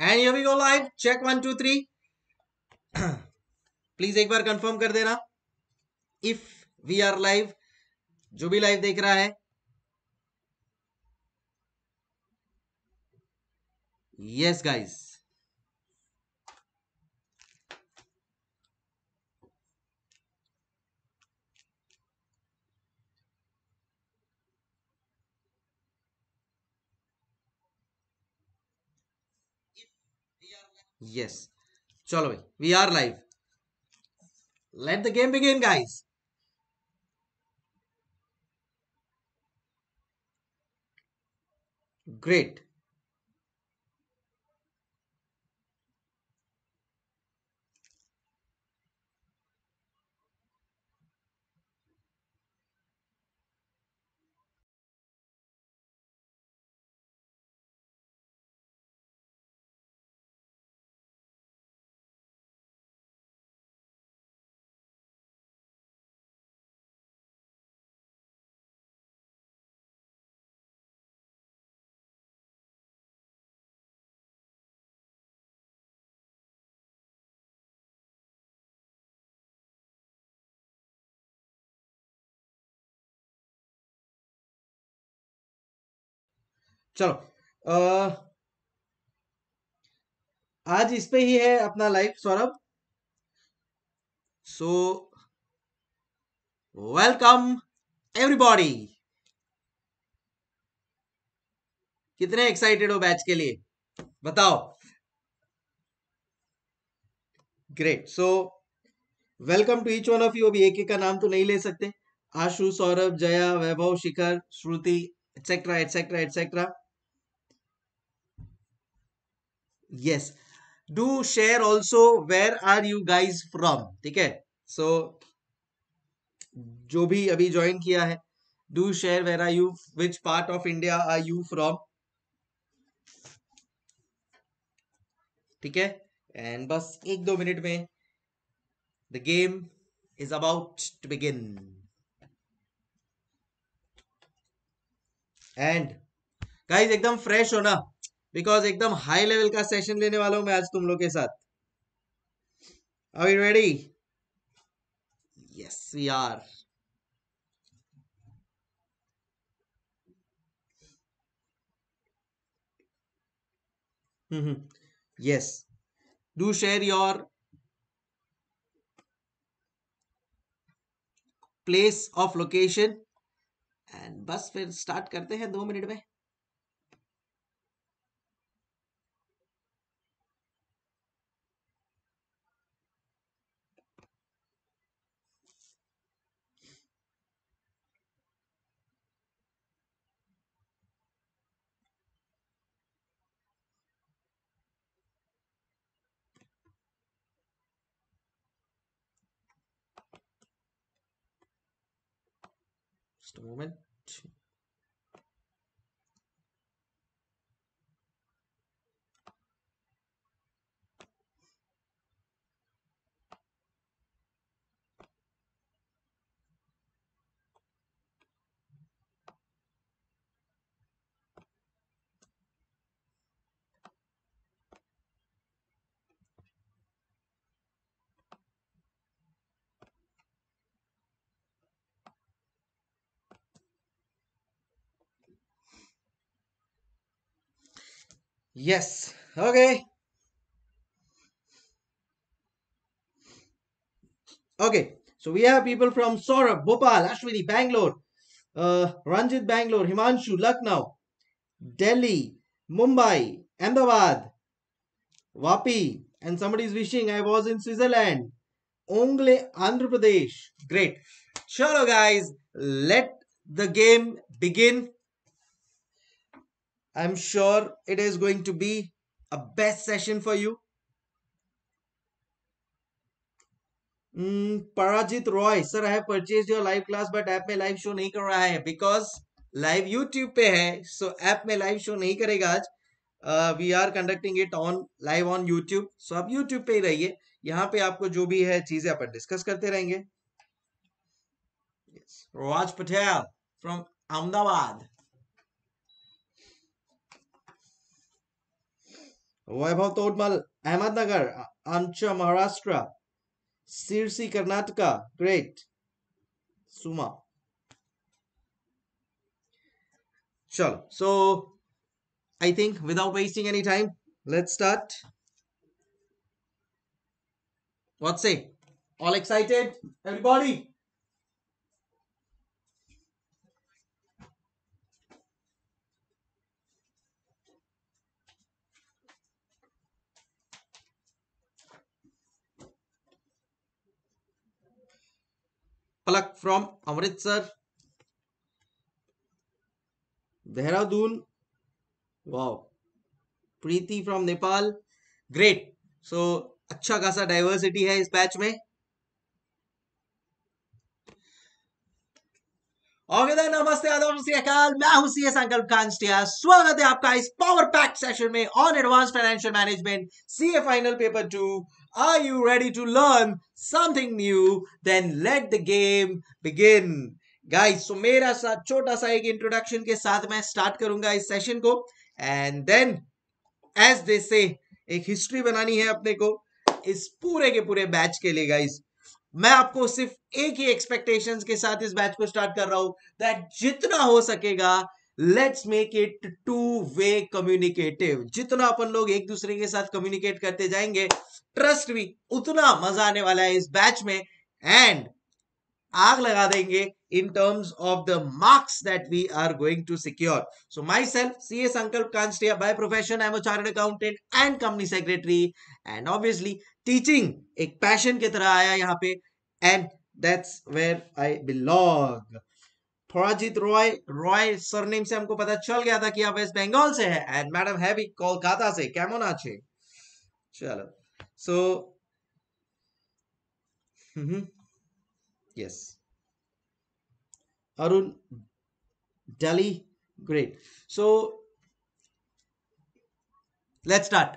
And you we go live check one two three please एक बार confirm कर देना इफ वी आर लाइव जो भी लाइव देख रहा है yes guys Yes. Cholo, we are live. Let the game begin, guys. Great. चलो आ, आज इस पे ही है अपना live Saurabh so welcome everybody कितने एक्साइटेड हो बैच के लिए बताओ great so welcome to each one of you अभी एक एक का नाम तो नहीं ले सकते Ashu Saurabh Jaya Vaibhav Shikhar Shruti etcetera etcetera etcetera yes do share also where are you guys from ठीक है सो जो भी अभी ज्वाइन किया है do share where are you which part of India are you from ठीक है एंड बस एक दो मिनट में the game is about to begin and guys एकदम फ्रेश हो ना बिकॉज एकदम हाई लेवल का सेशन लेने वाला हूं मैं आज तुम लोग के साथ are ready yes we are yes do share your place of location and बस फिर स्टार्ट करते हैं दो मिनट में woman Yes. Okay. Okay. So we have people from Saurabh, Bhopal, Ashwini, Bangalore, uh, Ranjit, Bangalore, Himanshu, Lucknow, Delhi, Mumbai, Ahmedabad, Vapi, and somebody is wishing I was in Switzerland, Ongle, Andhra Pradesh. Great. Sure, guys, let the game begin. I'm sure it is going to be a best session for you. Mm, Parajit Roy, sir, I have purchased your live class but app में live show नहीं कर रहा है because live YouTube पे है, so app में live show नहीं करेगा आज. Uh, we are conducting it on live on YouTube. So आप YouTube पे ही रहिए. यहाँ पे आपको जो भी है चीजें आप डिस्कस करते रहेंगे. Yes, Raj Patel from Ahmedabad. वैभव तोडमल अहमदनगर आमच्या महाराष्ट्र सिरसी कर्नाटका ग्रेट सुमा चलो so I think without wasting any time let's start what say all excited everybody Palak from Amritsar Dehradun wow Preeti from Nepal great so अच्छा खासा डाइवर्सिटी है इस बैच में नमस्ते मैं हूं सीएस अंकल कांस्टिया स्वागत है आपका इस पावर पैक सेशन में on advance financial management CA final paper two Are you ready to learn something new? Then let the game begin. Guys, so मेरा सा छोटा सा एक इंट्रोडक्शन के साथ मैं स्टार्ट करूंगा इस सेशन को एंड देन एज दे से एक हिस्ट्री बनानी है अपने को इस पूरे के पूरे बैच के लिए गाइस मैं आपको सिर्फ एक ही एक्सपेक्टेशंस के साथ इस बैच को स्टार्ट कर रहा हूं दैट जितना हो सकेगा let's make it two way communicative जितना अपन लोग एक दूसरे के साथ कम्युनिकेट करते जाएंगे ट्रस्ट भी उतना मजा आने वाला है इस बैच में एंड आग लगा देंगे in terms of the marks that we are going to secure so myself C Sankalp कांस्टिया by profession I am chartered accountant and company secretary and obviously teaching एक पैशन की तरह आया यहाँ पे and that's where I belong पराजित Roy Roy surname से हमको पता चल गया था कि आप वेस्ट बंगाल से है एंड मैडम है भी कोलकाता से कैमन आछे चलो so yes hmm, Arun Delhi great so let's start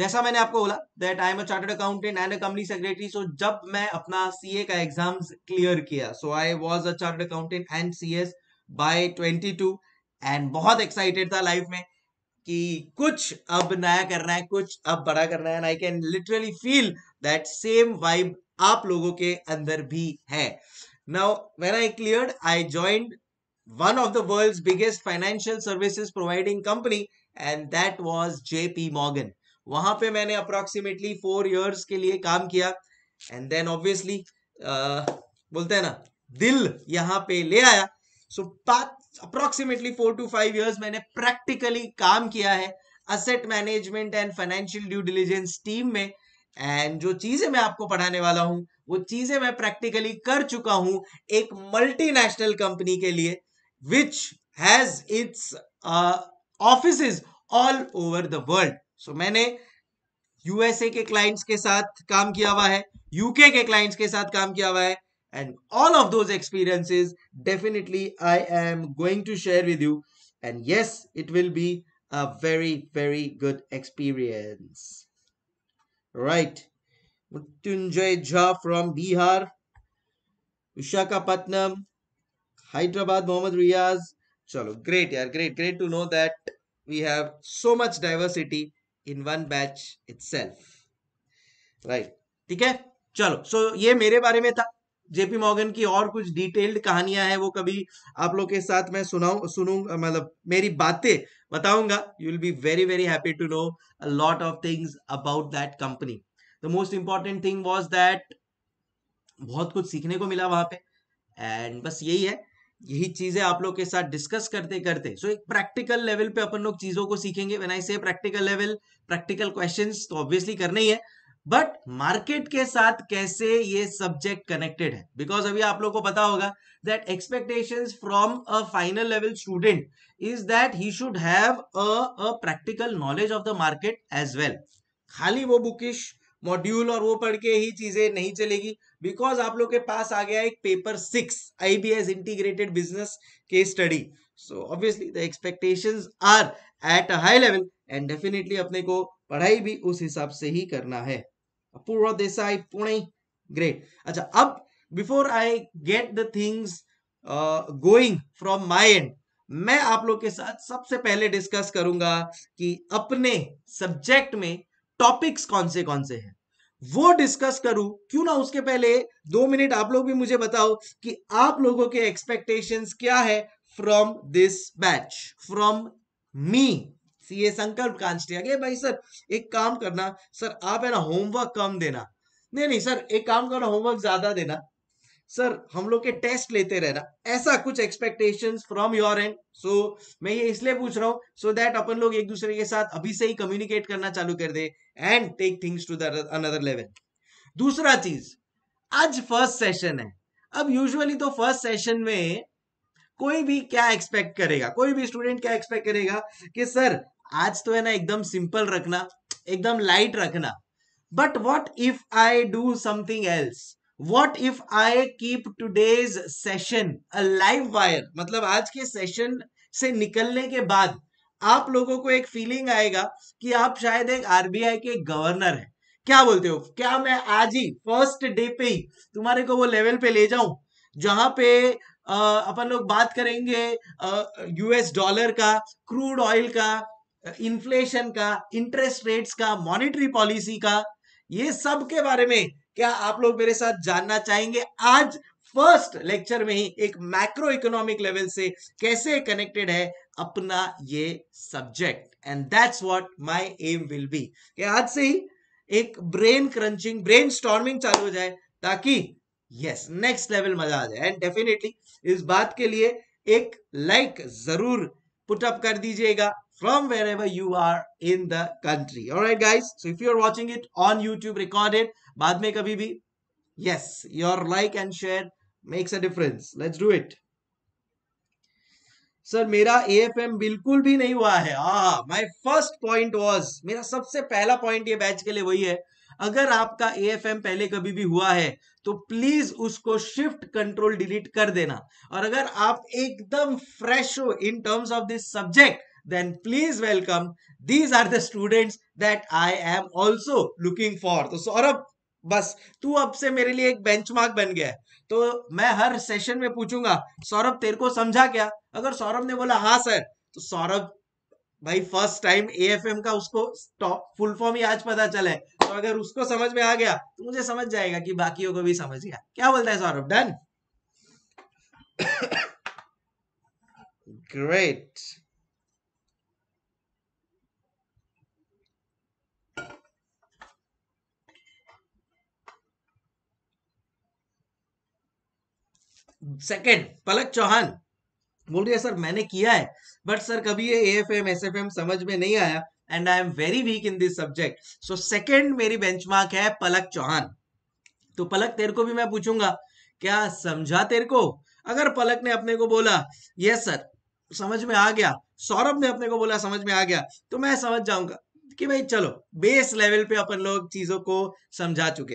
जैसा मैंने आपको बोला that I am a chartered accountant and a company secretary so जब मैं अपना सीए का एग्जाम्स क्लियर किया so I was a chartered accountant and CS by 22 and बहुत एक्साइटेड था लाइफ में कि कुछ अब नया करना है कुछ अब बड़ा करना है and I can literally feel that same vibe आप लोगों के अंदर भी है now when I clear I joined one of the world's biggest financial services providing company and that was JP Morgan वहां पे मैंने अप्रोक्सीमेटली फोर इयर्स के लिए काम किया एंड देन ऑब्वियसली बोलते हैं ना दिल यहाँ पे ले आया so approximately four to five years मैंने प्रैक्टिकली काम किया है asset management and financial due diligence team में एंड जो चीजें मैं आपको पढ़ाने वाला हूं वो चीजें मैं प्रैक्टिकली कर चुका हूं एक मल्टीनेशनल कंपनी के लिए which has its office all over the world so so, मैंने यूएसए के क्लाइंट्स के साथ काम किया हुआ है यूके के क्लाइंट्स के साथ काम किया हुआ है and all of those experiences definitely I am going to share with you and yes it will be a very very good experience right Mrityunjay Jha from Bihar Visakhapatnam Hyderabad Mohammad Riyaz चलो ग्रेट यार great great to know that we have so much diversity in one batch self right ठीक है चलो so so ये मेरे बारे में था जेपी मॉर्गन की और कुछ डिटेल्ड कहानियां हैं वो कभी आप लोग के साथ मैं सुनाऊ सुनूंगा मतलब मेरी बातें बताऊंगा you will be very very happy to know a lot of things about that company the most important thing was that बहुत कुछ सीखने को मिला वहां पे एंड बस यही है यही चीजें आप लोग के साथ डिस्कस करते करते सो so, एक प्रैक्टिकल लेवल पे अपन लोग चीजों को सीखेंगे when I say practical level practical questions तो ऑब्वियसली करना ही है बट मार्केट के साथ कैसे ये सब्जेक्ट कनेक्टेड है बिकॉज अभी आप लोग को पता होगा that expectation from a final level student is that he should have a practical knowledge of the market as well खाली वो बुकिश मॉड्यूल और वो पढ़ के ही चीजें नहीं चलेगी बिकॉज आप लोग के पास आ गया एक paper six IBS integrated business के study so obviously the expectation are at a high level and definitely अपने को पढ़ाई भी उस हिसाब से ही करना है पूर्व देसाई पुणे ग्रेट अच्छा अब before I get the things going from my end मैं आप लोग के साथ सबसे पहले डिस्कस करूंगा कि अपने सब्जेक्ट में टॉपिक्स कौन से कौन से हैं वो डिस्कस करूं क्यों ना उसके पहले दो मिनट आप लोग भी मुझे बताओ कि आप लोगों के एक्सपेक्टेशंस क्या है from this batch from me CA Sankalp कांस्टे अगे भाई सर एक काम करना सर आप है ना होमवर्क कम देना नहीं नहीं सर एक काम करना होमवर्क ज्यादा देना सर हम लोग के टेस्ट लेते रहना ऐसा कुछ expectation from your and so मैं ये इसलिए पूछ रहा हूँ सो दैट अपन लोग एक दूसरे के साथ अभी से ही कम्युनिकेट करना चालू कर दे and take things to their another level दूसरा चीज आज फर्स्ट सेशन है अब यूजुअली तो फर्स्ट सेशन में कोई भी क्या एक्सपेक्ट करेगा कोई भी स्टूडेंट क्या एक्सपेक्ट करेगा कि सर आज तो है ना एकदम सिंपल रखना एकदम लाइट रखना but what if I do something else what if I keep today's session a live wire मतलब आज के सेशन से निकलने के बाद आप लोगों को एक फीलिंग आएगा कि आप शायद एक आरबीआई के गवर्नर हैं क्या बोलते हो क्या मैं आज ही फर्स्ट डे पे ही तुम्हारे को वो लेवल पे ले जाऊं जहां पे अपन लोग बात करेंगे यूएस डॉलर का क्रूड ऑयल का इन्फ्लेशन का इंटरेस्ट रेट्स का मॉनेटरी पॉलिसी का ये सब के बारे में क्या आप लोग मेरे साथ जानना चाहेंगे आज फर्स्ट लेक्चर में ही एक मैक्रो इकोनॉमिक लेवल से कैसे कनेक्टेड है अपना ये subject and that's what my aim will be कि आज से ही एक ब्रेन क्रंचिंग ब्रेन स्टॉर्मिंग चालू हो जाए ताकि यस नेक्स्ट लेवल मजा आ जाए एंड डेफिनेटली इस बात के लिए एक लाइक like जरूर पुट अप कर दीजिएगा from wherever you are in the country. All right, guys. So if you're watching it on YouTube recorded, बाद में कभी भी yes your like and share makes a difference let's do it sir मेरा A F M बिल्कुल भी नहीं हुआ है uh my first point was मेरा सबसे पहला पॉइंट ये बैच के लिए वही है अगर आपका ए एफ एम पहले कभी भी हुआ है तो प्लीज उसको शिफ्ट कंट्रोल डिलीट कर देना और अगर आप एकदम फ्रेश हो in terms of this subject then please welcome these are the students that I am also looking for तो सौरभ बस तू अब से मेरे लिए एक बेंचमार्क बन गया है तो मैं हर सेशन में पूछूंगा सौरभ तेरे को समझा क्या अगर सौरभ ने बोला हाँ सर तो सौरभ भाई फर्स्ट टाइम एएफएम का उसको फुल फॉर्म ही आज पता चला है तो अगर उसको समझ में आ गया तो मुझे समझ जाएगा कि बाकियों को भी समझ गया क्या बोलता है Saurabh done great second Palak Chauhan बोल रही है सर मैंने किया है बट सर कभी ये A F M S F M समझ में नहीं आया and I am very weak in this subject so second मेरी बेंचमार्क है पलक चौहान तो पलक तेरे को भी मैं पूछूंगा क्या समझा तेरे को अगर पलक ने अपने को बोला यस सर समझ में आ गया सौरभ ने अपने को बोला समझ में आ गया तो मैं समझ जाऊंगा कि भाई चलो बेस लेवल पे अपन लोग चीजों को समझा चुके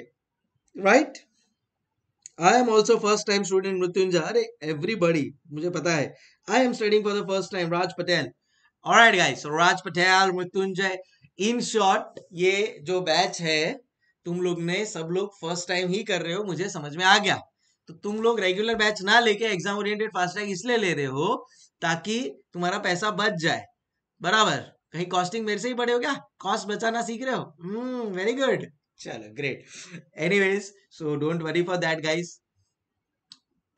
right right? I am also first time student Mrityunjay अरे एवरीबडी मुझे पता है I am studying for the first time Raj Patel alright guys Raj Patel Mrityunjay in short ये जो बैच है तुम लोग ने सब लोग फर्स्ट टाइम ही कर रहे हो मुझे समझ में आ गया तो तुम लोग रेगुलर बैच ना लेके एग्जाम ओरिएंटेड फास्ट टैग इसलिए ले रहे हो ताकि तुम्हारा पैसा बच जाए बराबर कहीं कॉस्टिंग मेरे से ही बड़े हो क्या कॉस्ट बचाना सीख रहे हो वेरी हम्म, गुड चलो great anyways so don't worry for that guys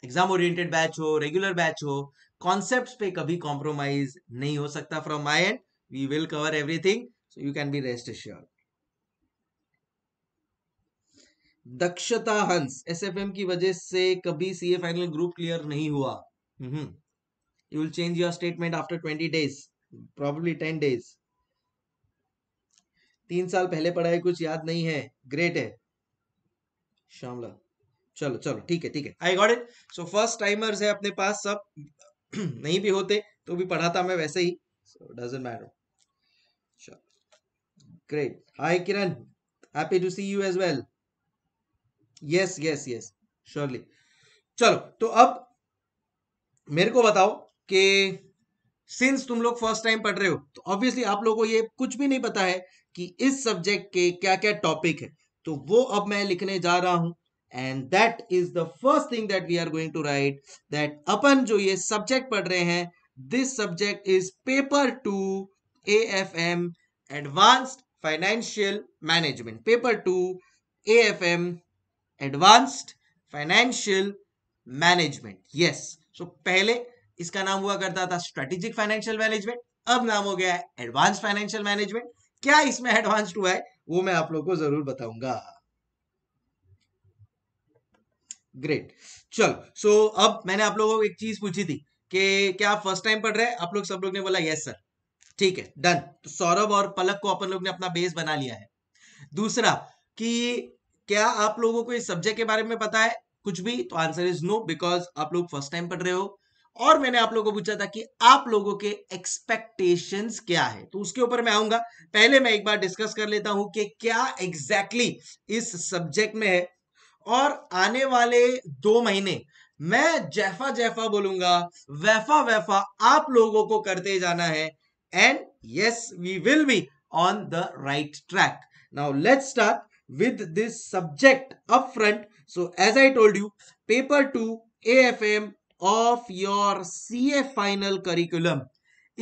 exam oriented batch हो रेगुलर बैच हो कॉन्सेप्ट्स पे कभी कॉम्प्रोमाइज नहीं हो सकता from my end we will cover everything so you can be rest sure Dakshata Hans SFM की वजह से कभी सीए फाइनल ग्रुप क्लियर नहीं हुआ you will change your statement after twenty days probably ten days तीन साल पहले पढ़ाई कुछ याद नहीं है ग्रेट है श्यामला चलो चलो ठीक है ठीक है I got it so first timers है अपने पास सब नहीं भी होते तो भी पढ़ाता मैं वैसे ही so doesn't matter great hi Kiran happy to see you as well yes yes yes surely चलो तो अब मेरे को बताओ कि सिंस तुम लोग फर्स्ट टाइम पढ़ रहे हो तो ऑब्वियसली आप लोगों को ये कुछ भी नहीं पता है कि इस सब्जेक्ट के क्या क्या टॉपिक है तो वो अब मैं लिखने जा रहा हूं and that is the first thing that we are going to write that अपन जो ये सब्जेक्ट पढ़ रहे हैं this subject is paper two A F M advanced financial management paper two A F M advanced financial management yes so पहले इसका नाम हुआ करता था स्ट्रेटेजिक फाइनेंशियल मैनेजमेंट अब नाम हो गया है एडवांस फाइनेंशियल मैनेजमेंट क्या इसमें एडवांस्ड हुआ है वो मैं आप लोग को जरूर बताऊंगा ग्रेट चलो सो so, अब मैंने आप लोगों को एक चीज पूछी थी कि क्या आप फर्स्ट टाइम पढ़ रहे हैं आप लोग सब लोग ने बोला यस सर ठीक है डन तो सौरभ और पलक को अपन लोग ने अपना बेस बना लिया है दूसरा कि क्या आप लोगों को इस सब्जेक्ट के बारे में पता है कुछ भी तो आंसर इज नो बिकॉज आप लोग फर्स्ट टाइम पढ़ रहे हो और मैंने आप लोगों को पूछा था कि आप लोगों के एक्सपेक्टेशंस क्या है तो उसके ऊपर मैं आऊंगा पहले मैं एक बार डिस्कस कर लेता हूं कि क्या एग्जैक्टली exactly इस सब्जेक्ट में है और आने वाले दो महीने मैं जैफा जैफा बोलूंगा वैफा वैफा आप लोगों को करते जाना है and yes we will be on the right track now let start this up front so as I told you paper two A F M of your C A final curriculum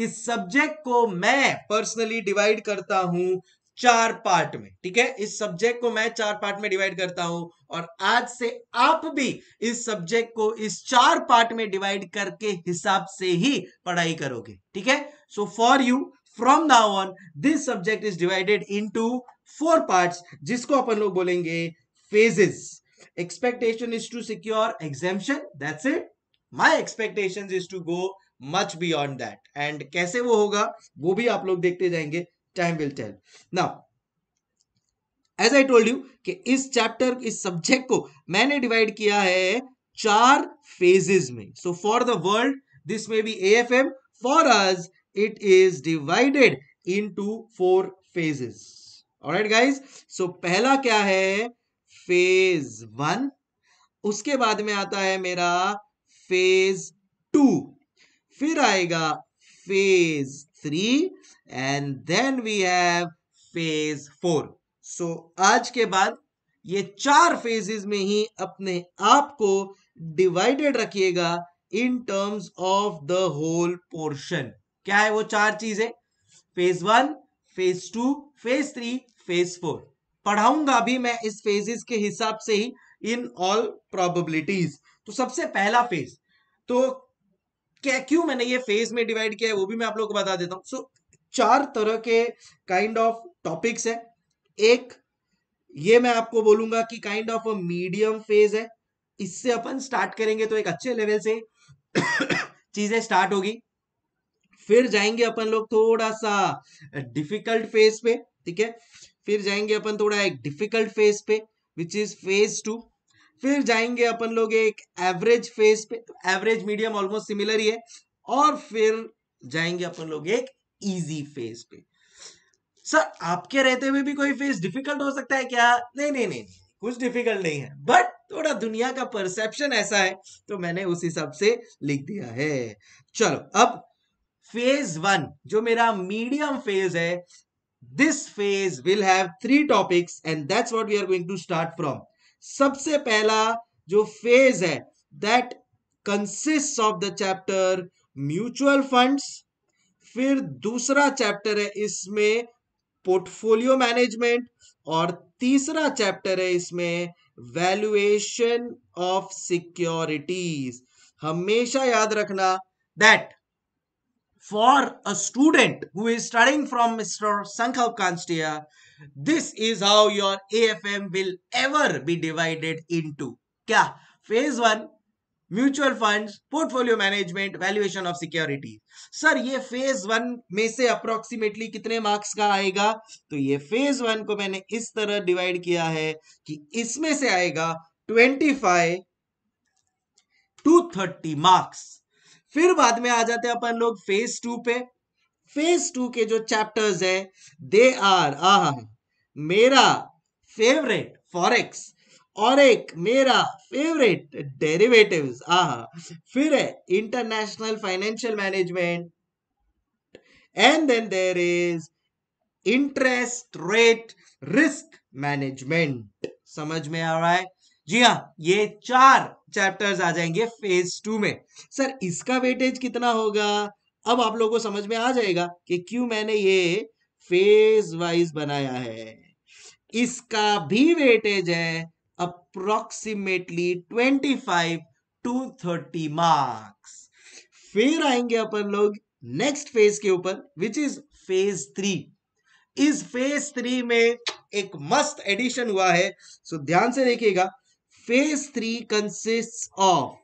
इस subject को मैं personally divide करता हूं चार part में ठीक है इस सब्जेक्ट को मैं चार पार्ट में डिवाइड करता हूं और आज से आप भी इस सब्जेक्ट को इस चार पार्ट में डिवाइड करके हिसाब से ही पढ़ाई करोगे ठीक है so for you from now on this subject is divided into four parts जिसको अपन लोग बोलेंगे phases expectation is to secure examination that's it my expectations is to go much beyond that and कैसे वो होगा वो भी आप लोग देखते जाएंगे time will tell now as I told you कि इस चैप्टर इस सब्जेक्ट को मैंने डिवाइड किया है चार फेजेस में so for the world this may be A F M for us it is divided into four phases alright guys so पहला क्या है फेज वन उसके बाद में आता है मेरा फेज टू फिर आएगा phase three and then we have phase four so आज के बाद ये चार फेजेस में ही अपने आप को डिवाइडेड रखिएगा in terms of the whole portion क्या है वो चार चीजें phase one phase two phase three phase four पढ़ाऊंगा भी मैं इस फेजेस के हिसाब से ही इन ऑल प्रोबेबिलिटीज तो सबसे पहला फेज तो क्या क्यों मैंने ये फेज में डिवाइड किया है वो भी मैं आप लोग को बता देता हूं सो चार तरह के काइंड ऑफ टॉपिक्स है एक ये मैं आपको बोलूंगा कि kind of a medium phase है इससे अपन स्टार्ट करेंगे तो एक अच्छे लेवल से चीजें स्टार्ट होगी फिर जाएंगे अपन लोग थोड़ा सा डिफिकल्ट फेज पे ठीक है फिर जाएंगे अपन थोड़ा एक डिफिकल्ट फेज पे विच इज फेज टू फिर जाएंगे अपन लोग एक एवरेज फेज पे तो एवरेज मीडियम ऑलमोस्ट सिमिलर ही है और फिर जाएंगे अपन लोग एक इजी फेज पे सर आपके रहते हुए भी कोई फेज डिफिकल्ट हो सकता है क्या नहीं नहीं नहीं कुछ डिफिकल्ट नहीं है बट थोड़ा दुनिया का परसेप्शन ऐसा है तो मैंने उस हिसाब से लिख दिया है चलो अब फेज वन जो मेरा मीडियम फेज है this phase will have three topics and that's what we are going to start from सबसे पहला जो फेज है that consist of the chapter mutual funds फिर दूसरा चैप्टर है इसमें पोर्टफोलियो मैनेजमेंट और तीसरा चैप्टर है इसमें वैल्यूएशन ऑफ सिक्योरिटीज हमेशा याद रखना that for a student who is studying from mister Sankalp कांस्टिया this is how your AFM will ever be divided into क्या phase one mutual fund portfolio management valuation of security sir ये phase one में से approximately कितने marks का आएगा तो ये फेज वन को मैंने इस तरह डिवाइड किया है कि इसमें से आएगा twenty five to thirty marks फिर बाद में आ जाते हैं अपन लोग फेज टू पे फेज टू के जो चैप्टर्स है दे आर आह मेरा फेवरेट फॉरेक्स और एक मेरा फेवरेट डेरिवेटिव्स आह फिर है international financial management and then there is interest rate risk management समझ में आ रहा है जी हाँ ये चार चैप्टर्स आ जाएंगे फेज टू में सर इसका वेटेज कितना होगा अब आप लोगों को समझ में आ जाएगा कि क्यों मैंने ये फेज वाइज बनाया है इसका भी वेटेज है approximately twenty five to thirty marks फिर आएंगे अपन लोग नेक्स्ट फेज के ऊपर विच इज फेज थ्री इस फेज थ्री में एक मस्त एडिशन हुआ है सो ध्यान से देखिएगा phase three consist of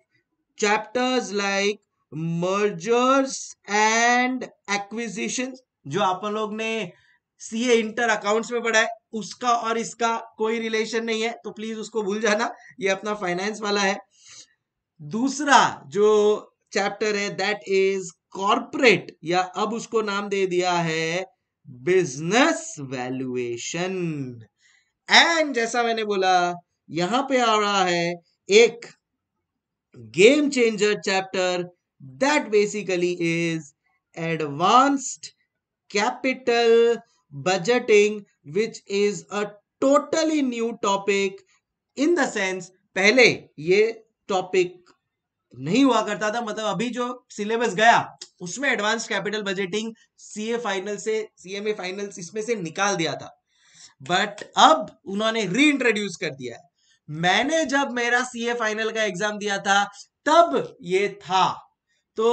chapters like mergers and acquisition जो आप लोग ने सीए इंटर अकाउंट्स में पढ़ा है उसका और इसका कोई रिलेशन नहीं है तो प्लीज उसको भूल जाना ये अपना फाइनेंस वाला है दूसरा जो चैप्टर है दैट इज कॉर्पोरेट या अब उसको नाम दे दिया है बिजनेस वैल्यूएशन एंड जैसा मैंने बोला यहां पे आ रहा है एक game changer chapter That basically is advanced capital budgeting, which is a totally new topic in the sense पहले ये टॉपिक नहीं हुआ करता था मतलब अभी जो सिलेबस गया उसमें advance capital budgeting CA final से सीएमए फाइनल इसमें से निकाल दिया था बट अब उन्होंने री इंट्रोड्यूस कर दिया है मैंने जब मेरा सीए फाइनल का एग्जाम दिया था तब ये था तो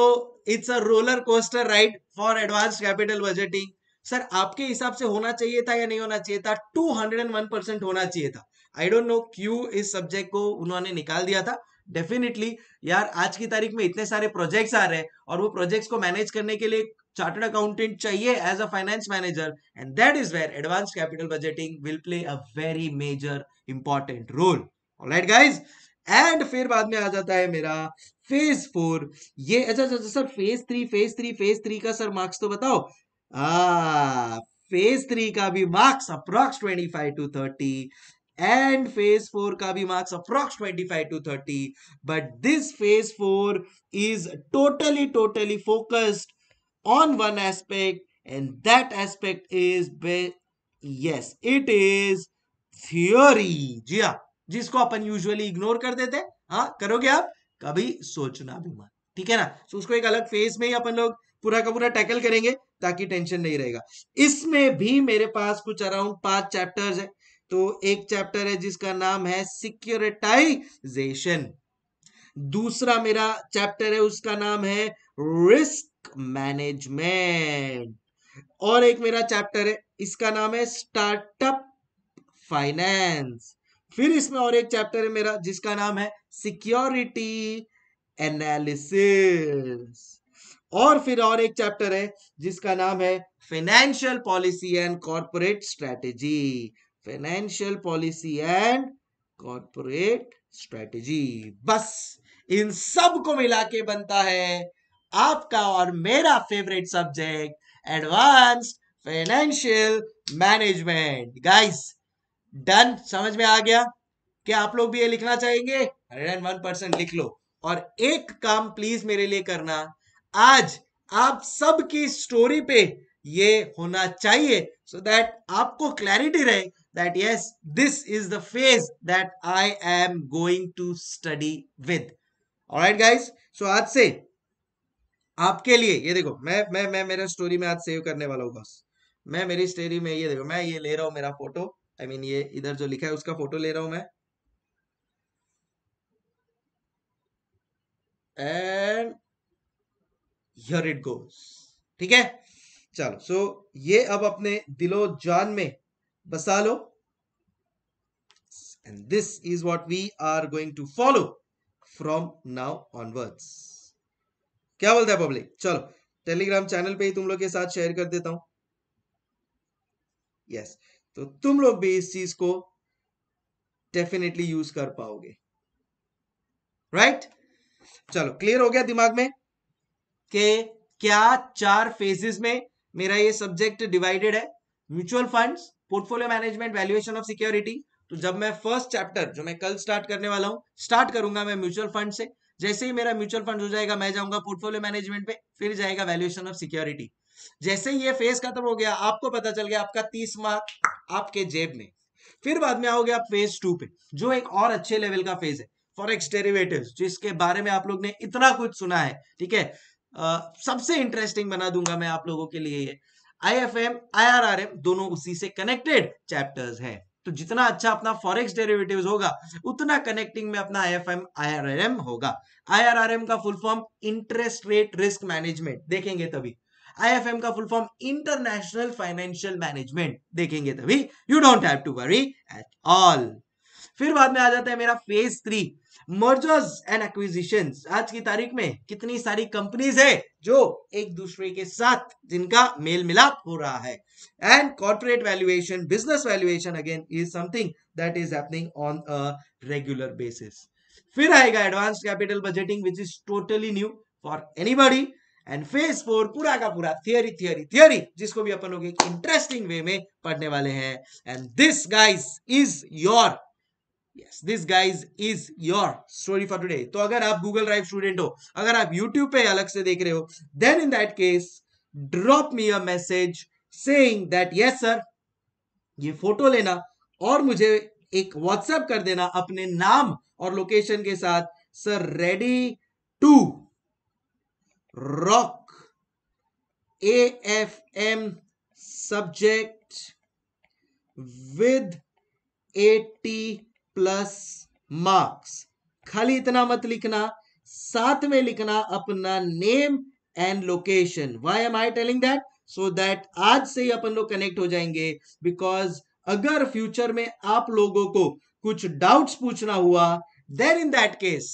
it's a roller coaster ride for advance capital budgeting sir आपके हिसाब से होना चाहिए था या नहीं होना चाहिए था 201 परसेंट होना चाहिए था आई डोंट नो क्यू इस सब्जेक्ट को उन्होंने निकाल दिया था डेफिनेटली यार आज की तारीख में इतने सारे प्रोजेक्ट्स आ रहे हैं और वो प्रोजेक्ट्स को मैनेज करने के लिए चार्टर्ड अकाउंटेंट चाहिए as a finance manager and that is where advance capital budgeting will play a very major important role right guys and फिर बाद में आ जाता है मेरा फेज फोर ये अच्छा, अच्छा अच्छा sir phase three phase three phase three का सर मार्क्स तो बताओ फेज थ्री का भी marks approx twenty five to thirty and phase four का भी marks approx twenty five to thirty but this phase four is totally totally focused on one aspect and that aspect is yes it is theory जी हाँ जिसको अपन usually ignore कर देते हाँ करोगे आप कभी सोचना भी मत ठीक है ना तो उसको एक अलग फेज में ही अपन लोग पूरा का पूरा टैकल करेंगे ताकि टेंशन नहीं रहेगा इसमें भी मेरे पास कुछ अराउंड पांच चैप्टर्स है तो एक चैप्टर है जिसका नाम है सिक्योरिटाइजेशन दूसरा मेरा चैप्टर है उसका नाम है रिस्क मैनेजमेंट और एक मेरा चैप्टर है इसका नाम है स्टार्टअप फाइनेंस फिर इसमें और एक चैप्टर है मेरा जिसका नाम है सिक्योरिटी एनालिसिस और फिर और एक चैप्टर है जिसका नाम है financial policy and corporate strategy financial policy and corporate strategy बस इन सब को मिला के बनता है आपका और मेरा favourite subject advanced financial management guys done समझ में आ गया क्या आप लोग भी ये लिखना चाहेंगे हंड्रेड एंड वन परसेंट लिख लो और एक काम प्लीज मेरे लिए करना आज आप सबकी स्टोरी पे ये होना चाहिए सो so दैट आपको क्लैरिटी रहे that yes this is the phase that I am going to study with alright guys so आज से आपके लिए ये देखो मैं मैं मैं मेरा स्टोरी में आज सेव करने वाला हूँ बस मैं मेरी स्टोरी में ये देखो मैं ये ले रहा हूं मेरा photo I I mean mean, ये इधर जो लिखा है उसका फोटो ले रहा हूं मैं एंड हियर इट गोस ठीक है चलो सो so, ये अब अपने दिलो जान में बसा लो and this is what we are going to follow from now onwards क्या बोलता है पब्लिक चलो टेलीग्राम चैनल पे ही तुम लोग के साथ शेयर कर देता हूं यस yes. तो तुम लोग भी इस चीज को डेफिनेटली यूज कर पाओगे राइट right? चलो क्लियर हो गया दिमाग में कि क्या चार फेजेस में मेरा ये सब्जेक्ट डिवाइडेड है mutual funds portfolio management valuation of security तो जब मैं फर्स्ट चैप्टर जो मैं कल स्टार्ट करने वाला हूं स्टार्ट करूंगा मैं म्यूचुअल फंड से जैसे ही मेरा म्यूचुअल फंड हो जाएगा मैं जाऊंगा पोर्टफोलियो मैनेजमेंट पे फिर जाएगा वैल्यूएशन ऑफ सिक्योरिटी जैसे ही ये फेज खत्म हो गया आपको पता चल गया आपका तीस मार्क आपके जेब में फिर बाद में आओगे आप फेज टू पे जो एक और अच्छे लेवल का फेज है फॉरेक्स डेरिवेटिव्स जिसके बारे में आप लोग ने इतना कुछ सुना है ठीक है सबसे इंटरेस्टिंग बना दूंगा मैं आप लोगों के लिए ये आईएफएम आईआरआरएम दोनों उसी से कनेक्टेड चैप्टर्स हैं तो जितना अच्छा अपना फॉरेक्स डेरिवेटिव्स होगा उतना कनेक्टिंग में अपना आईएफएम आईआरआरएम होगा आईआरआरएम का full form interest rate risk management देखेंगे तभी आईएफएम का full form international financial management देखेंगे तभी you don't have to worry at all फिर बाद में आ जाता है मेरा phase three mergers and acquisition आज की तारीख में कितनी सारी कंपनीज है जो एक दूसरे के साथ जिनका मेल मिलाप हो रहा है and corporate valuation business valuation again is something that is happening on a regular basis फिर आएगा advance capital budgeting which is totally new for anybody and phase four पूरा का पूरा थियोरी थियोरी थियोरी जिसको भी अपन लोग एक इंटरेस्टिंग वे में पढ़ने वाले हैं and this guys is your Yes, this guys is your story for today. तो अगर आप गूगल ड्राइव स्टूडेंट हो अगर आप यूट्यूब पे अलग से देख रहे हो then in that case drop me a message saying that yes sir ये फोटो लेना और मुझे एक व्हाट्सएप कर देना अपने नाम और लोकेशन के साथ sir ready to rock AFM subject with 80 plus marks खाली इतना मत लिखना साथ में लिखना अपना name and location why am I telling that so that आज से ही अपन लोग कनेक्ट हो जाएंगे बिकॉज अगर फ्यूचर में आप लोगों को कुछ डाउट्स पूछना हुआ then in that case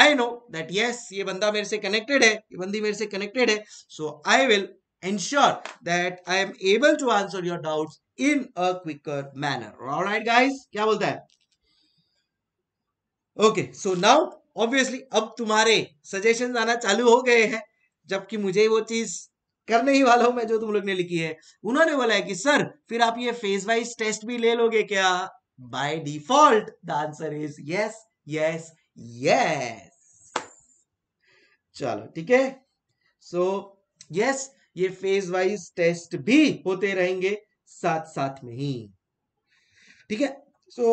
I know that yes ये बंदा मेरे से कनेक्टेड है ये बंदी मेरे से कनेक्टेड है so I will ensure that I am able to answer your doubts in a quicker manner alright guys क्या बोलता है? ओके सो नाउ ऑब्वियसली अब तुम्हारे सजेशन आना चालू हो गए हैं जबकि मुझे वो चीज करने ही वाला हूं मैं जो तुम लोग ने लिखी है उन्होंने बोला है कि सर फिर आप ये फेज वाइज टेस्ट भी ले लोगे क्या by default the answer is yes yes yes चलो ठीक है सो यस ये फेज वाइज टेस्ट भी होते रहेंगे साथ साथ में ही ठीक है so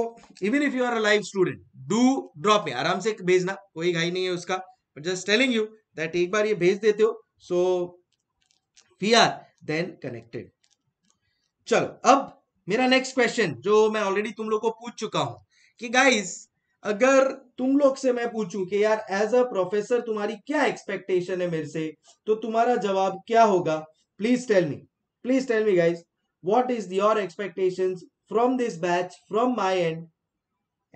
even if you are a live student do drop में आराम से भेजना कोई घाई नहीं है उसका but just telling you that एक बार ये भेज देते हो so we are then connected चलो अब मेरा नेक्स्ट क्वेश्चन जो मैं ऑलरेडी तुम लोग को पूछ चुका हूं कि गाइस अगर तुम लोग से मैं पूछूं कि यार एज अ प्रोफेसर तुम्हारी क्या एक्सपेक्टेशन है मेरे से तो तुम्हारा जवाब क्या होगा please tell me please tell me guys what is your expectation from this batch from my end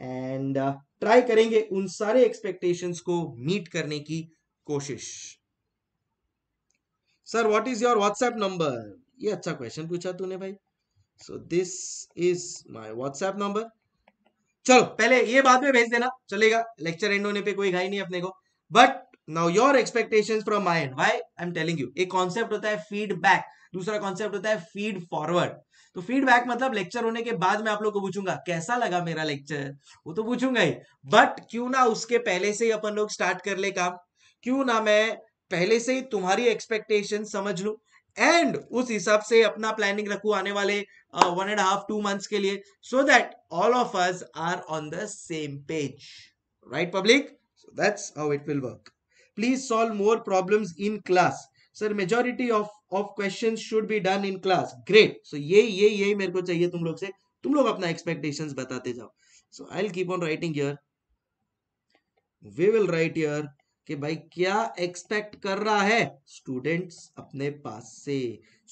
and try करेंगे उन सारे एक्सपेक्टेशंस को मीट करने की कोशिश sir what is your WhatsApp number ये अच्छा क्वेश्चन पूछा तूने भाई so this is my WhatsApp number चलो पहले ये बाद में भेज देना चलेगा लेक्चर एंड होने पे कोई घाई नहीं अपने को but now your expectation from my end why I am telling you एक कॉन्सेप्ट होता है फीडबैक दूसरा कॉन्सेप्ट होता है फीड फॉरवर्ड तो फीडबैक मतलब लेक्चर होने के बाद मैं आप लोग को पूछूंगा कैसा लगा मेरा लेक्चर वो तो पूछूंगा ही बट क्यों ना उसके पहले से ही अपन लोग स्टार्ट कर ले काम क्यों ना मैं पहले से ही तुम्हारी एक्सपेक्टेशन समझ लू एंड उस हिसाब से अपना प्लानिंग रखू आने वाले one and half two months के लिए so that all of us are on the same page right public that's how it will work please solve more problems in class sir majority of of questions should be done in class great so ये ये यही मेरे को चाहिए तुम लोग से तुम लोग अपना एक्सपेक्टेशन बताते जाओ so I will keep on writing here we will write here कि भाई क्या एक्सपेक्ट कर रहा है स्टूडेंट्स अपने पास से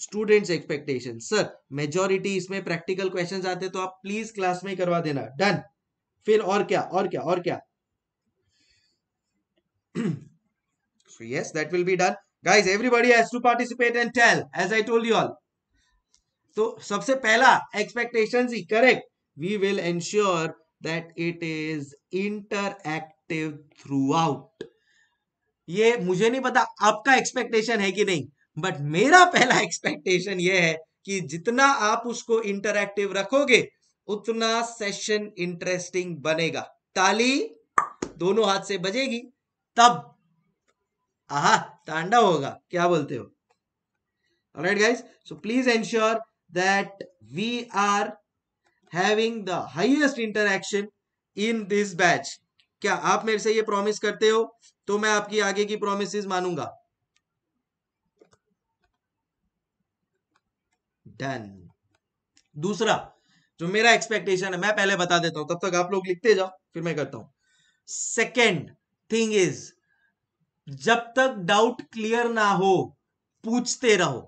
स्टूडेंट्स एक्सपेक्टेशन सर मेजोरिटी इसमें प्रैक्टिकल क्वेश्चंस आते तो आप प्लीज क्लास में ही करवा देना डन फिर और क्या और क्या और क्या so yes that will be done guys everybody has to participate and tell as I told you all तो सबसे पहला एक्सपेक्टेशन ही correct we will ensure that it is active throughout ये मुझे नहीं पता आपका एक्सपेक्टेशन है कि नहीं बट मेरा पहला एक्सपेक्टेशन ये है कि जितना आप उसको इंटरक्टिव रखोगे उतना सेशन इंटरेस्टिंग बनेगा ताली दोनों हाथ से बजेगी तब आहा तांडा होगा क्या बोलते हो right guys so please ensure that we are having the highest interaction in this batch क्या आप मेरे से ये प्रॉमिस करते हो तो मैं आपकी आगे की प्रोमिस मानूंगा डन दूसरा जो मेरा एक्सपेक्टेशन है मैं पहले बता देता हूं तब तक आप लोग लिखते जाओ फिर मैं करता हूं सेकेंड थिंग इज जब तक डाउट क्लियर ना हो पूछते रहो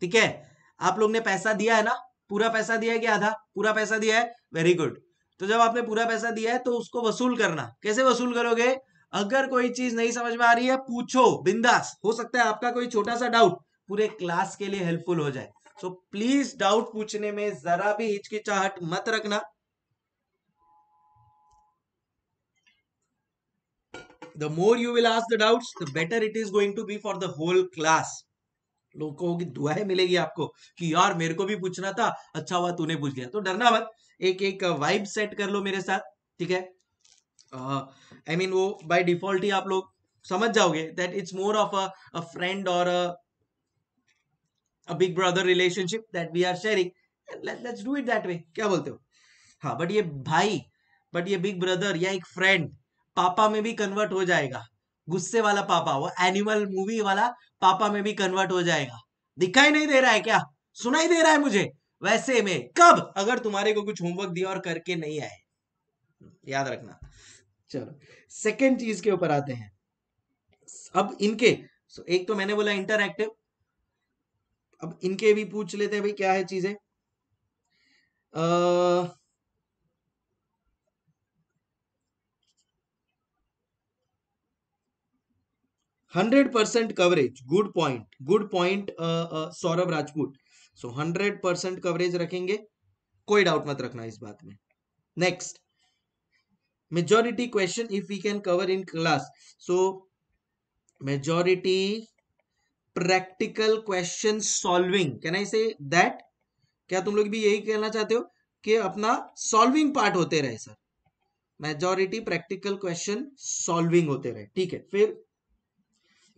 ठीक है आप लोग ने पैसा दिया है ना पूरा पैसा दिया है कि आधा पूरा पैसा दिया है वेरी गुड तो जब आपने पूरा पैसा दिया है तो उसको वसूल करना कैसे वसूल करोगे अगर कोई चीज नहीं समझ में आ रही है पूछो बिंदास हो सकता है आपका कोई छोटा सा डाउट पूरे क्लास के लिए हेल्पफुल हो जाए सो प्लीज डाउट पूछने में जरा भी हिचकिचाहट मत रखना the more you will ask the doubt the better it is going to be for the whole class लोगों की दुआएं मिलेगी आपको कि यार मेरे को भी पूछना था अच्छा हुआ तूने पूछ लिया तो डरना मत एक एक वाइब सेट कर लो मेरे साथ ठीक है आई uh, मीन वो बाय डिफॉल्ट ही आप लोग समझ जाओगे that it's more of a friend और big brother relationship that we are sharing let's do it that way क्या बोलते हो हाँ बट ये भाई बट ये बिग ब्रदर या एक फ्रेंड पापा में भी कन्वर्ट हो जाएगा गुस्से वाला पापा वो एनिमल मूवी वाला पापा में भी कन्वर्ट हो जाएगा दिखाई नहीं दे रहा है क्या सुनाई दे रहा है मुझे वैसे में कब अगर तुम्हारे को कुछ होमवर्क दिया और करके नहीं आए याद रखना चलो सेकेंड चीज के ऊपर आते हैं अब इनके सो एक तो मैंने बोला इंटरएक्टिव अब इनके भी पूछ लेते हैं भाई क्या है चीजें hundred percent coverage good point good point Saurabh Rajput so hundred percent coverage रखेंगे कोई डाउट मत रखना इस बात में next majority question if we can cover in class so majority practical question solving can I say that क्या तुम लोग भी यही कहना चाहते हो कि अपना सॉल्विंग पार्ट होते रहे sir majority practical question solving होते रहे ठीक है फिर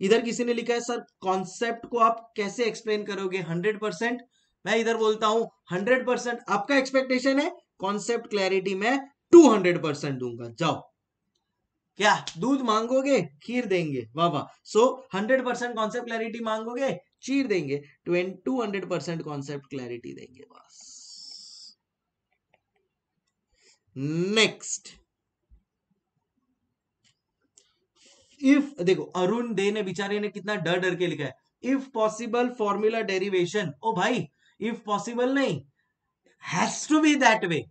इधर किसी ने लिखा है सर कॉन्सेप्ट को आप कैसे एक्सप्लेन करोगे हंड्रेड परसेंट मैं इधर बोलता हूं हंड्रेड परसेंट आपका एक्सपेक्टेशन है कॉन्सेप्ट क्लैरिटी में टू हंड्रेड परसेंट दूंगा जाओ क्या दूध मांगोगे खीर देंगे वाह वाह so hundred percent concept clarity मांगोगे चीर देंगे two hundred percent concept clarity देंगे बस नेक्स्ट इफ देखो अरुण दे ने बिचारे ने कितना डर डर के लिखा है इफ पॉसिबल फॉर्मूला डेरिवेशन ओ भाई इफ पॉसिबल नहीं has to be that way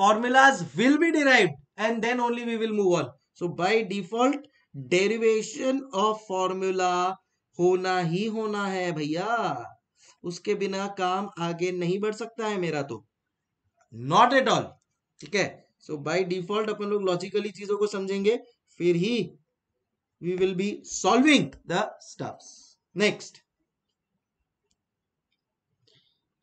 formulas will be derived and then only we will move on so by default derivation of formula होना ही होना है भैया उसके बिना काम आगे नहीं बढ़ सकता है मेरा तो नॉट एट ऑल ठीक है सो बाय डिफॉल्ट अपन लोग लॉजिकली चीजों को समझेंगे फिर ही we will be solving the stuffs next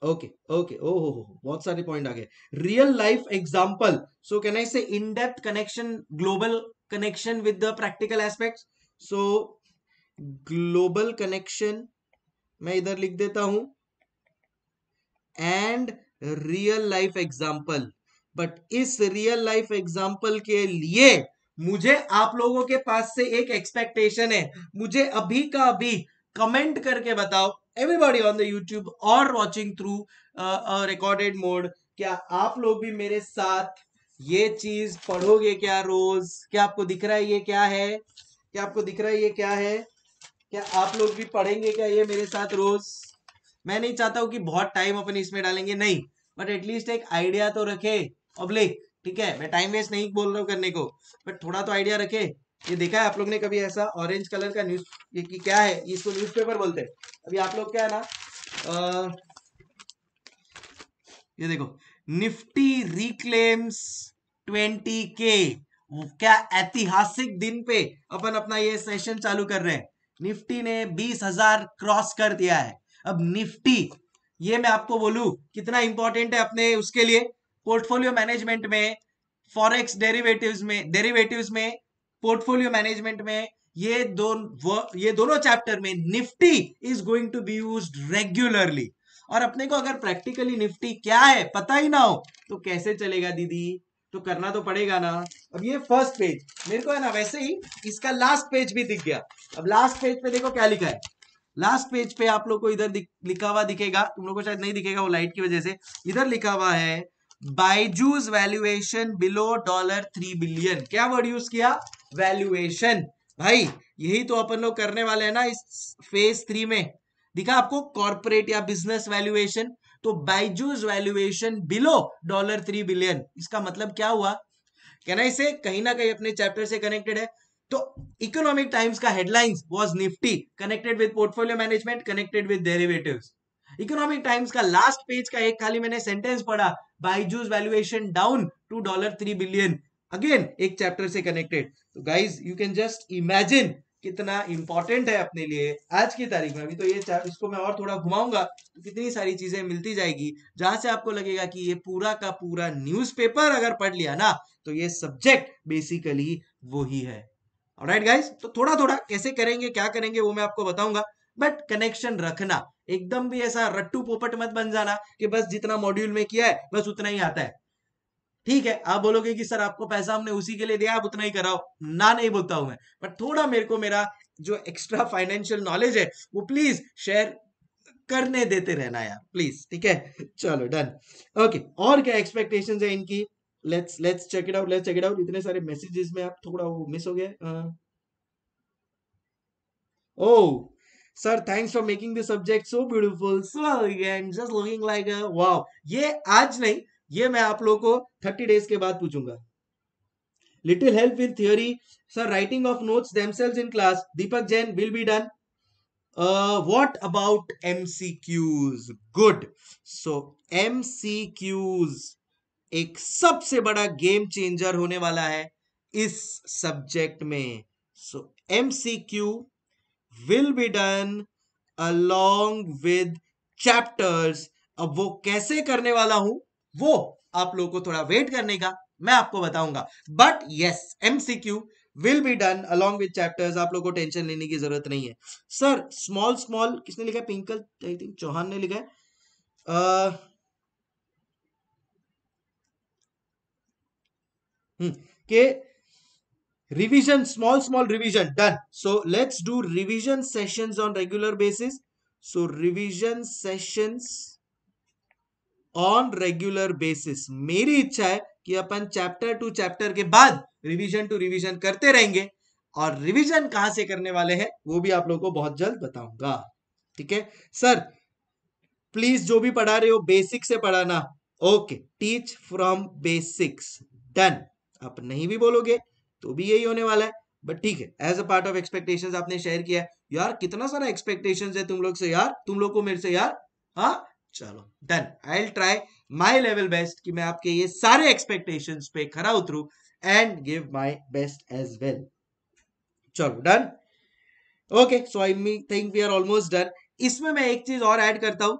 okay okay ओ हो बहुत सारे पॉइंट आ गए real life example so can I say in depth connection global connection with the practical aspect so global connection मैं इधर लिख देता हूं and real life example but इस रियल लाइफ एग्जाम्पल के लिए मुझे आप लोगों के पास से एक एक्सपेक्टेशन है मुझे अभी का अभी कमेंट करके बताओ everybody on the YouTube or watching through recorded mode क्या आप लोग भी मेरे साथ ये चीज पढ़ोगे क्या रोज क्या आपको दिख रहा है ये क्या है क्या आपको दिख रहा है ये क्या है क्या आप लोग भी पढ़ेंगे क्या ये मेरे साथ रोज मैं नहीं चाहता हूं कि बहुत टाइम अपन इसमें डालेंगे नहीं बट एटलीस्ट एक आइडिया तो रखे पब्लिक ठीक है मैं टाइम वेस्ट नहीं बोल रहा हूँ करने को बट थोड़ा तो आइडिया रखे ये देखा है आप लोग ने कभी ऐसा ऑरेंज कलर का न्यूज ये कि क्या है इसको न्यूज़पेपर बोलते हैं अभी आप लोग क्या है ना आ, ये देखो निफ्टी रिक्लेम्स ट्वेंटी के क्या ऐतिहासिक दिन पे अपन अपना ये सेशन चालू कर रहे हैं निफ्टी ने बीस हजार क्रॉस कर दिया है अब निफ्टी ये मैं आपको बोलू कितना इंपॉर्टेंट है अपने उसके लिए पोर्टफोलियो मैनेजमेंट में फॉरेक्स डेरिवेटिव्स में डेरिवेटिव्स में पोर्टफोलियो मैनेजमेंट में ये दोनों ये दोनों चैप्टर में Nifty is going to be use regularly और अपने को अगर प्रैक्टिकली निफ्टी क्या है पता ही ना हो तो कैसे चलेगा दीदी तो करना तो पड़ेगा ना अब ये फर्स्ट पेज मेरे को है ना वैसे ही इसका लास्ट पेज भी दिख गया अब लास्ट पेज पे देखो क्या लिखा है लास्ट पेज पे आप लोग को इधर लिखा हुआ दिखेगा तुम लोग को शायद नहीं दिखेगा वो लाइट की वजह से इधर लिखा हुआ है Byju's valuation below dollar three billion क्या वर्ड यूज किया वैल्यूएशन भाई यही तो अपन लोग करने वाले हैं ना इस फेज थ्री में दिखा आपको कॉर्पोरेट या बिजनेस वैल्यूएशन तो Byju's valuation below dollar three billion इसका मतलब क्या हुआ कहना इसे कहीं ना कहीं अपने चैप्टर से कनेक्टेड है तो इकोनॉमिक टाइम्स का headlines was Nifty connected with portfolio management connected with derivatives Economic Times का लास्ट पेज का एक खाली मैंने सेंटेंस पढ़ा Byju's valuation down to dollar three billion again एक चैप्टर से कनेक्टेड तो guys you can just imagine कितना इंपॉर्टेंट है अपने लिए आज की तारीख में अभी तो ये इसको मैं और थोड़ा घुमाऊंगा तो कितनी सारी चीजें मिलती जाएगी जहां से आपको लगेगा कि ये पूरा का पूरा न्यूज़पेपर अगर पढ़ लिया ना तो ये सब्जेक्ट बेसिकली वो ही है राइट गाइज तो थोड़ा थोड़ा कैसे करेंगे क्या करेंगे वो मैं आपको बताऊंगा बट कनेक्शन रखना एकदम भी ऐसा रट्टू पोपट मत बन जाना कि बस जितना मॉड्यूल में किया है बस उतना ही आता है ठीक है आप बोलोगे कि सर आपको पैसा हमने उसी के लिए दिया आप उतना ही कराओ ना नहीं बोलता हूं मैं बट थोड़ा मेरे को मेरा जो एक्स्ट्रा फाइनेंशियल नॉलेज है वो प्लीज शेयर करने देते रहना यार प्लीज ठीक है चलो डन ओके और क्या एक्सपेक्टेशन है इनकी let's let's check it out let's check it out इतने सारे मैसेजेस में आप थोड़ा वो मिस हो गए oh sir thanks for making this subject so beautiful so and just looking like wow ये आज नहीं ये मैं आप लोगों को थर्टी डेज के बाद पूछूंगा little help in theory sir writing of notes themselves in class deepak jain will be done uh, what about mcqs good so mcqs एक सबसे बड़ा गेम चेंजर होने वाला है इस सब्जेक्ट में so M C Q will be done along with chapters अब वो कैसे करने वाला हूं वो आप लोगों को थोड़ा वेट करने का मैं आपको बताऊंगा but yes MCQ will be done along with chapters आप लोगों को टेंशन लेने की जरूरत नहीं है सर स्मॉल स्मॉल किसने लिखा है पिंकल आई थिंक चौहान ने लिखा है uh, के revision small small revision done so let's do revision session on regular basis so revision sessions on regular basis मेरी इच्छा है कि अपन चैप्टर टू चैप्टर के बाद रिवीजन टू रिवीजन करते रहेंगे और रिवीजन कहां से करने वाले हैं वो भी आप लोगों को बहुत जल्द बताऊंगा ठीक है सर प्लीज जो भी पढ़ा रहे हो बेसिक से पढ़ाना okay teach from basics done आप नहीं भी बोलोगे तो भी यही होने वाला है बट ठीक है as a part of expectation आपने शेयर किया यार कितना सारा एक्सपेक्टेशन है तुम लोग से यार तुम लोग को मेरे से यार हाँ चलो done I try my level best कि मैं आपके ये सारे एक्सपेक्टेशन पे खरा उतरू and give my best as well चलो done okay so I think we are almost done इसमें मैं एक चीज और ऐड करता हूं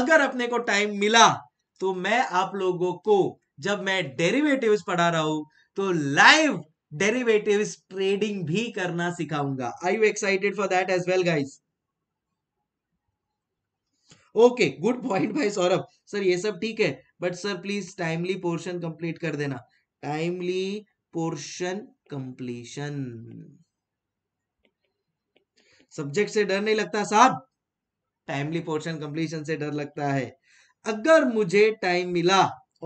अगर अपने को टाइम मिला तो मैं आप लोगों को जब मैं डेरिवेटिव्स पढ़ा रहा हूं तो लाइव डेरिवेटिव्स ट्रेडिंग भी करना सिखाऊंगा I you excited for that as well guys okay good point भाई सौरभ सर ये सब ठीक है but sir please timely portion complete कर देना टाइमली पोर्शन कंप्लीशन सब्जेक्ट से डर नहीं लगता साहब टाइमली पोर्शन कंप्लीशन से डर लगता है अगर मुझे टाइम मिला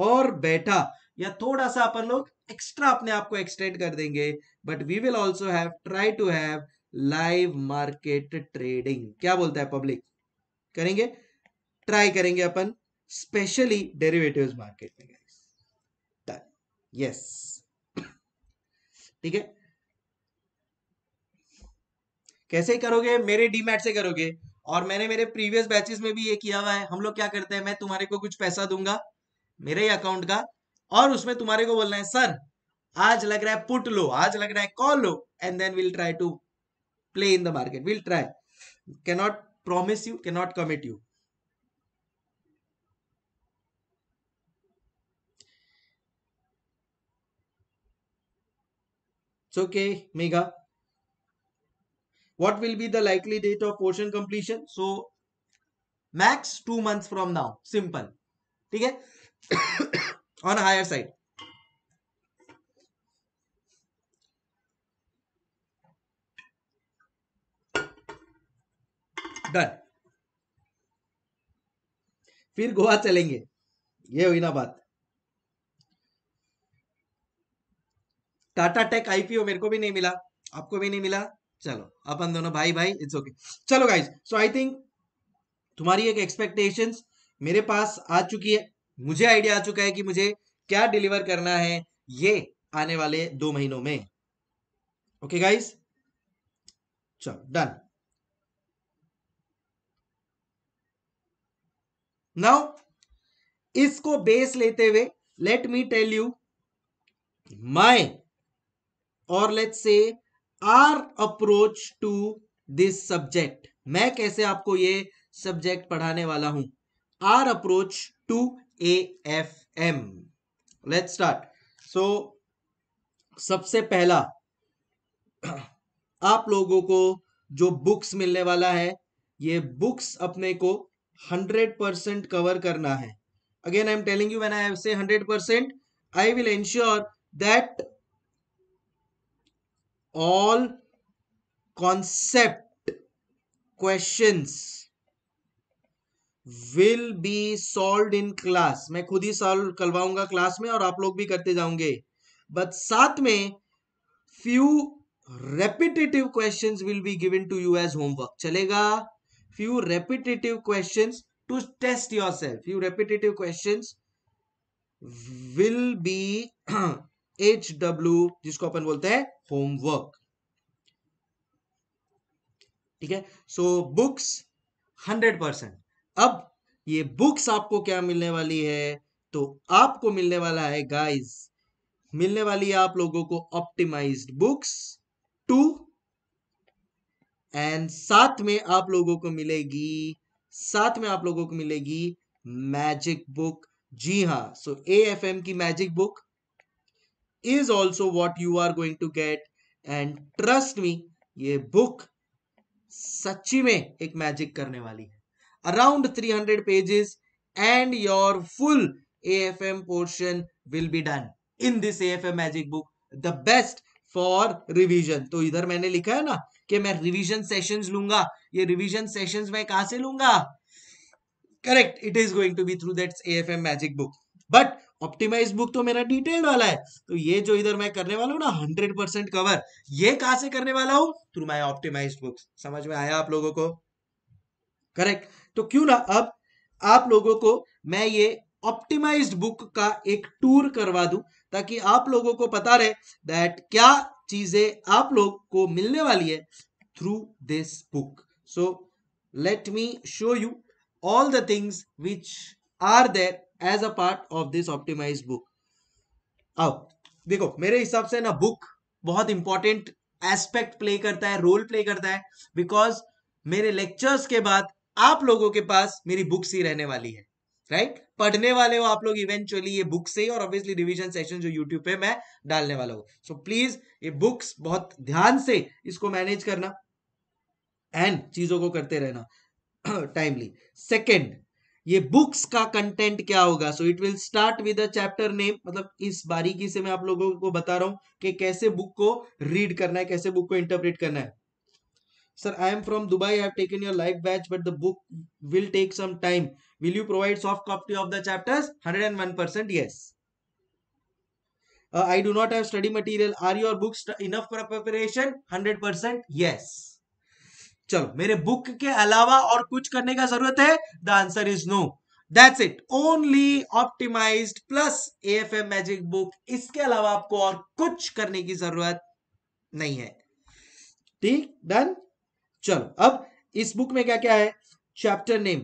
और बैठा या थोड़ा सा अपन लोग एक्स्ट्रा अपने आप को एक्सटेंड कर देंगे but we will also have try to have live market trading क्या बोलता है पब्लिक करेंगे ट्राई करेंगे अपन स्पेशली डेरिवेटिव्स मार्केट में गाइस यस ठीक है कैसे करोगे मेरे डीमैट से करोगे और मैंने मेरे प्रीवियस बैचेस में भी ये किया हुआ है हम लोग क्या करते हैं मैं तुम्हारे को कुछ पैसा दूंगा मेरे ही अकाउंट का और उसमें तुम्हारे को बोलना है सर आज लग रहा है पुट लो आज लग रहा है कॉल लो and then will try to play in the market will try cannot promise you cannot commit you It's okay, Mega. What will be the likely date of portion completion? So, max 2 months from now. Simple. theek Okay? On higher side. Done फिर गोवा चलेंगे ये हुई ना बात Tata take IPO मेरे को भी नहीं मिला आपको भी नहीं मिला चलो अपन दोनों भाई भाई इट्स ओके चलो गाइज सो आई थिंक तुम्हारी एक एक्सपेक्टेशन मेरे पास आ चुकी है मुझे आइडिया आ चुका है कि मुझे क्या डिलीवर करना है ये आने वाले दो महीनों में ओके गाइस चलो डन नाउ इसको बेस लेते हुए let me tell you my और let say our approach to this subject मैं कैसे आपको ये सब्जेक्ट पढ़ाने वाला हूं our approach to A F M let start so सबसे पहला आप लोगों को जो बुक्स मिलने वाला है ये बुक्स अपने को हंड्रेड परसेंट कवर करना है again I am telling you when i say hundred percent I will ensure that all concept question will be solve in class मैं खुद ही सॉल्व करवाऊंगा क्लास में और आप लोग भी करते जाऊंगे बट साथ में few repetitive question will be given to you as homework चलेगा few repetitive question to test yourself few repetitive question will be H W जिसको अपन बोलते हैं होमवर्क ठीक है सो बुक्स हंड्रेड परसेंट अब ये बुक्स आपको क्या मिलने वाली है तो आपको मिलने वाला है गाइस मिलने वाली है आप लोगों को ऑप्टिमाइज्ड बुक्स टू एंड साथ में आप लोगों को मिलेगी साथ में आप लोगों को मिलेगी मैजिक बुक जी हाँ सो ए एफ एम की magic book is also what you are going to get and trust me ये बुक सच्ची में एक मैजिक करने वाली है around three hundred pages and your full AFM portion will be done in F M magic book the best for revision तो इधर मैंने लिखा है ना कि मैं रिविजन सेशन लूंगा ये रिविजन सेशन मैं कहां से लूंगा correct it is going to be through that M magic book but optimize book तो मेरा डिटेल्ड वाला है तो ये जो इधर मैं करने वाला हूँ ना हंड्रेड परसेंट कवर ये कहा से करने वाला हूँ थ्रू माई ऑप्टिमाइज बुक समझ में आया आप लोगों को करेक्ट तो क्यों ना अब आप लोगों को मैं ये ऑप्टिमाइज्ड बुक का एक टूर करवा दू ताकि आप लोगों को पता रहे दैट क्या चीजें आप लोग को मिलने वाली है through this book so let me show you all the things which are there as a part of this optimize book अब देखो मेरे हिसाब से ना बुक बहुत इंपॉर्टेंट एस्पेक्ट प्ले करता है रोल प्ले करता है बिकॉज मेरे लेक्चर्स के बाद आप लोगों के पास मेरी बुक्स ही रहने वाली है राइट right? पढ़ने वाले हो आप लोग इवेंचुअली ये बुक से और ऑब्वियसली रिवीजन सेशन जो यूट्यूब पे मैं डालने वाला हूँ सो प्लीज ये बुक्स बहुत ध्यान से इसको मैनेज करना एंड चीजों को करते रहना टाइमली सेकेंड ये बुक्स का कंटेंट क्या होगा so it will start with chapter name मतलब इस बारीकी से मैं आप लोगों को बता रहा हूं कि कैसे बुक को रीड करना है कैसे बुक को इंटरप्रेट करना है sir I am from Dubai I have taken your live batch but the book will take some time will you provide soft copy of the chapters one percent yes I do not have study are your books enough for preparation hundred percent yes चलो मेरे book के अलावा और कुछ करने का जरूरत है the answer is no that's it only optimize plus A F M magic book इसके अलावा आपको और कुछ करने की जरूरत नहीं है ठीक डन चलो अब इस बुक में क्या क्या है चैप्टर नेम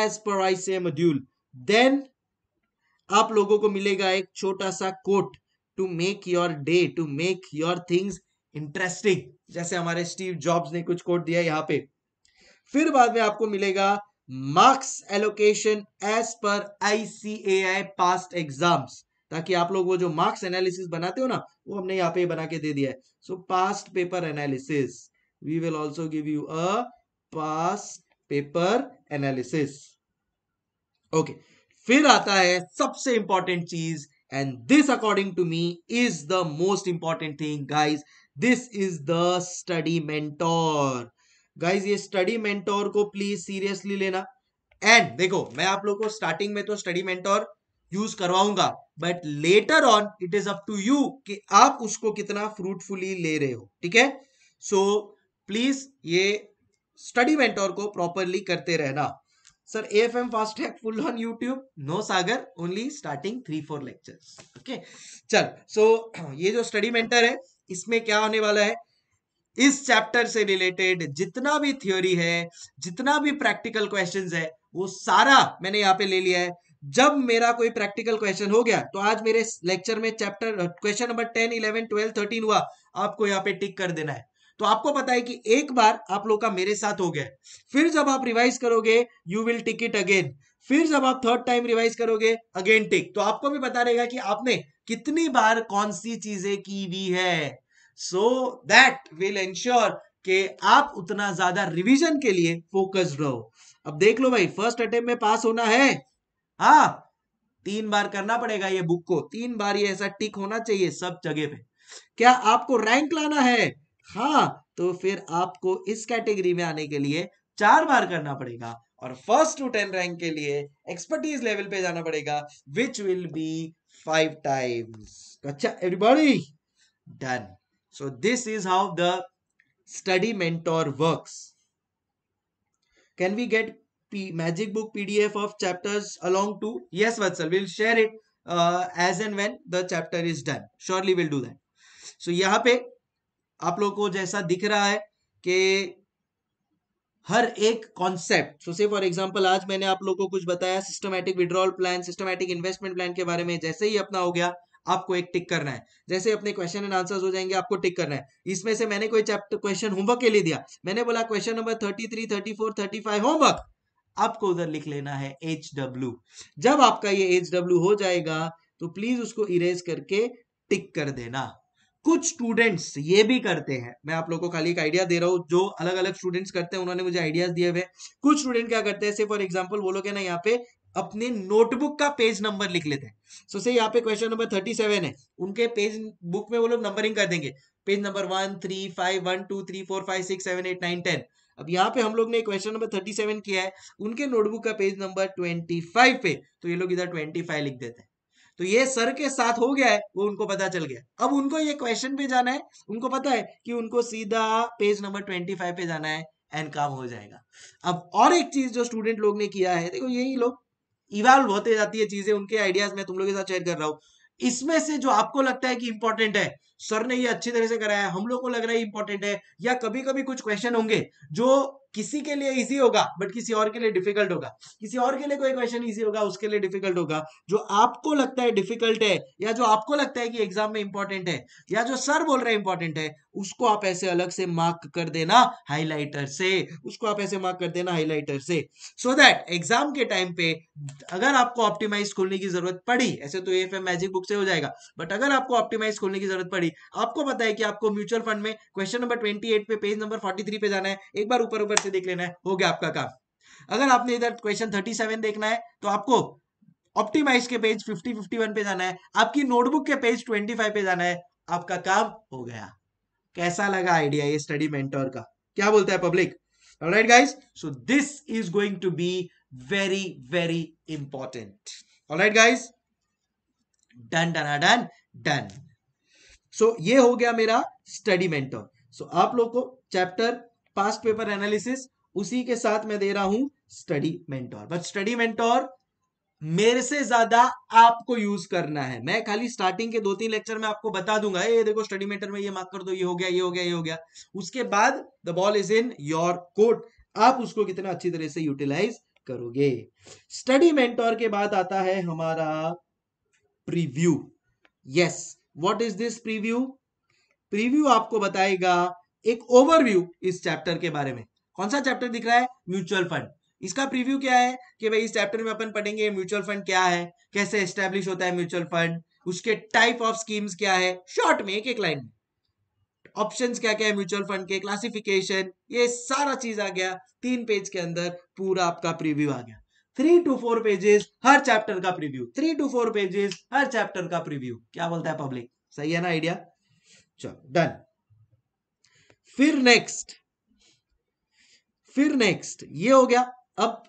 एज पर आई से मॉड्यूल देन आप लोगों को मिलेगा एक छोटा सा quote to make your day to make your things interesting जैसे हमारे स्टीव जॉब्स ने कुछ कोट दिया यहाँ पे फिर बाद में आपको मिलेगा marks allocation as per ICAI past exams ताकि आप लोग वो जो मार्क्स एनालिसिस बनाते हो ना वो हमने यहाँ पे बना के दे दिया है so past paper analysis we will also give you a past paper analysis okay फिर आता है सबसे इंपॉर्टेंट चीज and this according to me is the most important thing guys this is the study mentor guys ये study mentor को please seriously लेना एंड देखो मैं आप लोग को स्टार्टिंग में तो स्टडी मेंटोर यूज करवाऊंगा but later on it is up to you कि आप उसको कितना फ्रूटफुली ले रहे हो ठीक है सो प्लीज ये स्टडी मेंटोर को प्रॉपरली करते रहना sir F M fast full on YouTube no Sagar only starting three four lectures okay चल सो ये जो स्टडी मेंटर है इसमें क्या होने वाला है इस चैप्टर से रिलेटेड जितना भी थ्योरी है जितना भी प्रैक्टिकल क्वेश्चंस है वो सारा मैंने यहाँ पे ले लिया है जब मेरा कोई प्रैक्टिकल क्वेश्चन हो गया तो आज मेरे लेक्चर में chapter question number ten eleven twelve thirteen हुआ आपको यहाँ पे टिक कर देना है तो आपको पता है कि एक बार आप लोग का मेरे साथ हो गया फिर जब आप रिवाइज करोगे you will tick it again फिर जब आप थर्ड टाइम रिवाइज करोगे अगेन टिक तो आपको भी पता रहेगा कि आपने कितनी बार कौन सी चीजें की हुई है सो दैट विल एंश्योर कि आप उतना ज्यादा रिवीजन के लिए फोकस्ड रहो अब देख लो भाई फर्स्ट अटेम्प्ट में पास होना है हाँ तीन बार करना पड़ेगा ये बुक को तीन बार ये ऐसा टिक होना चाहिए सब जगह पे क्या आपको रैंक लाना है हाँ तो फिर आपको इस कैटेगरी में आने के लिए चार बार करना पड़ेगा और फर्स्ट टू टेन रैंक के लिए एक्सपर्टीज लेवल पे जाना पड़ेगा which will be five times अच्छा everybody done so this is how the study mentor works can we get magic book PDF of chapter along to yes Vatsal will share it as and when the chapter is done surely will do that so यहां पर आप लोग को जैसा दिख रहा है कि हर एक कॉन्सेप्ट सो से फॉर एग्जांपल आज मैंने आप लोगों को कुछ बताया systematic withdrawal plan systematic investment plan के बारे में जैसे ही अपना हो गया आपको एक टिक करना है जैसे अपने क्वेश्चन एंड आंसर्स हो जाएंगे आपको टिक करना है इसमें से मैंने कोई चैप्टर क्वेश्चन होमवर्क के लिए दिया मैंने बोला question number thirty three thirty four thirty five homework आपको उधर लिख लेना है एच डब्ल्यू जब आपका ये एच डब्ल्यू हो जाएगा तो प्लीज उसको इरेज करके टिक कर देना कुछ स्टूडेंट्स ये भी करते हैं मैं आप लोगों को खाली एक आइडिया दे रहा हूँ जो अलग अलग स्टूडेंट्स करते हैं उन्होंने मुझे आइडियाज दिए हुए कुछ स्टूडेंट क्या करते हैं फॉर एग्जाम्पल वो लोग है ना यहाँ पे अपने नोटबुक का पेज नंबर लिख लेते हैं सो से यहाँ पे क्वेश्चन नंबर थर्टी सेवन है उनके पेज बुक में वो लोग नंबरिंग कर देंगे page number one three five one two three four five six seven eight nine ten अब यहाँ पे हम लोग ने क्वेश्चन नंबर थर्टी सेवन किया है उनके नोटबुक का पेज नंबर ट्वेंटी फाइव पे तो ये लोग इधर ट्वेंटी फाइव लिख देते हैं तो ये सर के साथ हो गया है वो उनको पता चल गया अब उनको ये क्वेश्चन पे जाना है उनको पता है कि उनको सीधा पेज नंबर ट्वेंटी फाइव पे जाना है एंड काम हो जाएगा अब और एक चीज जो स्टूडेंट लोग ने किया है देखो यही लोग इवाल्व होते जाती है चीजें उनके आइडियाज में तुम लोग के साथ शेयर कर रहा हूँ इसमें से जो आपको लगता है कि इंपॉर्टेंट है सर ने ये अच्छी तरह से कराया है हम लोग को लग रहा है इंपॉर्टेंट है या कभी कभी कुछ क्वेश्चन होंगे जो किसी के लिए इजी होगा बट किसी और के लिए डिफिकल्ट होगा किसी और के लिए कोई क्वेश्चन इजी होगा उसके लिए डिफिकल्ट होगा जो आपको लगता है डिफिकल्ट है या जो आपको लगता है कि एग्जाम में इंपॉर्टेंट है या जो सर बोल रहे हैं इंपॉर्टेंट है उसको आप ऐसे अलग से मार्क कर देना हाईलाइटर से उसको आप ऐसे मार्क कर देना हाईलाइटर से सो दैट एग्जाम के टाइम पे अगर आपको ऑप्टिमाइज खोलने की जरूरत पड़ी ऐसे तो एफ मैजिक बुक से हो जाएगा बट अगर आपको ऑप्टिमाइज खोलने की जरूरत पड़ी आपको पता है कि आपको म्यूचुअल फंड में क्वेश्चन नंबर ट्वेंटी पे पेज नंबर फोर्टी पे जाना है एक बार ऊपर ऊपर से देख लेना है हो गया आपका काम अगर आपने इधर क्वेश्चन थर्टी सेवन देखना है तो आपको ऑप्टिमाइज के पेज फिफ्टी फिफ्टी वन पे जाना है आपकी नोटबुक के पेज ट्वेंटी फाइव पे जाना है आपका काम हो गया कैसा लगा आइडिया ये स्टडी मेंटोर का क्या बोलता है public alright guys so this is going to be very very important right guys done done done done सो ये हो गया मेरा स्टडी मेंटोर सो आप लोग को चैप्टर पास्ट पेपर एनालिसिस उसी के साथ मैं दे रहा हूं study mentor but study mentor मेरे से ज्यादा आपको यूज करना है मैं खाली स्टार्टिंग के दो तीन लेक्चर में आपको बता दूंगा ये देखो स्टडी मेंटर में ये मार्क कर दो ये हो गया ये हो गया ये हो गया उसके बाद the ball is in your court आप उसको कितना अच्छी तरह से यूटिलाइज करोगे स्टडी मेंटोर के बाद आता है हमारा preview yes what is this preview preview आपको बताएगा एक ओवरव्यू इस चैप्टर के बारे में कौन सा चैप्टर दिख रहा है म्यूचुअल फंड इसका प्रीव्यू क्या है कि भाई इस चैप्टर में अपन पढ़ेंगे म्यूचुअल फंड क्या है कैसे एस्टेब्लिश होता है म्यूचुअल फंड उसके टाइप ऑफ स्कीम्स क्या है शॉर्ट में एक एक लाइन में ऑप्शन क्या क्या है म्यूचुअल फंड के क्लासिफिकेशन ये सारा चीज आ गया तीन पेज के अंदर पूरा आपका प्रीव्यू आ गया थ्री टू फोर पेजेस हर चैप्टर का preview three two four pages हर चैप्टर का प्रीव्यू क्या बोलता है पब्लिक सही है ना आइडिया चलो डन फिर नेक्स्ट फिर नेक्स्ट ये हो गया अब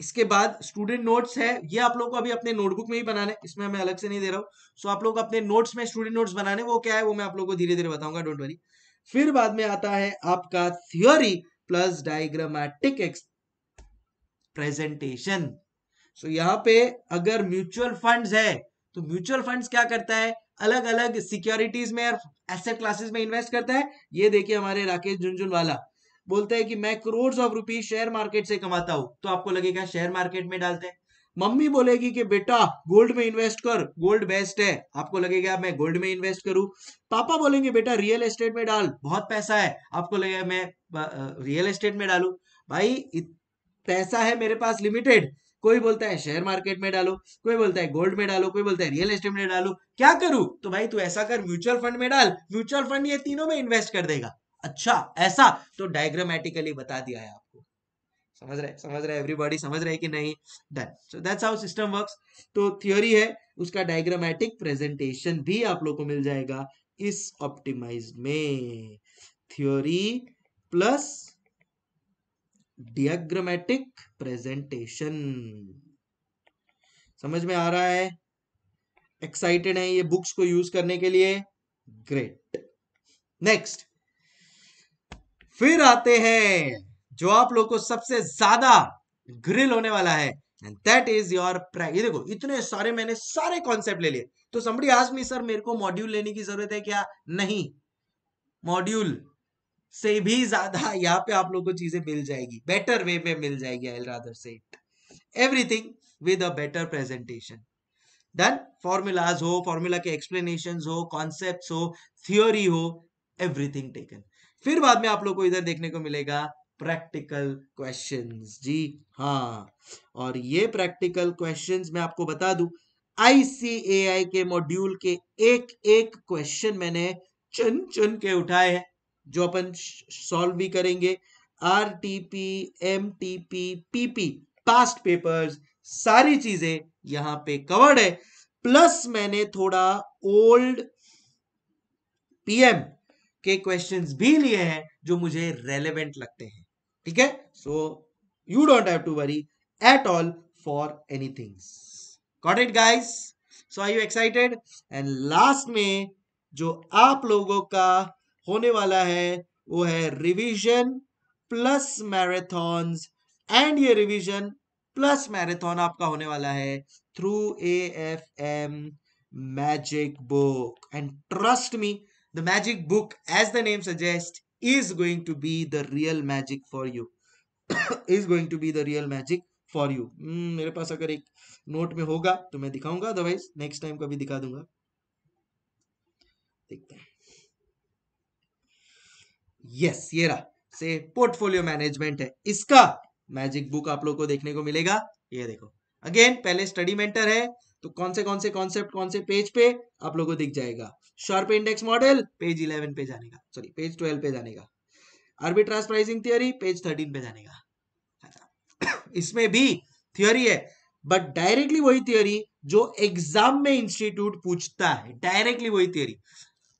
इसके बाद स्टूडेंट नोट्स है ये आप लोग को अभी अपने नोटबुक में ही बनाने इसमें मैं अलग से नहीं दे रहा हूं सो आप लोग अपने नोट्स में स्टूडेंट नोट्स बनाने वो क्या है वो मैं आप लोगों को धीरे धीरे बताऊंगा डोंट वरी फिर बाद में आता है आपका theory plus diagrammatic presentation so यहाँ पे अगर म्यूचुअल फंड्स है तो म्यूचुअल फंड्स क्या करता है अलग अलग सिक्योरिटीज में एसेट क्लासेस में इन्वेस्ट करता है ये देखिए हमारे राकेश झुंझुन वाला बोलते हैं कि मैं crore of rupees share market से कमाता हूं तो आपको लगेगा शेयर मार्केट में डालते हैं मम्मी बोलेगी कि बेटा गोल्ड में इन्वेस्ट कर गोल्ड बेस्ट है आपको लगेगा मैं गोल्ड में इन्वेस्ट करूं पापा बोलेंगे बेटा रियल एस्टेट में डाल बहुत पैसा है आपको लगेगा मैं रियल एस्टेट में डालू भाई पैसा है मेरे पास लिमिटेड कोई बोलता है शेयर मार्केट में डालो कोई बोलता है गोल्ड में डालो कोई बोलता है रियल एस्टेट में डालो क्या करूं तो भाई तू ऐसा कर म्यूचुअल फंड में डाल म्यूचुअल फंड ये तीनों में इन्वेस्ट कर देगा अच्छा ऐसा तो डायग्रामेटिकली बता दिया है आपको समझ रहे समझ रहे एवरीबॉडी समझ रहे कि नहीं done so that's how system works तो थ्योरी है उसका डायग्रामेटिक प्रेजेंटेशन भी आप लोग को मिल जाएगा इस ऑप्टिमाइज में थ्योरी प्लस डियाग्रामेटिक प्रेजेंटेशन समझ में आ रहा है एक्साइटेड है ये बुक्स को यूज करने के लिए ग्रेट नेक्स्ट फिर आते हैं जो आप लोग को सबसे ज्यादा ग्रिल होने वाला है एंड दैट इज योर ये देखो इतने सारे मैंने सारे कॉन्सेप्ट ले लिए तो समी आज मी सर मेरे को मॉड्यूल लेने की जरूरत है क्या नहीं मॉड्यूल से भी ज्यादा यहाँ पे आप लोग को चीजें मिल जाएगी बेटर वे में मिल जाएगी I rather say everything with a better presentation done formulas हो फॉर्मूला के एक्सप्लेनेशन हो कॉन्सेप्ट हो थियोरी हो एवरीथिंग टेकन फिर बाद में आप लोग को इधर देखने को मिलेगा प्रैक्टिकल क्वेश्चंस जी हाँ और ये प्रैक्टिकल क्वेश्चंस मैं आपको बता दू आईसीएआई के मॉड्यूल के एक एक क्वेश्चन मैंने चुन चुन के उठाए हैं जो अपन सॉल्व भी करेंगे R T P M T P P past paper सारी चीजें यहां पे कवर्ड है प्लस मैंने थोड़ा ओल्ड पीएम के क्वेश्चंस भी लिए हैं जो मुझे रेलेवेंट लगते हैं ठीक है so you don't have to worry at all for things got it guys so are you excited and last में जो आप लोगों का होने वाला है वो है रिविजन प्लस मैराथन्स एंड ये रिविजन प्लस मैराथन आपका होने वाला है through AFM magic book and trust me the magic book as the name suggest is going to be the real magic for you is going to be the real magic for you मेरे पास अगर एक note में होगा तो मैं दिखाऊंगा otherwise next time कभी दिखा दूंगा देखते हैं यस ये रहा से पोर्टफोलियो मैनेजमेंट है इसका मैजिक बुक आप लोग को देखने को मिलेगा ये देखो अगेन पहले स्टडी मेंटर है तो कौन से कौन से कॉन्सेप्ट कौन से पेज पे आप लोगों को दिख जाएगा sharp index model page eleven पे जाने का सॉरी पेज ट्वेल्व पे जाने का arbitrage pricing theory page thirteen पे जाने का इसमें भी थियोरी है बट डायरेक्टली वही थियोरी जो एग्जाम में इंस्टीट्यूट पूछता है डायरेक्टली वही थियोरी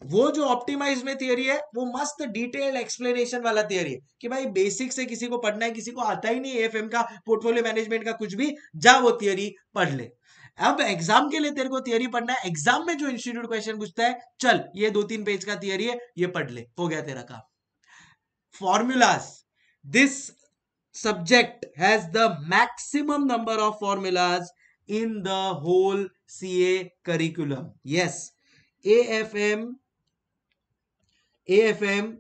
वो जो ऑप्टिमाइज में थियरी है वो मस्त डिटेल्ड एक्सप्लेनेशन वाला थियरी है कि भाई बेसिक से किसी को पढ़ना है किसी को आता ही नहीं एम का पोर्टफोलियो मैनेजमेंट का कुछ भी जा वो थियरी पढ़ ले अब एग्जाम के लिए तेरे को थियरी पढ़ना है एग्जाम में जो इंस्टीट्यूट क्वेश्चन पूछता है चल ये दो तीन पेज का थियरी है ये पढ़ ले हो गया तेरा काम formulas this subject has the maximum number of formulas in the whole the curriculum yes A F M AFM,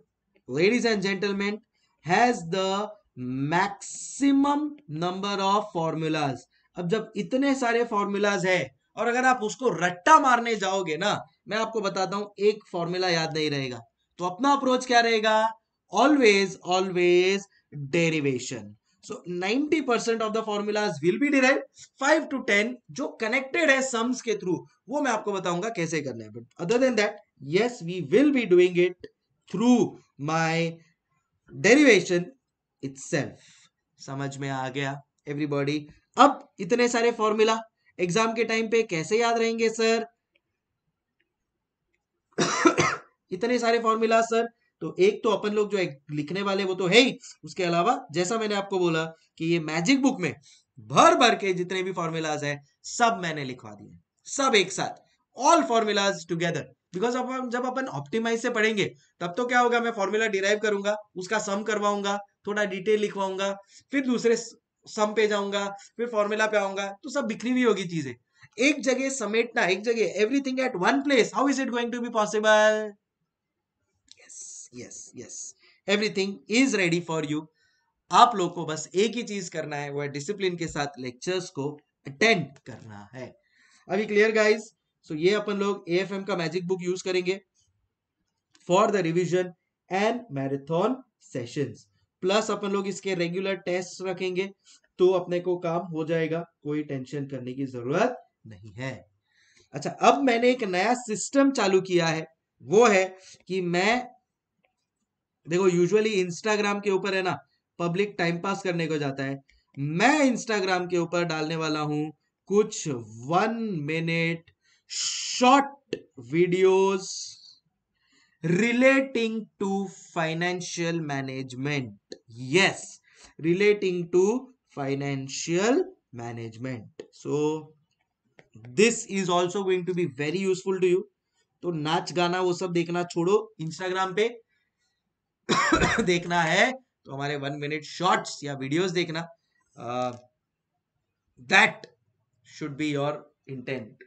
ladies and gentlemen, has the maximum number of formulas. अब जब इतने सारे फॉर्मूलाज है और अगर आप उसको रट्टा मारने जाओगे ना मैं आपको बताता हूं एक फॉर्मूला याद नहीं रहेगा तो अपना अप्रोच क्या रहेगा always always derivation so 90 percent of the formulas will be derive 5 to 10 जो कनेक्टेड है सम्स के थ्रू वो मैं आपको बताऊंगा कैसे करना है but other than that yes we will be doing it through my derivation itself समझ में आ गया एवरीबॉडी अब इतने सारे फॉर्मूला एग्जाम के टाइम पे कैसे याद रहेंगे सर इतने सारे फॉर्मूला सर तो एक तो अपन लोग जो लिखने वाले वो तो है ही उसके अलावा जैसा मैंने आपको बोला कि ये मैजिक बुक में भर भर के जितने भी फॉर्मूलाज हैं सब मैंने लिखवा दिए सब एक साथ ऑल फॉर्मूलाज टुगेदर बिकॉज अब जब अपन ऑप्टिमाइज से पढ़ेंगे तब तो क्या होगा मैं फॉर्मूला डिराइव करूंगा उसका सम करवाऊंगा थोड़ा डिटेल लिखवाऊंगा फिर दूसरे सम पे जाऊंगा फिर फॉर्मूला पे आऊंगा तो सब बिखरी हुई होगी चीजें एक जगह समेटना एक जगह everything at one place how is it going to be possible yes yes everything is ready for you आप लोग को बस एक ही चीज करना है वो है डिसिप्लिन के साथ लेक्चर्स को अटेंड करना है अभी क्लियर गाइज सो ये अपन लोग ए का मैजिक बुक यूज करेंगे for the revision and marathon session plus अपन लोग इसके रेगुलर टेस्ट रखेंगे तो अपने को काम हो जाएगा कोई टेंशन करने की जरूरत नहीं है अच्छा अब मैंने एक नया सिस्टम चालू किया है वो है कि मैं देखो यूजुअली इंस्टाग्राम के ऊपर है ना पब्लिक टाइम पास करने को जाता है मैं इंस्टाग्राम के ऊपर डालने वाला हूं कुछ one minute short videos relating to financial management yes relating to financial management so this is also going to be very useful to you तो नाच गाना वो सब देखना छोड़ो इंस्टाग्राम पे देखना है तो हमारे वन मिनट शॉर्ट्स या वीडियोस देखना that should be your intent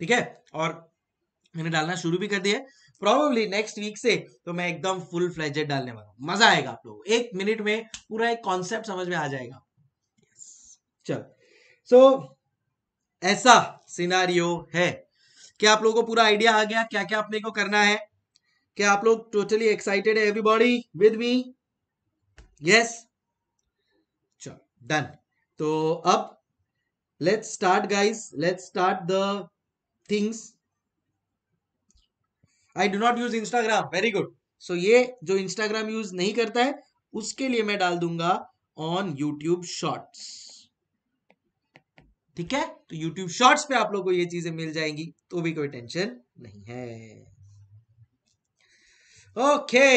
ठीक है और मैंने डालना शुरू भी कर दिया प्रॉबेबली नेक्स्ट वीक से तो मैं एकदम फुल फ्लेजेड डालने वाला हूँ मजा आएगा आप लोग एक मिनट में पूरा एक कॉन्सेप्ट समझ में आ जाएगा चल सो so, ऐसा सिनारियो है क्या आप लोगों को पूरा आइडिया आ गया क्या क्या अपने को करना है क्या आप लोग टोटली एक्साइटेड है एवरीबॉडी विद मी यस चल डन तो अब let's start guys let's start the things I do not use Instagram very good so ये जो इंस्टाग्राम यूज नहीं करता है उसके लिए मैं डाल दूंगा ऑन यूट्यूब शॉर्ट्स ठीक है तो यूट्यूब शॉर्ट्स पे आप लोग को ये चीजें मिल जाएंगी तो भी कोई टेंशन नहीं है ओके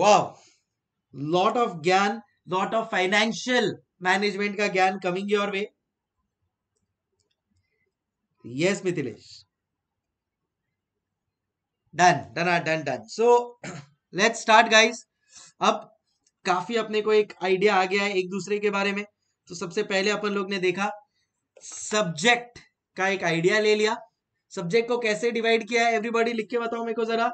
वाह लॉट ऑफ ज्ञान लॉट ऑफ फाइनेंशियल मैनेजमेंट का ज्ञान coming your way Yes, Mithilesh. Done, done, done, done. So let's start, guys. अब काफी अपने को एक आइडिया आ गया है एक दूसरे के बारे में तो सबसे पहले अपन लोग ने देखा सब्जेक्ट का एक आइडिया ले लिया सब्जेक्ट को कैसे डिवाइड किया है एवरीबॉडी लिख के बताओ मेरे को जरा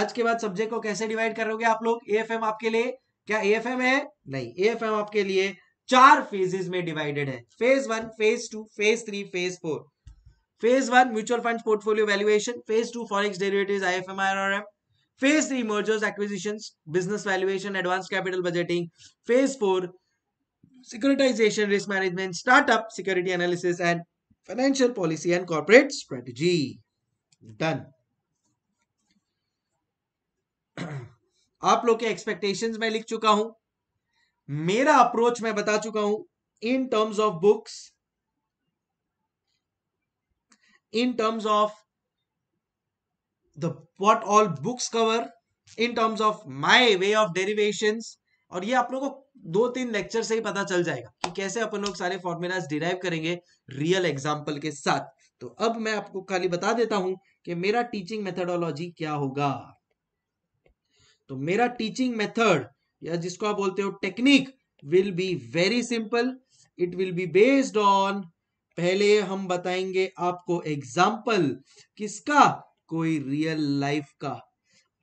आज के बाद सब्जेक्ट को कैसे डिवाइड करोगे आप लोग ए आपके लिए क्या ए है नहीं ए आपके लिए चार फेजेस में डिवाइडेड है phase one phase two phase three phase four phase one mutual fund portfolio valuation phase two forex derivatives IFMR और phase three mergers acquisitions business valuation advance capital budgeting phase four securitization risk management startup security analysis and financial policy and corporate strategy done आप लोग के expectations मैं लिख चुका हूं मेरा approach मैं बता चुका हूं in terms of books in terms of the what all books cover in terms of my way of derivations और ये आप लोगों को दो तीन लेक्चर से ही पता चल जाएगा कि कैसे अपन लोग सारे फॉर्मूलाज डिराइव करेंगे रियल एग्जाम्पल के साथ तो अब मैं आपको खाली बता देता हूं कि मेरा टीचिंग मेथडोलॉजी क्या होगा तो मेरा टीचिंग मेथड या जिसको आप बोलते हो technique will be very simple it will be based on पहले हम बताएंगे आपको एग्जाम्पल किसका कोई रियल लाइफ का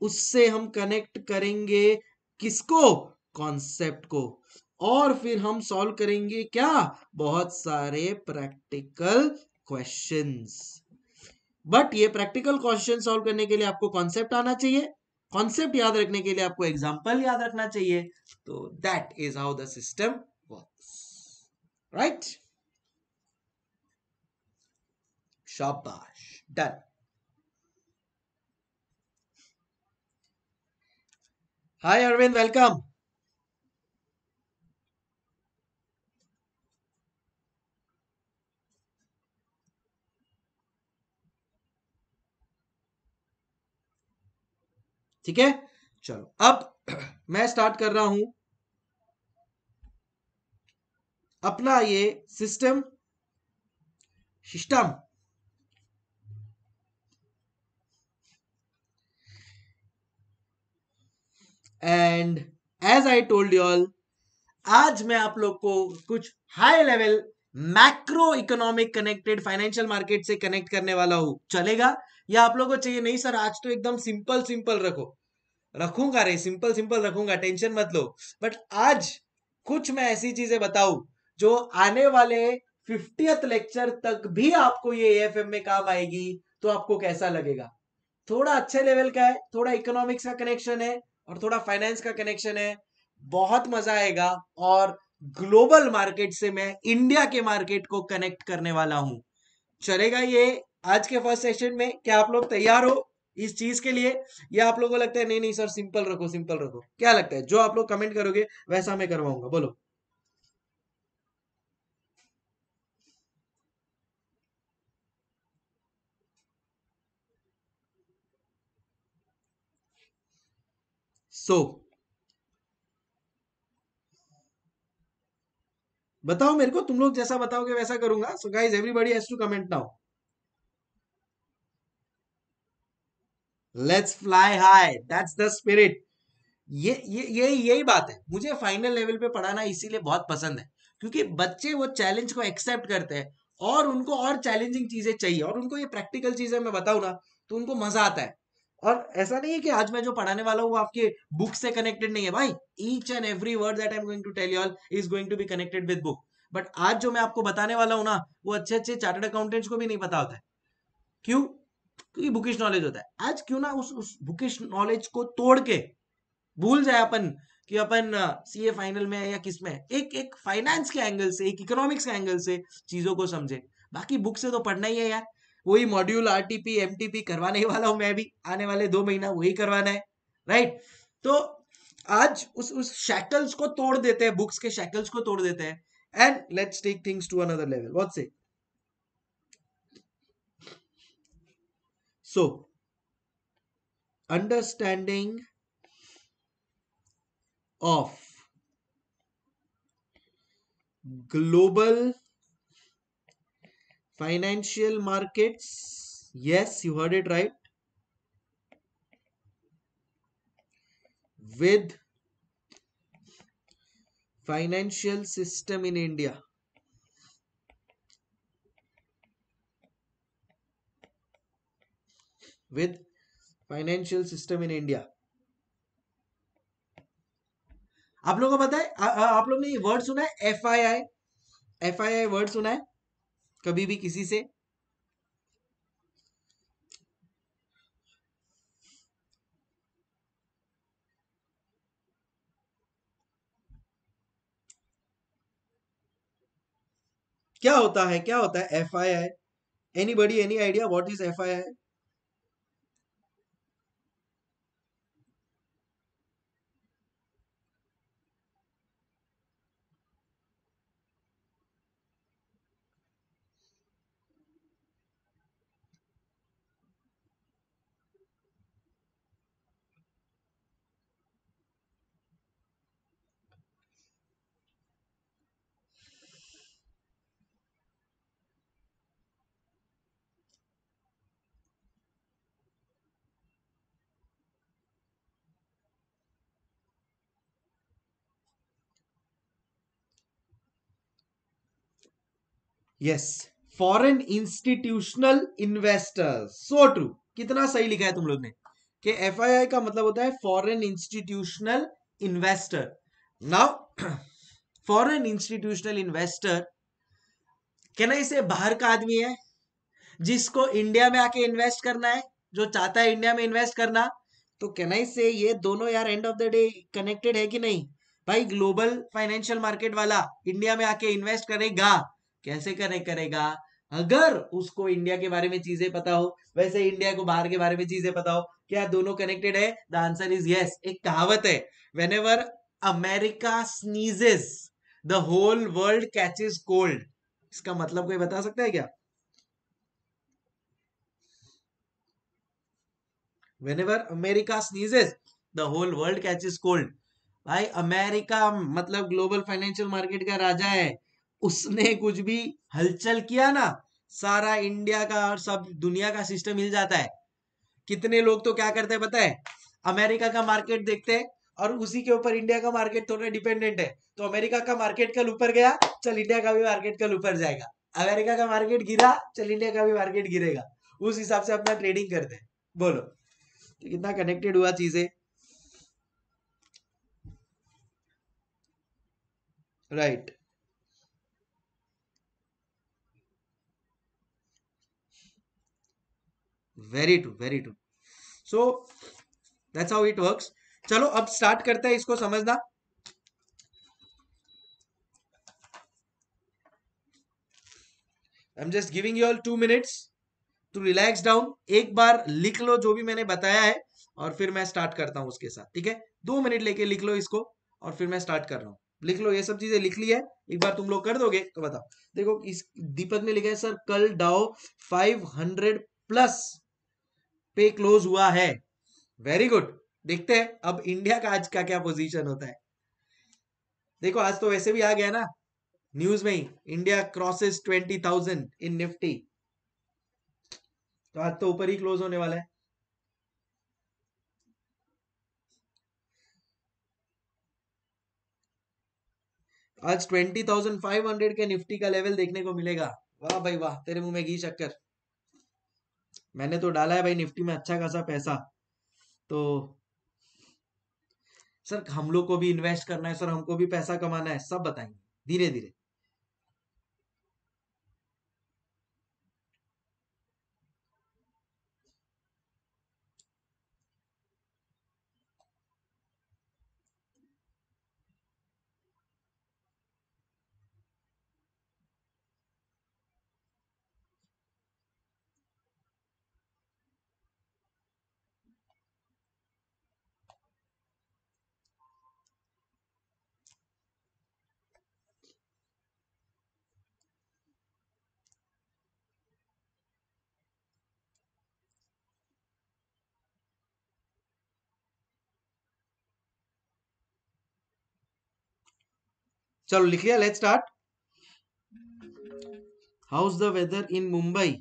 उससे हम कनेक्ट करेंगे किसको कॉन्सेप्ट को और फिर हम सॉल्व करेंगे क्या बहुत सारे प्रैक्टिकल क्वेश्चंस बट ये प्रैक्टिकल क्वेश्चन सॉल्व करने के लिए आपको कॉन्सेप्ट आना चाहिए कॉन्सेप्ट याद रखने के लिए आपको एग्जाम्पल याद रखना चाहिए तो that is how the system works right शाबाश डन हाय अरविंद वेलकम ठीक है चलो अब मैं स्टार्ट कर रहा हूं अपना ये system system and as I told you all आज मैं आप लोग को कुछ high level macro economic connected financial market से कनेक्ट करने वाला हूं चलेगा या आप लोग को चाहिए नहीं सर आज तो एकदम सिंपल सिंपल रखो रखूंगा रे सिंपल सिंपल रखूंगा टेंशन मत लो बट आज कुछ मैं ऐसी चीजें बताऊं जो आने वाले फिफ्टियथ लेक्चर तक भी आपको ये एफ में काम आएगी तो आपको कैसा लगेगा थोड़ा अच्छे लेवल का है थोड़ा इकोनॉमिक्स का कनेक्शन है और थोड़ा फाइनेंस का कनेक्शन है बहुत मजा आएगा और ग्लोबल मार्केट से मैं इंडिया के मार्केट को कनेक्ट करने वाला हूं चलेगा ये आज के फर्स्ट सेशन में क्या आप लोग तैयार हो इस चीज के लिए या आप लोगों को लगता है नहीं नहीं सर सिंपल रखो सिंपल रखो क्या लगता है जो आप लोग कमेंट करोगे वैसा मैं करवाऊंगा बोलो सो बताओ मेरे को तुम लोग जैसा बताओगे वैसा करूंगा so guys everybody has to comment now let's fly high that's the spirit ये ये ये यही बात है मुझे फाइनल लेवल पे पढ़ाना इसीलिए बहुत पसंद है क्योंकि बच्चे वो चैलेंज को एक्सेप्ट करते हैं और उनको और चैलेंजिंग चीजें चाहिए और उनको ये प्रैक्टिकल चीजें मैं बताऊ ना तो उनको मजा आता है और ऐसा नहीं है कि आज मैं जो पढ़ाने वाला हूँ आपके बुक से कनेक्टेड नहीं है भाई each and every word that I am going to tell you all is going to be connected with book but आज जो मैं आपको बताने वाला हूँ ना वो अच्छे अच्छे चार्टर्ड अकाउंटेंट्स को भी नहीं पता होता है क्यों क्योंकि बुकिश नॉलेज होता है आज क्यों ना उस उस बुकिश नॉलेज को तोड़ के भूल जाए अपन कि अपन सी ए फाइनल में है या किस में है एक एक फाइनेंस के एंगल से एक इकोनॉमिक्स के एंगल से चीजों को समझे बाकी बुक से तो पढ़ना ही है यार कोई मॉड्यूल आरटीपी एमटीपी करवाने वाला हूं मैं भी आने वाले दो महीना वही करवाना है राइट तो आज उस उस शैकल्स को तोड़ देते हैं बुक्स के शैकल्स को तोड़ देते हैं and let's take things to another level what's say so understanding of global financial markets yes you heard it right with financial system in india with financial system in india आप लोगों को पता है आ, आ, आप लोग ने ये वर्ड सुना है F I I F I I word सुना है कभी भी किसी से क्या होता है क्या होता है F I I anybody any idea what is F I I yes foreign institutional investors so true कितना सही लिखा है तुम लोग ने कि एफ का मतलब होता है foreign institutional investor now foreign institutional investor कहना इसे बाहर का आदमी है जिसको इंडिया में आके इन्वेस्ट करना है जो चाहता है इंडिया में इन्वेस्ट करना तो कहना से ये दोनों यार end of the day connected है कि नहीं भाई ग्लोबल फाइनेंशियल मार्केट वाला इंडिया में आके इन्वेस्ट करेगा कैसे कनेक्ट करेगा अगर उसको इंडिया के बारे में चीजें पता हो वैसे इंडिया को बाहर के बारे में चीजें पता हो क्या दोनों कनेक्टेड है द आंसर इज यस एक कहावत है whenever America sneezes the whole world catches cold इसका मतलब कोई बता सकता है क्या whenever America sneezes the whole world is cold भाई अमेरिका मतलब ग्लोबल फाइनेंशियल मार्केट का राजा है उसने कुछ भी हलचल किया ना सारा इंडिया का और सब दुनिया का सिस्टम हिल जाता है कितने लोग तो क्या करते हैं पता है अमेरिका का मार्केट देखते हैं और उसी के ऊपर इंडिया का मार्केट थोड़ा डिपेंडेंट है तो अमेरिका का मार्केट कल ऊपर गया चल इंडिया का भी मार्केट कल ऊपर जाएगा अमेरिका का मार्केट गिरा चल इंडिया का भी मार्केट गिरेगा उस हिसाब से अपना ट्रेडिंग करते हैं बोलो तो कितना कनेक्टेड हुआ चीजें right very too very true so that's how it works चलो अब स्टार्ट करते हैं इसको समझना I am just giving you two minutes to relax down एक बार लिख लो जो भी मैंने बताया है और फिर मैं स्टार्ट करता हूं उसके साथ ठीक है दो मिनट लेके लिख लो इसको और फिर मैं स्टार्ट कर रहा हूं लिख लो ये सब चीजें लिख ली है एक बार तुम लोग कर दोगे तो बताओ देखो इस दीपक ने लिखा है सर कल डाओ 500 प्लस पे क्लोज हुआ है वेरी गुड देखते हैं अब इंडिया का आज का क्या पोजीशन होता है देखो आज तो वैसे भी आ गया ना न्यूज में ही India crosses twenty thousand in Nifty तो आज तो ऊपर ही क्लोज होने वाला है आज ट्वेंटी थाउजेंड फाइव हंड्रेड के निफ्टी का लेवल देखने को मिलेगा वाह भाई वाह तेरे मुंह में घी शक्कर मैंने तो डाला है भाई निफ्टी में अच्छा खासा पैसा तो सर हम लोग को भी इन्वेस्ट करना है सर हमको भी पैसा कमाना है सब बताएंगे धीरे धीरे चलो लिख लिया let start how is the weather in Mumbai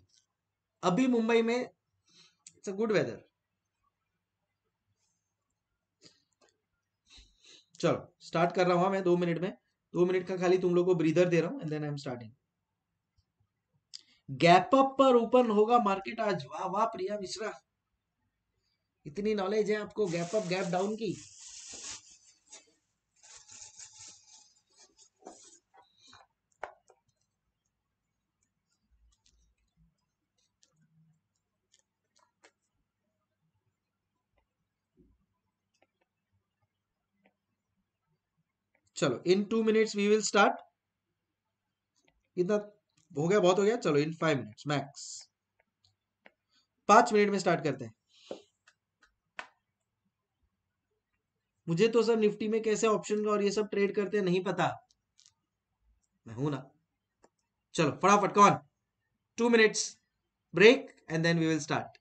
अभी मुंबई में इट्स अ गुड वेदर चलो स्टार्ट कर रहा हूं हाँ मैं दो मिनट में दो मिनट का खाली तुम लोग को ब्रीदर दे रहा हूं and then I am starting gap up पर ओपन होगा मार्केट आज वाह वाह प्रिया मिश्रा इतनी नॉलेज है आपको गैप अप गैप डाउन की चलो in two minutes we will start इतना हो गया बहुत हो गया चलो इन फाइव मिनट्स मैक्स पांच मिनट में स्टार्ट करते हैं मुझे तो सर निफ्टी में कैसे ऑप्शन और ये सब ट्रेड करते हैं नहीं पता मैं हूं ना चलो फटाफट कौन two minutes break and then we will start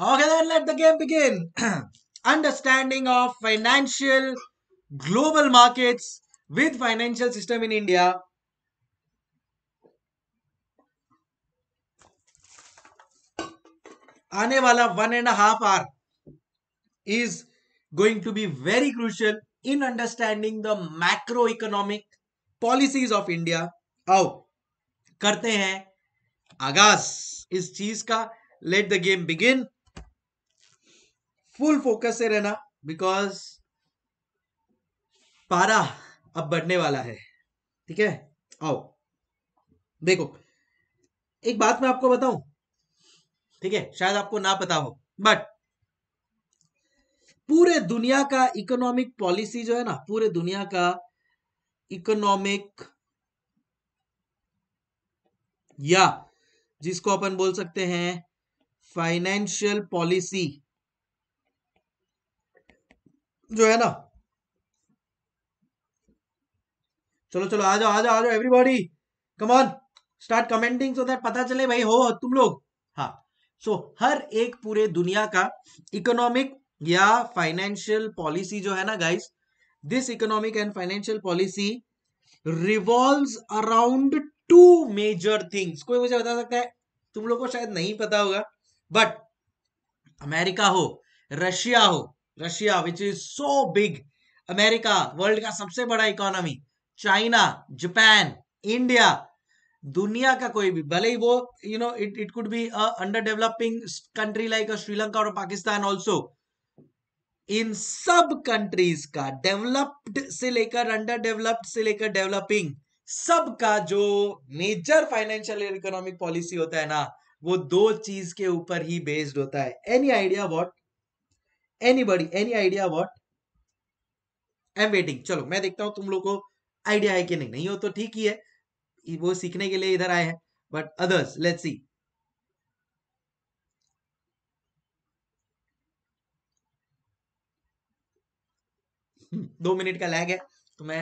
Okay, then let the game begin. Understanding of financial global markets with financial system in India. आने वाला one and half hour is going to be very crucial in understanding the macro economic policies of India आओ करते हैं आगाज इस चीज का let the game begin full focus से रहना बिकॉज पारा अब बढ़ने वाला है ठीक है आओ देखो एक बात मैं आपको बताऊं ठीक है शायद आपको ना पता हो बट पूरे दुनिया का इकोनॉमिक पॉलिसी जो है ना पूरे दुनिया का इकोनॉमिक या जिसको अपन बोल सकते हैं फाइनेंशियल पॉलिसी जो है ना चलो चलो आ जाओ आ जाओ आ जाओ everybody come on start commenting so that पता चले भाई हो तुम लोग हाँ सो so, हर एक पूरे दुनिया का इकोनॉमिक या फाइनेंशियल पॉलिसी जो है ना guys this economic and financial policy revolve around two major things कोई मुझे बता सकता है तुम लोग को शायद नहीं पता होगा बट अमेरिका हो रशिया हो Russia which is so big America world का सबसे बड़ा इकोनॉमी चाइना जापान इंडिया दुनिया का कोई भी भले ही वो you know it it could be under developing country like Sri Lanka और पाकिस्तान ऑल्सो इन सब कंट्रीज का डेवलप्ड से लेकर अंडर डेवलप्ड से लेकर डेवलपिंग सब का जो मेजर फाइनेंशियल इकोनॉमिक पॉलिसी होता है ना वो दो चीज के ऊपर ही बेस्ड होता है एनी आइडिया वॉट बड़ी any idea what I am waiting चलो मैं देखता हूँ तुम लोग को आइडिया है कि नहीं नहीं हो तो ठीक ही है वो सीखने के लिए इधर आए हैं बट अदर्स लेट्स सी दो मिनट का लैग है तो मैं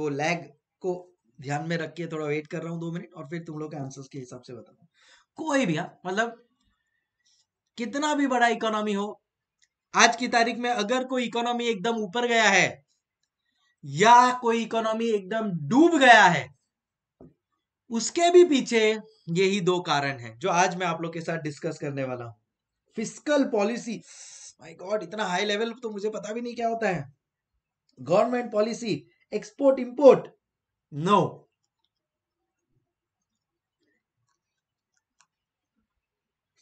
वो लैग को ध्यान में रख के थोड़ा वेट कर रहा हूँ दो मिनट और फिर तुम लोग के आंसर्स के हिसाब से बताऊँ कोई भी हाँ मतलब कितना भी बड़ा इकोनॉमी हो आज की तारीख में अगर कोई इकोनॉमी एकदम ऊपर गया है या कोई इकोनॉमी एकदम डूब गया है उसके भी पीछे यही दो कारण हैं जो आज मैं आप लोग के साथ डिस्कस करने वाला हूं फिजिकल पॉलिसी माय गॉड इतना हाई लेवल तो मुझे पता भी नहीं क्या होता है government policy export import no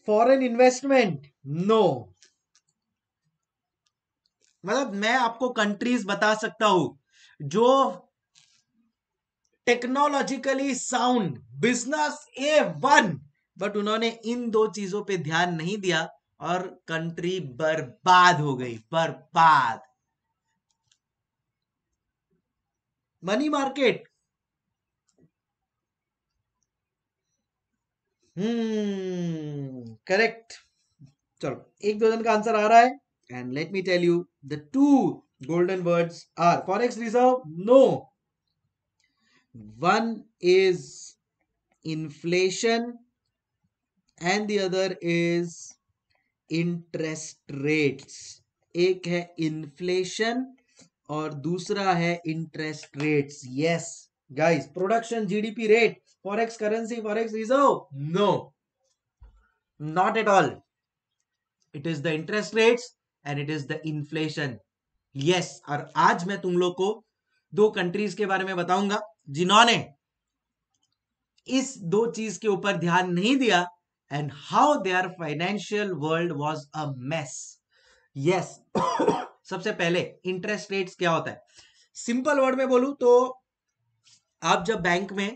foreign investment no मतलब मैं आपको कंट्रीज बता सकता हूं जो technologically sound business A one but उन्होंने इन दो चीजों पे ध्यान नहीं दिया और कंट्री बर्बाद हो गई बर्बाद मनी मार्केट हम्म करेक्ट चलो एक दो जन का आंसर आ रहा है And let me tell you, the two golden words are forex reserve, no. One is inflation and the other is interest rates. Ek hai inflation or dusra hai interest rates. Yes, guys, production GDP rate, forex currency, forex reserve, no. Not at all. It is the interest rates and it is the inflation yes और आज मैं तुम लोग को दो countries के बारे में बताऊंगा जिन्होंने इस दो चीज के ऊपर ध्यान नहीं दिया and how their financial world was a mess yes सबसे पहले इंटरेस्ट रेट्स क्या होता है सिंपल वर्ड में बोलू तो आप जब बैंक में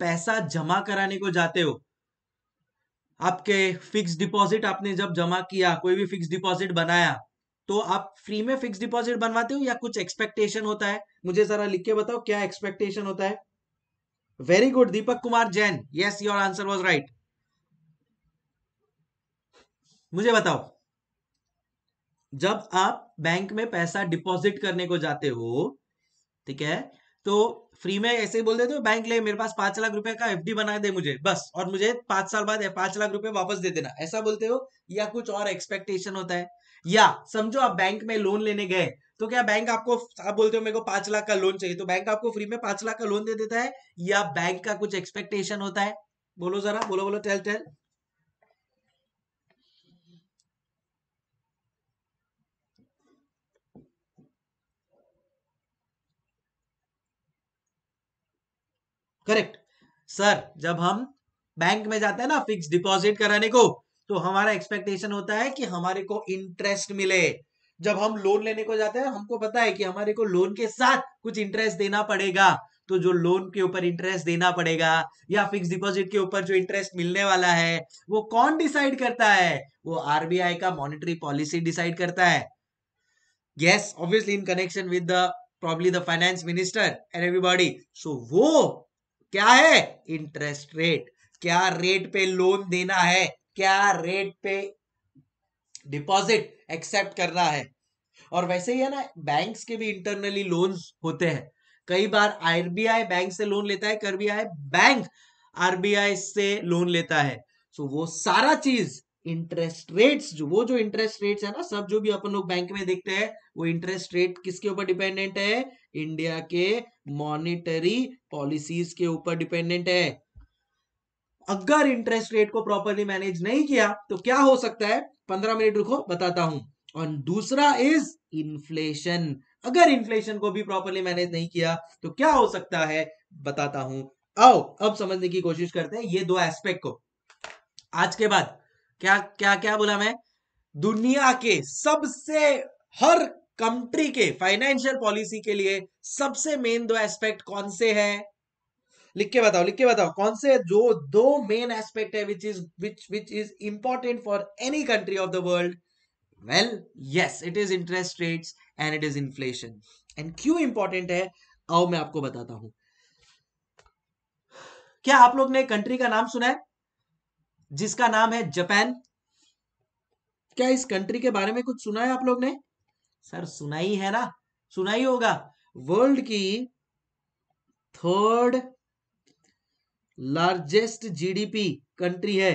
पैसा जमा कराने को जाते हो आपके फिक्स डिपॉजिट आपने जब जमा किया कोई भी फिक्स डिपॉजिट बनाया तो आप फ्री में फिक्स डिपॉजिट बनवाते हो या कुछ एक्सपेक्टेशन होता है मुझे जरा लिख के बताओ क्या एक्सपेक्टेशन होता है very good Deepak Kumar Jain yes your answer was right मुझे बताओ जब आप बैंक में पैसा डिपॉजिट करने को जाते हो ठीक है तो फ्री में ऐसे ही बोल देते हो बैंक ले मेरे पास पांच लाख रुपए का एफडी बना दे मुझे बस और मुझे पांच साल बाद पांच लाख रुपए वापस दे देना ऐसा बोलते हो या कुछ और एक्सपेक्टेशन होता है या समझो आप बैंक में लोन लेने गए तो क्या बैंक आपको आप बोलते हो मेरे को पांच लाख का लोन चाहिए तो बैंक आपको फ्री में पांच लाख का लोन दे देता है या बैंक का कुछ एक्सपेक्टेशन होता है बोलो जरा बोलो बोलो टेल टेल करेक्ट सर जब हम बैंक में जाते हैं ना फिक्स डिपॉजिट कराने को तो हमारा एक्सपेक्टेशन होता है कि हमारे को इंटरेस्ट मिले जब हम लोन लेने को जाते हैं हमको पता है कि हमारे को लोन के साथ कुछ इंटरेस्ट देना पड़ेगा तो जो लोन के ऊपर इंटरेस्ट देना पड़ेगा या फिक्स डिपॉजिट के ऊपर जो इंटरेस्ट मिलने वाला है वो कौन डिसाइड करता है वो आरबीआई का मॉनिटरी पॉलिसी डिसाइड करता है yes obviously in connection with the probably the finance minister and everybody so वो क्या है इंटरेस्ट रेट क्या रेट पे लोन देना है क्या रेट पे डिपॉजिट एक्सेप्ट कर रहा है और वैसे ही है ना बैंक्स के भी इंटरनली लोन्स होते हैं कई बार आरबीआई बैंक से लोन लेता है करबीआई बैंक आरबीआई से लोन लेता है सो वो सारा चीज इंटरेस्ट रेट्स जो वो जो इंटरेस्ट रेट्स है ना सब जो भी अपन लोग बैंक में देखते हैं वो इंटरेस्ट रेट किसके ऊपर डिपेंडेंट है इंडिया के मॉनिटरी पॉलिसीज के ऊपर डिपेंडेंट है अगर इंटरेस्ट रेट को प्रॉपरली मैनेज नहीं किया तो क्या हो सकता है पंद्रह मिनट रुको बताता हूं और दूसरा इज इन्फ्लेशन अगर इन्फ्लेशन को भी प्रॉपरली मैनेज नहीं किया तो क्या हो सकता है बताता हूं आओ अब समझने की कोशिश करते हैं ये दो एस्पेक्ट को आज के बाद क्या क्या क्या बोला मैं दुनिया के सबसे हर कंट्री के फाइनेंशियल पॉलिसी के लिए सबसे मेन दो एस्पेक्ट कौन से हैं लिख के बताओ लिख के बताओ कौन से जो दो मेन एस्पेक्ट है which is which which is important for any country of the world well yes it is interest rate and it is inflation and क्यों इंपॉर्टेंट है आओ मैं आपको बताता हूं क्या आप लोग ने कंट्री का नाम सुना है जिसका नाम है जापान क्या इस कंट्री के बारे में कुछ सुना है आप लोग ने सर सुना ही है ना सुना ही होगा वर्ल्ड की थर्ड लार्जेस्ट जीडीपी कंट्री है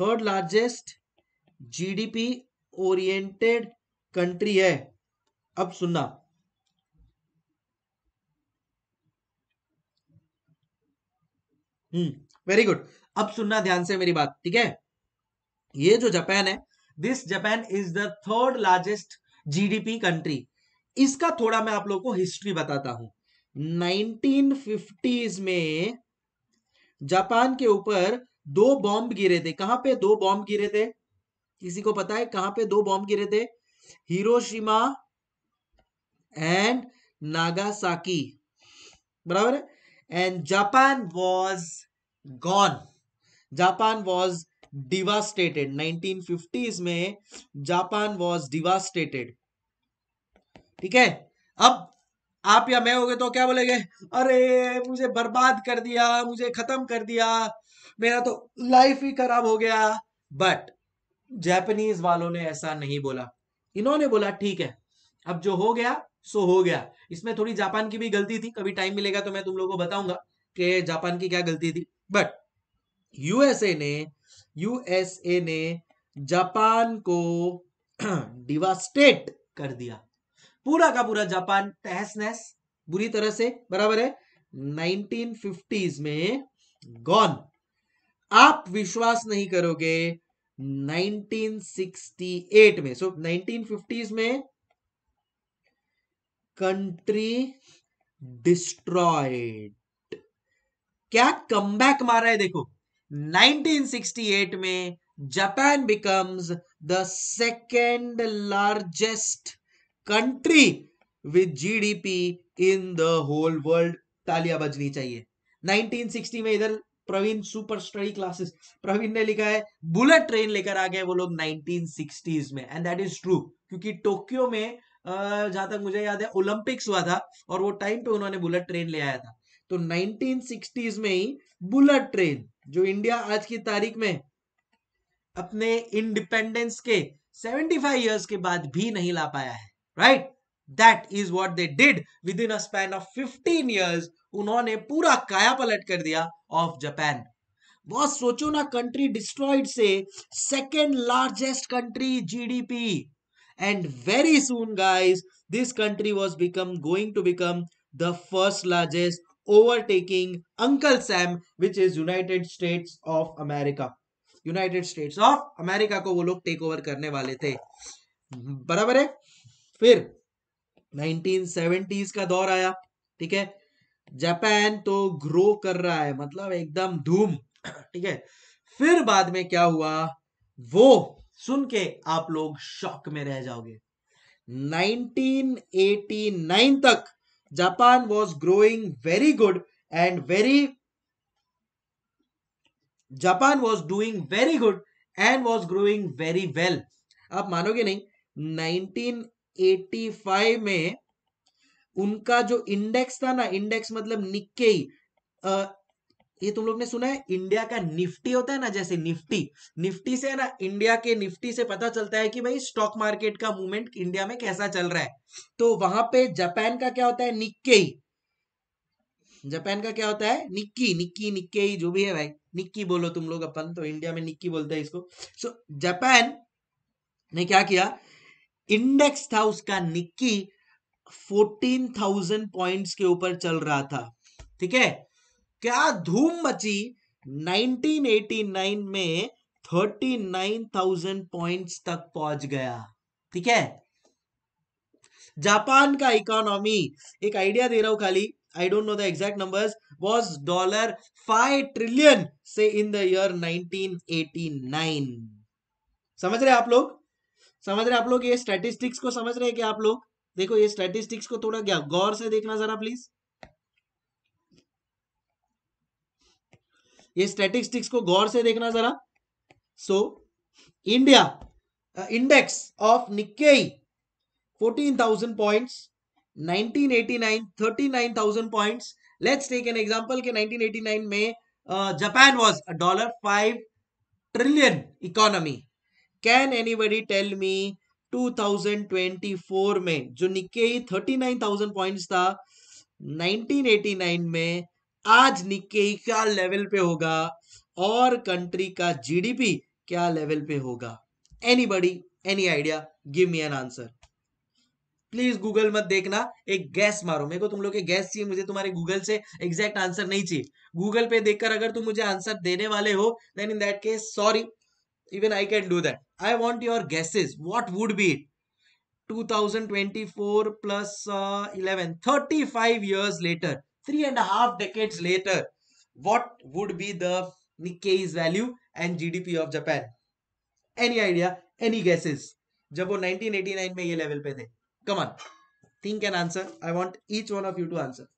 third largest GDP oriented country है अब सुनना हम्म वेरी गुड अब सुनना ध्यान से मेरी बात ठीक है ये जो जापान है this Japan is the third largest GDP country इसका थोड़ा मैं आप लोगों को हिस्ट्री बताता हूं 1950s में जापान के ऊपर दो बॉम्ब गिरे थे कहां पे दो बॉम्ब गिरे थे किसी को पता है कहां पे दो बॉम्ब गिरे थे हिरोशिमा एंड नागासाकी बराबर है and Japan was gone Japan was devastated 1950s में जापान वाज डिवास्टेटेड ठीक है अब आप या मैं होगे तो क्या बोलेंगे अरे मुझे बर्बाद कर दिया मुझे खत्म कर दिया मेरा तो लाइफ ही खराब हो गया बट जैपनीज वालों ने ऐसा नहीं बोला इन्होंने बोला ठीक है अब जो हो गया सो हो गया इसमें थोड़ी जापान की भी गलती थी कभी टाइम मिलेगा तो मैं तुम लोगों को बताऊंगा कि जापान की क्या गलती थी बट यूएसए ने यूएसए ने जापान को डिवास्टेट कर दिया पूरा का पूरा जापान तहस नहस बुरी तरह से बराबर है 1950s में गॉन आप विश्वास नहीं करोगे 1968 में सो so, 1950s में कंट्री डिस्ट्रॉयड क्या कमबैक मारा है देखो 1968 में Japan becomes the second largest country with GDP in the whole world तालियां बजनी चाहिए 1960 में इधर Praveen super study classes Praveen ने लिखा है बुलेट ट्रेन लेकर आ गए वो लोग 1960s में एंड दैट इज ट्रू क्योंकि टोक्यो में जहां तक मुझे याद है ओलंपिक्स हुआ था और वो टाइम पे उन्होंने बुलेट ट्रेन ले आया था तो 1960s में ही बुलेट ट्रेन जो इंडिया आज की तारीख में अपने इंडिपेंडेंस के 75 इयर्स के बाद भी नहीं ला पाया है right? That is what they did within a span of 15 years. उन्होंने पूरा काया पलट कर दिया ऑफ जापान बॉस सोचो ना कंट्री डिस्ट्रॉयड से second largest country GDP and very soon guys this country was become going to become the first largest overtaking Uncle Sam, which is United States of America. United States of America को वो लोग take over करने वाले थे बराबर है फिर 1970s का दौर आया ठीक है जापान तो ग्रो कर रहा है मतलब एकदम धूम ठीक है फिर बाद में क्या हुआ वो सुन के आप लोग शॉक में रह जाओगे 1989 तक Japan was growing very good and very Japan was doing very good and was growing very well आप मानोगे नहीं 1985 में उनका जो इंडेक्स था ना इंडेक्स मतलब निक्के आ, ये तुम लोग ने सुना है इंडिया का निफ्टी होता है ना जैसे निफ्टी निफ्टी से है ना इंडिया के निफ्टी से पता चलता है कि भाई स्टॉक मार्केट का मूवमेंट इंडिया में कैसा चल रहा है तो वहां पे जापान का क्या होता है निक्के जापान का क्या होता है निक्की निक्की निक्के जो भी है भाई निक्की बोलो तुम लोग अपन तो इंडिया में निक्की बोलते हैं इसको सो so, जापान ने क्या किया इंडेक्स था उसका निक्की 14,000 पॉइंट्स के ऊपर चल रहा था ठीक है क्या धूम मची 1989 में 39,000 पॉइंट्स तक पहुंच गया ठीक है जापान का इकोनॉमी एक आइडिया दे रहा हूं खाली I don't know the exact numbers was dollar five trillion से इन द ईयर 1989 समझ रहे आप लोग समझ रहे आप लोग ये स्टैटिस्टिक्स को समझ रहे हैं क्या आप लोग देखो ये स्टैटिस्टिक्स को थोड़ा क्या गौर से देखना जरा प्लीज ये स्टैटिस्टिक्स को गौर से देखना जरा so India index of Nikkei 14,000 points 1989 39,000 points let's take an example के 1989 में Japan was dollar five trillion economy can anybody tell me 2024 में जो निकेई 39,000 पॉइंट्स था 1989 में आज निके क्या लेवल पे होगा और कंट्री का जीडीपी क्या लेवल पे होगा anybody any idea give me an answer please Google मत देखना एक गैस मारो मेरे को तुम लोग के गैस चाहिए मुझे तुम्हारे गूगल से एग्जैक्ट आंसर नहीं चाहिए गूगल पे देखकर अगर तुम मुझे आंसर देने वाले हो then in that case sorry even I can do that. I want your guesses. What would be it? 2024 plus, uh, 11, 35 years later, three and a half decades later, what would be the Nikkei's value and GDP of Japan? Any idea? Any guesses? जब वो 1989 the come on think and answer. I want each one of you to answer.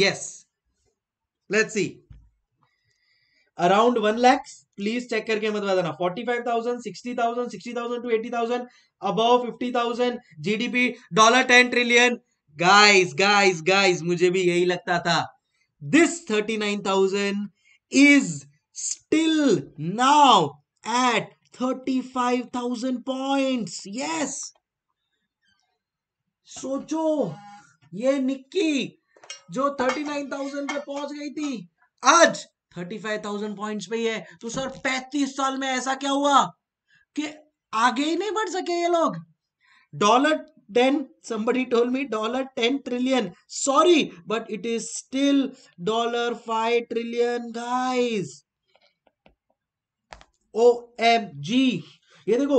yes let's see around 1 lakhs please check करके मत बताना 45,000, 60,000, 60,000 to 80,000, above 50,000, GDP dollar 10 trillion guys guys guys मुझे भी यही लगता था this 39,000 is still now at 35,000 points. Yes. सोचो ये निक्की जो 39,000 पे पहुंच गई थी आज 35,000 पॉइंट्स पे ही है तो सर 35 साल में ऐसा क्या हुआ कि आगे ही नहीं बढ़ सके ये लोग dollar ten told me dollar ten trillion sorry but it is still dollar five trillion guys O M G ये देखो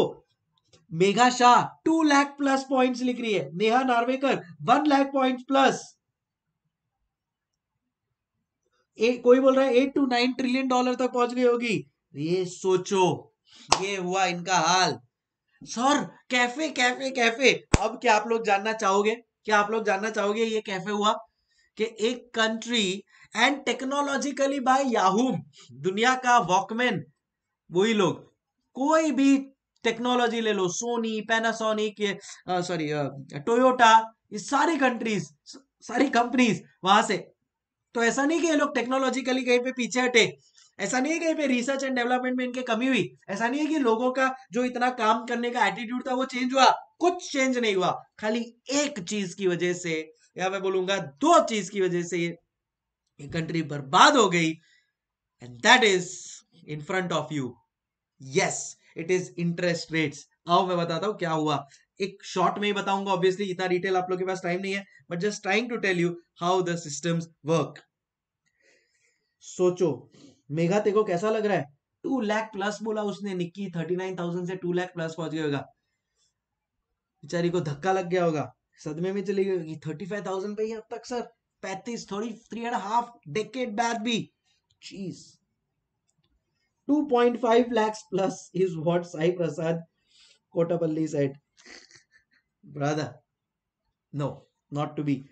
Megha Shah two lakh plus points लिख रही है Neha Narvekar one lakh points plus कोई बोल रहा है eight to nine trillion dollar तक पहुंच गई होगी ये सोचो ये हुआ इनका हाल सर कैफे कैफे कैफे अब क्या आप लोग जानना चाहोगे क्या आप लोग जानना चाहोगे ये कैफे हुआ कि एक country and technologically by Yahoo दुनिया का वॉकमैन वही लोग कोई भी टेक्नोलॉजी ले लो सोनी पैनासोनिक सॉरी टोयोटा इस सारी कंट्रीज सारी कंपनीज वहां से तो ऐसा नहीं कि ये लोग टेक्नोलॉजिकली कहीं पे पीछे हटे ऐसा नहीं है कहीं पे रिसर्च एंड डेवलपमेंट में इनके कमी हुई ऐसा नहीं है कि लोगों का जो इतना काम करने का एटीट्यूड था वो चेंज हुआ कुछ चेंज नहीं हुआ खाली एक चीज की वजह से या मैं बोलूंगा दो चीज की वजह से ये कंट्री बर्बाद हो गई and that is in front of you yes it is interest rates आओ मैं बताता हूँ क्या हुआ एक शॉर्ट में ही बताऊंगा ऑब्वियसली इतना डिटेल आप लोग के पास टाइम नहीं है but just trying to tell you how the systems work सोचो मेघा तेको कैसा लग रहा है टू लैख प्लस बोला उसने निक्की थर्टी नाइन थाउजेंड से टू लैख प्लस पहुंच गया होगा बेचारी को धक्का लग गया होगा सदमे में चली गई थर्टी फाइव थाउजेंड पे ही अब तक सर पैंतीस थोड़ी three and half decade back भी चीज two point five lakhs plus is what Sai Prasad Kotapalli side brother no not to be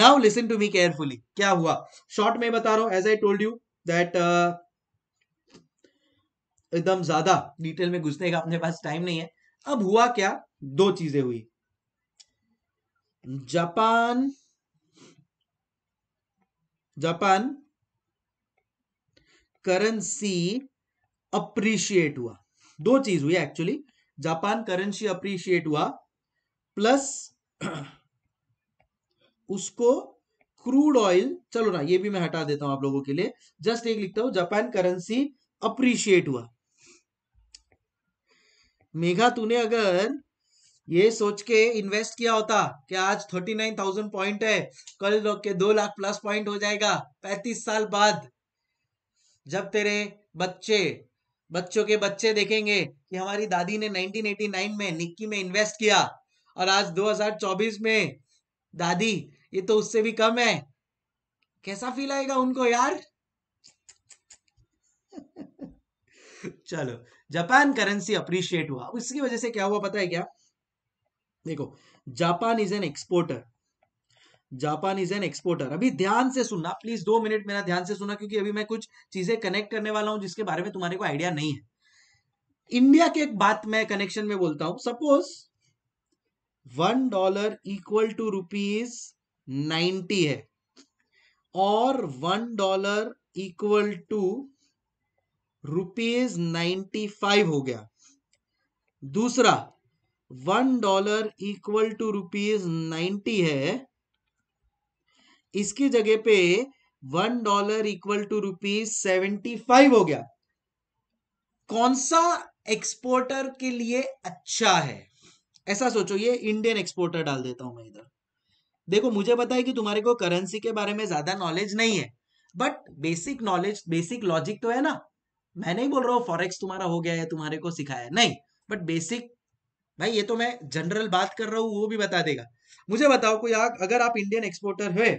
now listen to me carefully क्या हुआ शॉर्ट में बता रहा हूं as I told you that एकदम ज्यादा डिटेल में घुसने का अपने पास टाइम नहीं है अब हुआ क्या दो चीजें हुई जापान जापान करेंसी अप्रिशिएट हुआ दो चीज हुई एक्चुअली जापान करेंसी अप्रिशिएट हुआ प्लस उसको क्रूड ऑयल चलो ना ये भी मैं हटा देता हूं आप लोगों के लिए जस्ट एक लिखता हूं जापान करेंसी अप्रिशिएट हुआ मेघा तूने अगर ये सोच के इन्वेस्ट किया होता कि आज थर्टी नाइन थाउजेंड पॉइंट है कल के दो लाख प्लस पॉइंट हो जाएगा पैंतीस साल बाद जब तेरे बच्चे बच्चों के बच्चे देखेंगे कि हमारी दादी ने 1989 में निक्की में इन्वेस्ट किया और आज 2024 में दादी ये तो उससे भी कम है कैसा फील आएगा उनको यार चलो जापान करेंसी अप्रिशिएट हुआ इसकी वजह से क्या हुआ पता है क्या देखो Japan is an exporter Japan is an exporter अभी ध्यान से सुनना प्लीज दो मिनट मेरा ध्यान से सुनना क्योंकि अभी मैं कुछ चीजें कनेक्ट करने वाला हूं जिसके बारे में तुम्हारे को आइडिया नहीं है इंडिया के एक बात मैं कनेक्शन में बोलता हूं suppose one dollar equal to rupees ninety है और one dollar equal to rupees ninety five हो गया दूसरा one dollar equal to rupees ninety है इसकी जगह पे one dollar equal to rupees seventy five हो गया कौन सा एक्सपोर्टर के लिए अच्छा है ऐसा सोचो ये इंडियन एक्सपोर्टर डाल देता हूं मैं इधर देखो मुझे पता है कि तुम्हारे को करेंसी के बारे में ज्यादा नॉलेज नहीं है but basic knowledge basic logic तो है ना मैं नहीं बोल रहा हूँ फॉरेक्स तुम्हारा हो गया है तुम्हारे को सिखाया नहीं बट बेसिक भाई ये तो मैं जनरल बात कर रहा हूँ वो भी बता देगा मुझे बताओ कोई अगर आप इंडियन एक्सपोर्टर हुए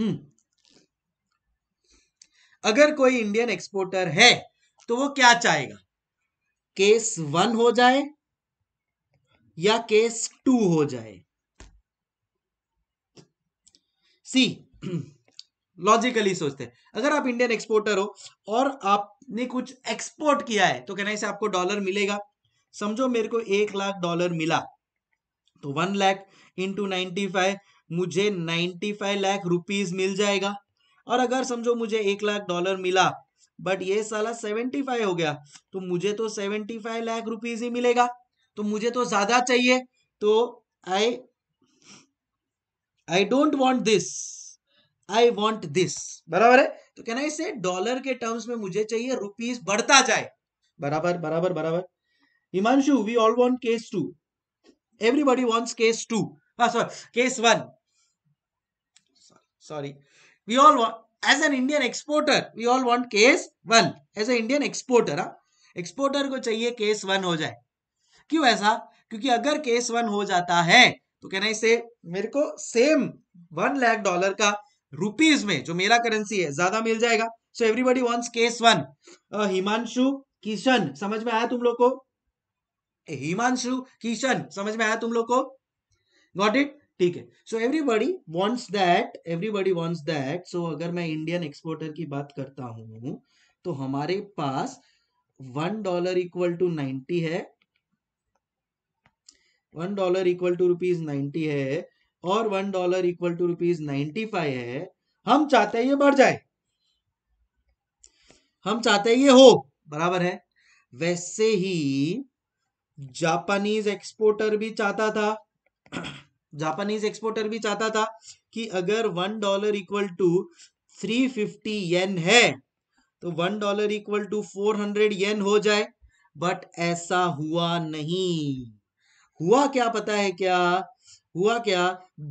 हम्म। अगर कोई इंडियन एक्सपोर्टर है तो वो क्या चाहेगा केस वन हो जाए या केस टू हो जाए सी लॉजिकली सोचते हैं अगर आप इंडियन एक्सपोर्टर हो और आपने कुछ एक्सपोर्ट किया है तो कहना से आपको डॉलर मिलेगा समझो मेरे को एक लाख डॉलर मिला तो one lakh into ninety five मुझे 95 लाख रुपीस मिल जाएगा और अगर समझो मुझे एक लाख डॉलर मिला बट ये साला 75 हो गया तो मुझे तो 75 लाख रुपीस ही मिलेगा तो मुझे तो ज्यादा चाहिए तो I I don't want this I want this बराबर है तो कहना इसे डॉलर के टर्म्स में मुझे चाहिए रुपीस बढ़ता जाए बराबर बराबर बराबर Himanshu we all want case two everybody wants case two sorry case one sorry, sorry. We all want, as an Indian exporter, we all want case one as a Indian exporter हाँ exporter को चाहिए case one हो जाए क्यों ऐसा क्योंकि अगर case one हो जाता है तो कहना इसे मेरे को सेम वन लाख डॉलर का रुपीज में जो मेरा करेंसी है ज्यादा मिल जाएगा so everybody wants case one Himanshu Kishan समझ में आया तुम लोग को हिमांशु किशन समझ में आया तुम लोग को गॉट इट ठीक है so everybody wants that everybody wants that so अगर मैं इंडियन एक्सपोर्टर की बात करता हूं तो हमारे पास one dollar equal to ninety है one dollar equal to rupees ninety है और one dollar equal to rupees ninety five है हम चाहते हैं ये बढ़ जाए हम चाहते हैं ये हो बराबर है वैसे ही जापानीज एक्सपोर्टर भी चाहता था जापानीज एक्सपोर्टर भी चाहता था कि अगर one dollar equal to three fifty yen है तो one dollar equal to four hundred yen हो जाए बट ऐसा हुआ नहीं हुआ क्या पता है क्या हुआ क्या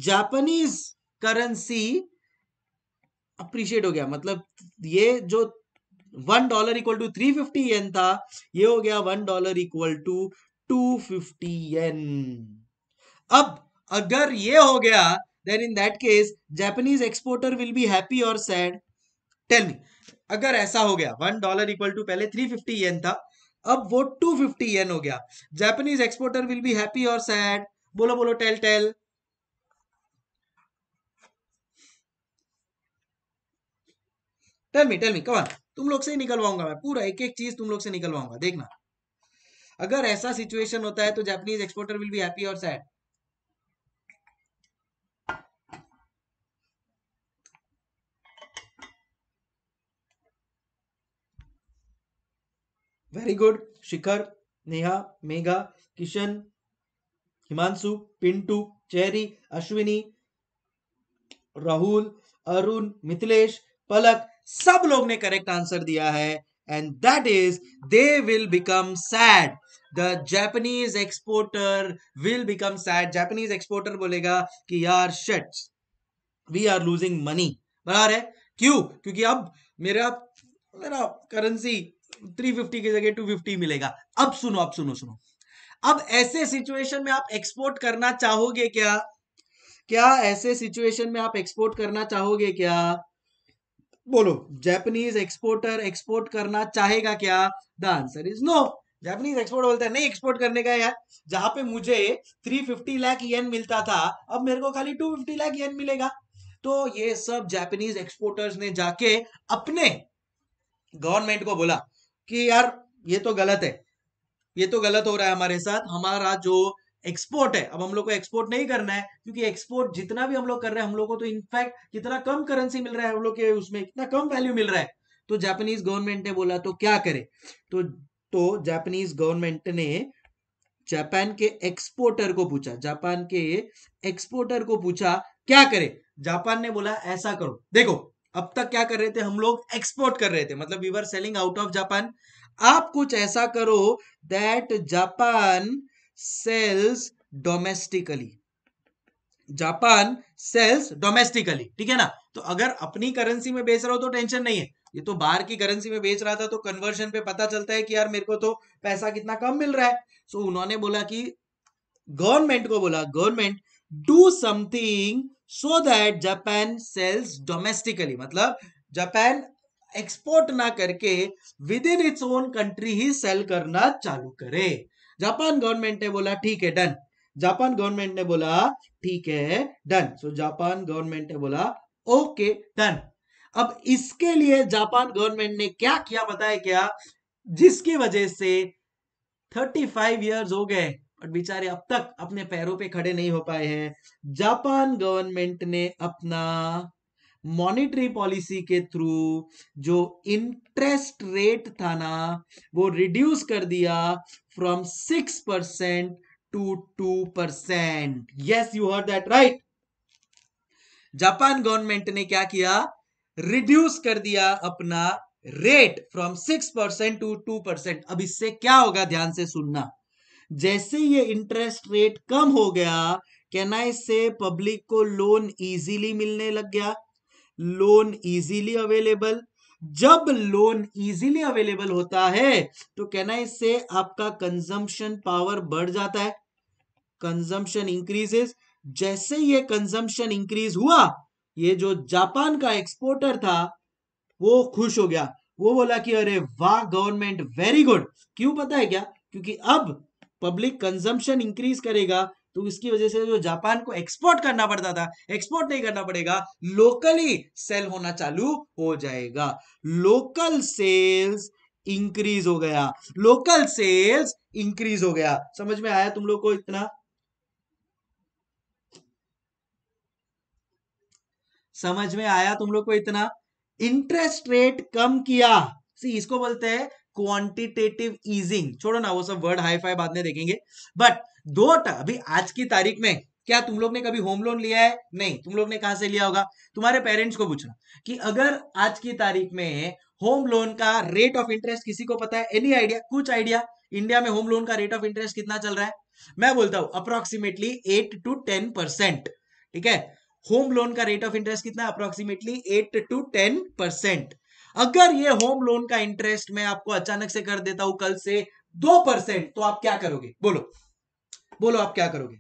जापानीज करेंसी अप्रिशिएट हो गया मतलब ये जो one dollar equal to three fifty yen था ये हो गया one dollar equal to two fifty yen अब अगर ये हो गया then in that case Japanese exporter will be happy और सैड टेल मी अगर ऐसा हो गया वन डॉलर इक्वल टू पहले थ्री फिफ्टी एन था अब वो टू फिफ्टी एन हो गया Japanese exporter will be happy और सैड बोलो बोलो tell tell tell me tell me कौन तुम लोग से ही निकलवाऊंगा मैं पूरा एक एक चीज तुम लोग से निकलवाऊंगा देखना अगर ऐसा सिचुएशन होता है तो Japanese exporter will be happy और sad very good Shikhar Neha Megha Kishan Himanshu Pintu Cherry Ashwini Rahul Arun Mithilesh Palak सब लोग ने करेक्ट आंसर दिया है and that is they will become sad the Japanese exporter will become sad Japanese exporter बोलेगा कि यार shit we are losing money बराबर है क्यों क्योंकि अब मेरा मेरा करेंसी 350 की जगह 250 मिलेगा अब सुनो अब सुनो सुनो अब ऐसे सिचुएशन में आप एक्सपोर्ट करना चाहोगे क्या क्या ऐसे सिचुएशन में आप एक्सपोर्ट करना चाहोगे क्या बोलो जैपनीज एक्सपोर्टर एक्सपोर्ट करना चाहेगा क्या the answer is no Japanese export बोलते हैं नहीं एक्सपोर्ट करने का यार जहां पे मुझे 350 लाख येन मिलता था अब मेरे को खाली 250 लाख येन मिलेगा तो ये सब जापानीज एक्सपोर्टर्स ने जाके अपने गवर्नमेंट को बोला कि यार ये तो गलत है ये तो गलत हो रहा है हमारे साथ हमारा जो एक्सपोर्ट है अब हम लोग को एक्सपोर्ट नहीं करना है क्योंकि एक्सपोर्ट जितना भी हम लोग कर रहे हैं हम लोग को तो इनफैक्ट कितना कम करेंसी मिल रहा है हम लोग के उसमें इतना कम वैल्यू मिल रहा है तो जापानीज गवर्नमेंट ने बोला तो क्या करे तो तो जापानीज गवर्नमेंट ने जापान के एक्सपोर्टर को पूछा जापान के एक्सपोर्टर को पूछा क्या करे जापान ने बोला ऐसा करो देखो अब तक क्या कर रहे थे हम लोग एक्सपोर्ट कर रहे थे मतलब we were selling out of Japan आप कुछ ऐसा करो that Japan sells domestically Japan sells domestically ठीक है ना तो अगर अपनी करेंसी में बेच रहा हो तो टेंशन नहीं है ये तो बाहर की करेंसी में बेच रहा था तो कन्वर्जन पे पता चलता है कि यार मेरे को तो पैसा कितना कम मिल रहा है सो so, उन्होंने बोला कि गवर्नमेंट को बोला government do something so that Japan sells domestically मतलब जापान एक्सपोर्ट ना करके within its own country ही सेल करना चालू करे जापान गवर्नमेंट ने बोला ठीक है डन जापान गवर्नमेंट ने बोला ठीक है डन सो जापान गवर्नमेंट ने बोला ओके डन अब इसके लिए जापान गवर्नमेंट ने क्या किया बताया क्या जिसकी वजह से 35 इयर्स हो गए बट बेचारे अब तक अपने पैरों पे खड़े नहीं हो पाए हैं जापान गवर्नमेंट ने अपना मॉनिटरी पॉलिसी के थ्रू जो इंटरेस्ट रेट था ना वो रिड्यूस कर दिया from six percent to two percent yes you hear that right Japan government ने क्या किया रिड्यूस कर दिया अपना rate from six percent to two percent अब इससे क्या होगा ध्यान से सुनना जैसे ये इंटरेस्ट रेट कम हो गया आई से पब्लिक को लोन इजीली मिलने लग गया लोन इजीली अवेलेबल जब लोन इजीली अवेलेबल होता है तो आई से आपका कंजम्पशन पावर बढ़ जाता है कंजम्पशन इंक्रीजेस जैसे ये कंजम्पशन इंक्रीज हुआ ये जो जापान का एक्सपोर्टर था वो खुश हो गया वो बोला कि अरे वाह गवर्नमेंट वेरी गुड क्यों पता है क्या क्योंकि अब पब्लिक कंजम्पशन इंक्रीज करेगा तो इसकी वजह से जो जापान को एक्सपोर्ट करना पड़ता था एक्सपोर्ट नहीं करना पड़ेगा लोकली सेल होना चालू हो जाएगा लोकल सेल्स इंक्रीज हो गया लोकल सेल्स इंक्रीज हो गया समझ में आया तुम लोग को इतना समझ में आया तुम लोग को इतना इंटरेस्ट रेट कम किया सी इसको बोलते हैं क्वांटिटेटिव ईजिंग छोड़ो ना वो सब वर्ड हाई फाई बाद में देखेंगे बट दो अभी आज की तारीख में क्या तुम लोग ने कभी होम लोन लिया है नहीं तुम लोग ने कहा से लिया होगा तुम्हारे पेरेंट्स को पूछना कि अगर आज की तारीख में होम लोन का रेट ऑफ इंटरेस्ट किसी को पता है एनी आइडिया कुछ आइडिया इंडिया में होम लोन का रेट ऑफ इंटरेस्ट कितना चल रहा है मैं बोलता हूं approximately eight to ten percent ठीक है होम लोन का रेट ऑफ इंटरेस्ट कितना approximately eight to ten percent अगर ये होम लोन का इंटरेस्ट मैं आपको अचानक से कर देता हूं कल से दो परसेंट तो आप क्या करोगे बोलो बोलो आप क्या करोगे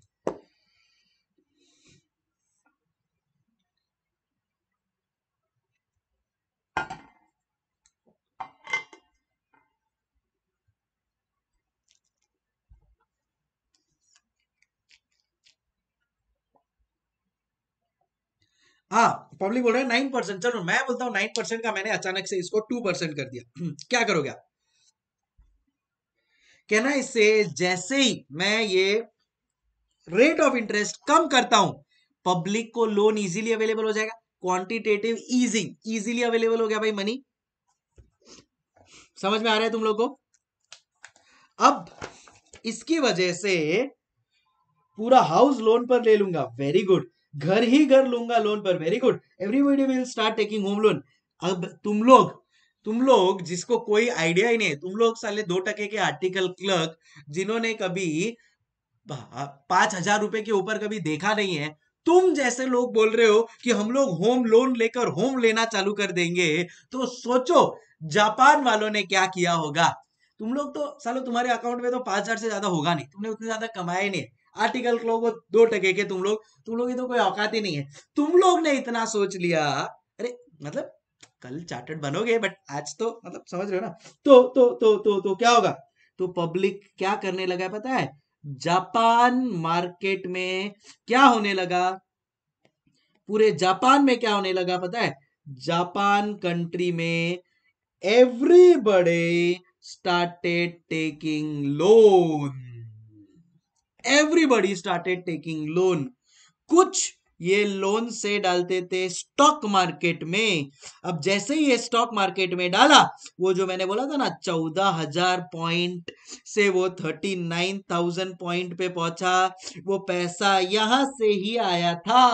हाँ पब्लिक बोल रहे हैं नाइन परसेंट चलो मैं बोलता हूँ नाइन परसेंट का मैंने अचानक से इसको टू परसेंट कर दिया क्या करोगे आप कहना इससे जैसे ही मैं ये रेट ऑफ इंटरेस्ट कम करता हूं पब्लिक को लोन इजीली अवेलेबल हो जाएगा क्वांटिटेटिव इजिंग इजीली अवेलेबल हो गया भाई मनी समझ में आ रहा है तुम लोग को अब इसकी वजह से पूरा हाउस लोन पर ले लूंगा वेरी गुड घर ही घर लूंगा लोन पर very good everybody will start taking home loan अब तुम लोग तुम लोग जिसको कोई आइडिया ही नहीं है तुम लोग साले दो टके के आर्टिकल क्लर्क जिन्होंने कभी पांच हजार रुपए के ऊपर कभी देखा नहीं है तुम जैसे लोग बोल रहे हो कि हम लोग होम लोन लेकर होम लेना चालू कर देंगे तो सोचो जापान वालों ने क्या किया होगा तुम लोग तो सालो तुम्हारे अकाउंट में तो पांच हजार से ज्यादा होगा नहीं तुमने उतने ज्यादा कमाए नहीं आर्टिकल को दो टके के तुम लोग तुम लोग तो कोई औकात ही नहीं है तुम लोग ने इतना सोच लिया अरे मतलब कल चार्टर्ड बनोगे बट आज तो मतलब समझ रहे हो ना तो तो तो तो तो क्या होगा तो पब्लिक क्या करने लगा है पता है जापान मार्केट में क्या होने लगा पूरे जापान में क्या होने लगा पता है जापान कंट्री में everybody started taking loan everybody started taking loan कुछ ये लोन से डालते थे स्टॉक मार्केट में अब जैसे ही ये स्टॉक मार्केट में डाला वो जो मैंने बोला था ना चौदह हजार पॉइंट से वो थर्टी नाइन थाउजेंड पॉइंट पे पहुंचा वो पैसा यहां से ही आया था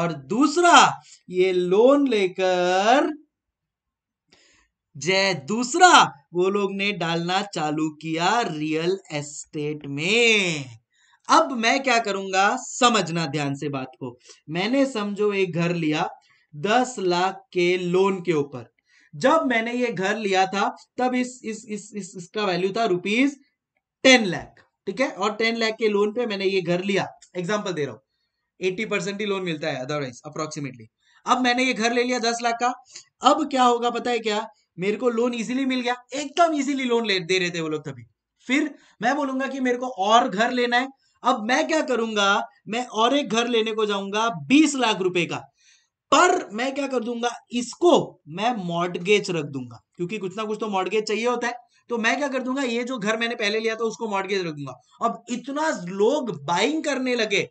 और दूसरा ये लोन लेकर जय दूसरा वो लोग ने डालना चालू किया रियल एस्टेट में अब मैं क्या करूंगा समझना ध्यान से बात को मैंने समझो एक घर लिया दस लाख के लोन के ऊपर जब मैंने ये घर लिया था तब इस इस इस, इस इसका वैल्यू था रुपीज टेन लाख ठीक है और टेन लाख के लोन पे मैंने ये घर लिया एग्जाम्पल दे रहा हूं एट्टी परसेंट ही लोन मिलता है अदरवाइज अप्रोक्सीमेटली अब मैंने ये घर ले लिया दस लाख का अब क्या होगा पता है क्या मेरे को लोन इजीली मिल गया एकदम इजीली लोन ले दे रहे थे वो लोग तभी फिर मैं बोलूंगा कि मेरे को और घर लेना है अब मैं क्या करूंगा मैं और एक घर लेने को जाऊंगा बीस लाख रुपए का पर मैं क्या कर दूंगा इसको मैं मॉडगेज रख दूंगा क्योंकि कुछ ना कुछ तो मॉडगेज चाहिए होता है तो मैं क्या कर दूंगा ये जो घर मैंने पहले लिया था उसको मॉडगेज रख दूंगा अब इतना लोग बाइंग करने लगे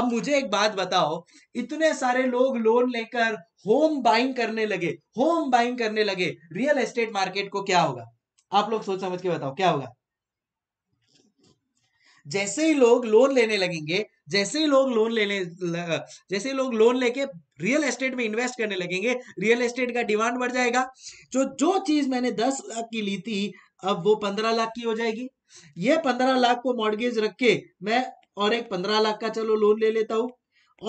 अब मुझे एक बात बताओ इतने सारे लोग लोन लेकर होम बाइंग करने लगे होम बाइंग करने लगे रियल एस्टेट मार्केट को क्या होगा आप लोग सोच समझ के बताओ क्या होगा जैसे ही लोग लोन लेने लगेंगे जैसे ही लोग लोन लेने जैसे ही लोग लोन लेके रियल एस्टेट में इन्वेस्ट करने लगेंगे रियल एस्टेट का डिमांड बढ़ जाएगा जो जो चीज मैंने दस लाख की ली थी अब वो पंद्रह लाख की हो जाएगी ये पंद्रह लाख को मॉडगेज रख के मैं और एक पंद्रह लाख का चलो लोन ले लेता हूँ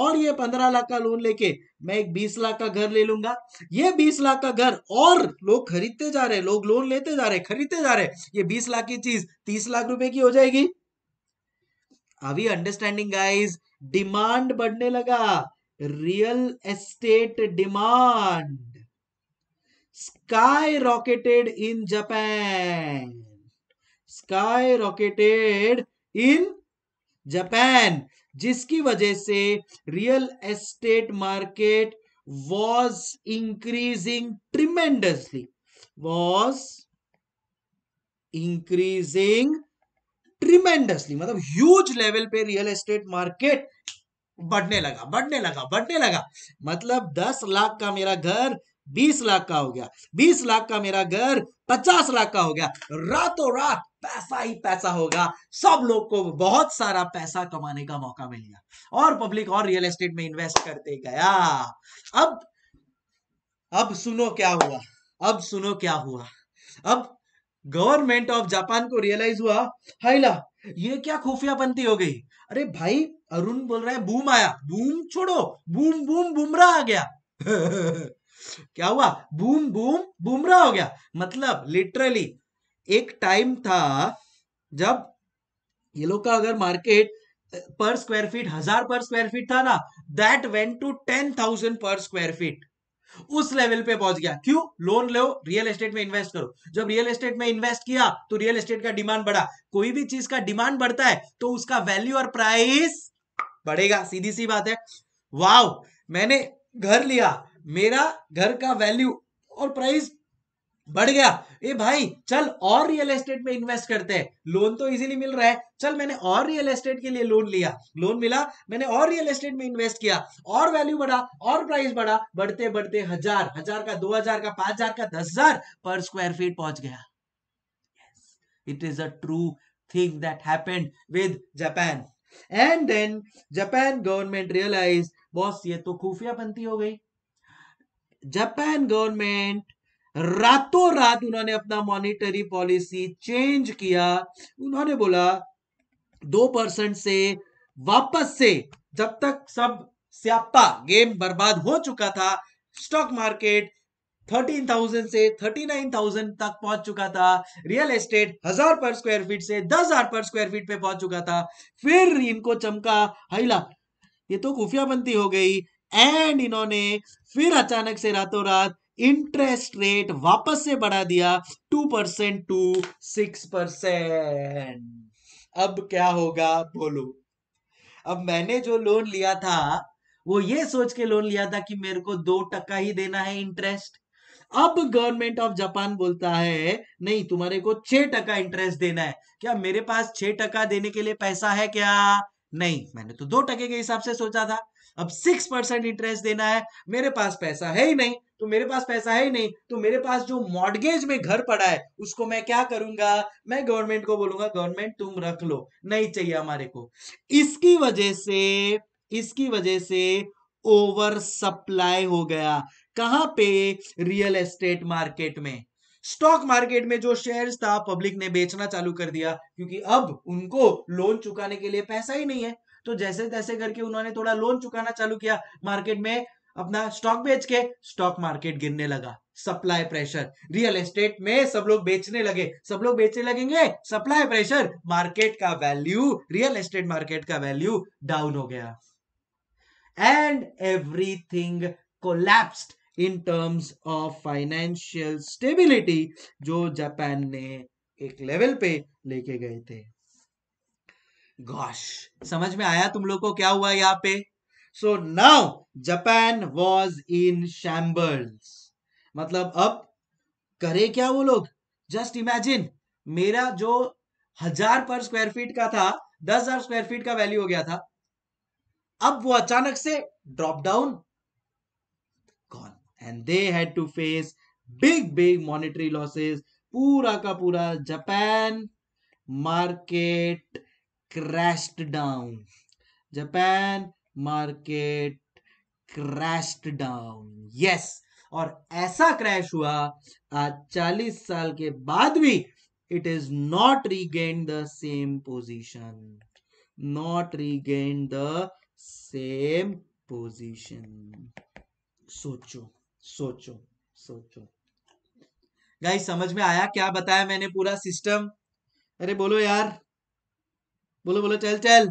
और ये पंद्रह लाख का लोन लेके मैं एक बीस लाख का घर ले लूंगा ये बीस लाख का घर और लोग खरीदते जा रहे लोग लोन लेते जा रहे खरीदते जा रहे ये बीस लाख की चीज तीस लाख रुपए की हो जाएगी अभी अंडरस्टैंडिंग गाइस डिमांड बढ़ने लगा real estate demand skyrocketed in Japan skyrocketed in Japan जिसकी वजह से real estate market was increasing tremendously was increasing tremendously मतलब ह्यूज लेवल पे रियल एस्टेट मार्केट बढ़ने लगा बढ़ने लगा बढ़ने लगा मतलब दस लाख का मेरा घर बीस लाख का हो गया बीस लाख का मेरा घर पचास लाख का हो गया रातों रात पैसा ही पैसा होगा सब लोग को बहुत सारा पैसा कमाने का मौका मिल गया और पब्लिक और रियल एस्टेट में इन्वेस्ट करते गया अब अब सुनो क्या हुआ अब सुनो क्या हुआ अब गवर्नमेंट ऑफ जापान को रियलाइज हुआ हाइला ये क्या खुफिया बनती हो गई अरे भाई अरुण बोल रहा है बूम आया बूम छोड़ो बूम बूम बुमरा आ गया क्या हुआ बूम बूम बुमरा हो गया मतलब लिटरली एक टाइम था जब ये लोग का अगर मार्केट पर स्क्वायर फीट हजार पर स्क्वायर फीट था ना that went to ten thousand per square feet उस लेवल पे पहुंच गया क्यों लोन लो रियल एस्टेट में इन्वेस्ट करो जब रियल एस्टेट में इन्वेस्ट किया तो रियल एस्टेट का डिमांड बढ़ा कोई भी चीज का डिमांड बढ़ता है तो उसका वैल्यू और प्राइस बढ़ेगा सीधी सी बात है वाव मैंने घर लिया मेरा घर का वैल्यू और प्राइस बढ़ गया ए भाई चल और रियल एस्टेट में इन्वेस्ट करते हैं लोन तो इजीली मिल रहा है चल मैंने और रियल एस्टेट के लिए लोन लिया लोन मिला मैंने और रियल एस्टेट में इन्वेस्ट किया और वैल्यू बढ़ा और प्राइस बढ़ा बढ़ते बढ़ते हजार हजार का दो हजार का पांच हजार का दस हजार पर स्क्वायर फीट पहुंच गया it is a true thing that happened with Japan and then Japan government realize boss ये तो खुफिया बनती हो गई जापान गवर्नमेंट रातों रात उन्होंने अपना मॉनिटरी पॉलिसी चेंज किया उन्होंने बोला दो परसेंट से वापस से जब तक सब स्यापा गेम बर्बाद हो चुका था स्टॉक मार्केट 13,000 से 39,000 तक पहुंच चुका था रियल एस्टेट हजार पर स्क्वायर फीट से दस हजार पर स्क्वायर फीट पे पहुंच चुका था फिर इनको चमका हाइला ये तो खुफियाबंदी हो गई एंड इन्होंने फिर अचानक से रातों रात इंटरेस्ट रेट वापस से बढ़ा दिया two percent to six percent अब क्या होगा बोलो अब मैंने जो लोन लिया था वो ये सोच के लोन लिया था कि मेरे को दो टका ही देना है इंटरेस्ट अब गवर्नमेंट ऑफ जापान बोलता है नहीं तुम्हारे को छह टका इंटरेस्ट देना है क्या मेरे पास छह टका देने के लिए पैसा है क्या नहीं मैंने तो दो टके के हिसाब से सोचा था अब सिक्स परसेंट इंटरेस्ट देना है मेरे पास पैसा है ही नहीं तो मेरे पास पैसा है ही नहीं तो मेरे पास जो मॉडगेज में घर पड़ा है उसको मैं क्या करूंगा मैं गवर्नमेंट को बोलूंगा गवर्नमेंट तुम रख लो नहीं चाहिए हमारे को इसकी वजह से इसकी वजह से ओवर सप्लाई हो गया कहां पे रियल एस्टेट मार्केट में स्टॉक मार्केट में जो शेयर्स था पब्लिक ने बेचना चालू कर दिया क्योंकि अब उनको लोन चुकाने के लिए पैसा ही नहीं है तो जैसे तैसे करके उन्होंने थोड़ा लोन चुकाना चालू किया मार्केट में अपना स्टॉक बेच के स्टॉक मार्केट गिरने लगा सप्लाई प्रेशर रियल एस्टेट में सब लोग बेचने लगे सब लोग बेचने लगेंगे सप्लाई प्रेशर मार्केट का वैल्यू रियल एस्टेट मार्केट का वैल्यू डाउन हो गया and everything collapsed in terms of financial stability जो जापान ने एक लेवल पे लेके गए थे गॉश समझ में आया तुम लोग को क्या हुआ यहाँ पे so now Japan was in shambles मतलब अब करे क्या वो लोग जस्ट इमेजिन मेरा जो हजार पर स्क्वायर फीट का था दस हजार स्क्वायर फीट का वैल्यू हो गया था अब वो अचानक से ड्रॉप डाउन कौन and they had to face big big monetary losses पूरा का पूरा Japan market crashed down Japan market crashed down yes और ऐसा क्रैश हुआ आज चालीस साल के बाद भी it is not regain the same position not regain the same position सोचो सोचो सोचो गाइस समझ में आया क्या बताया मैंने पूरा सिस्टम अरे बोलो यार बोलो बोलो चल चल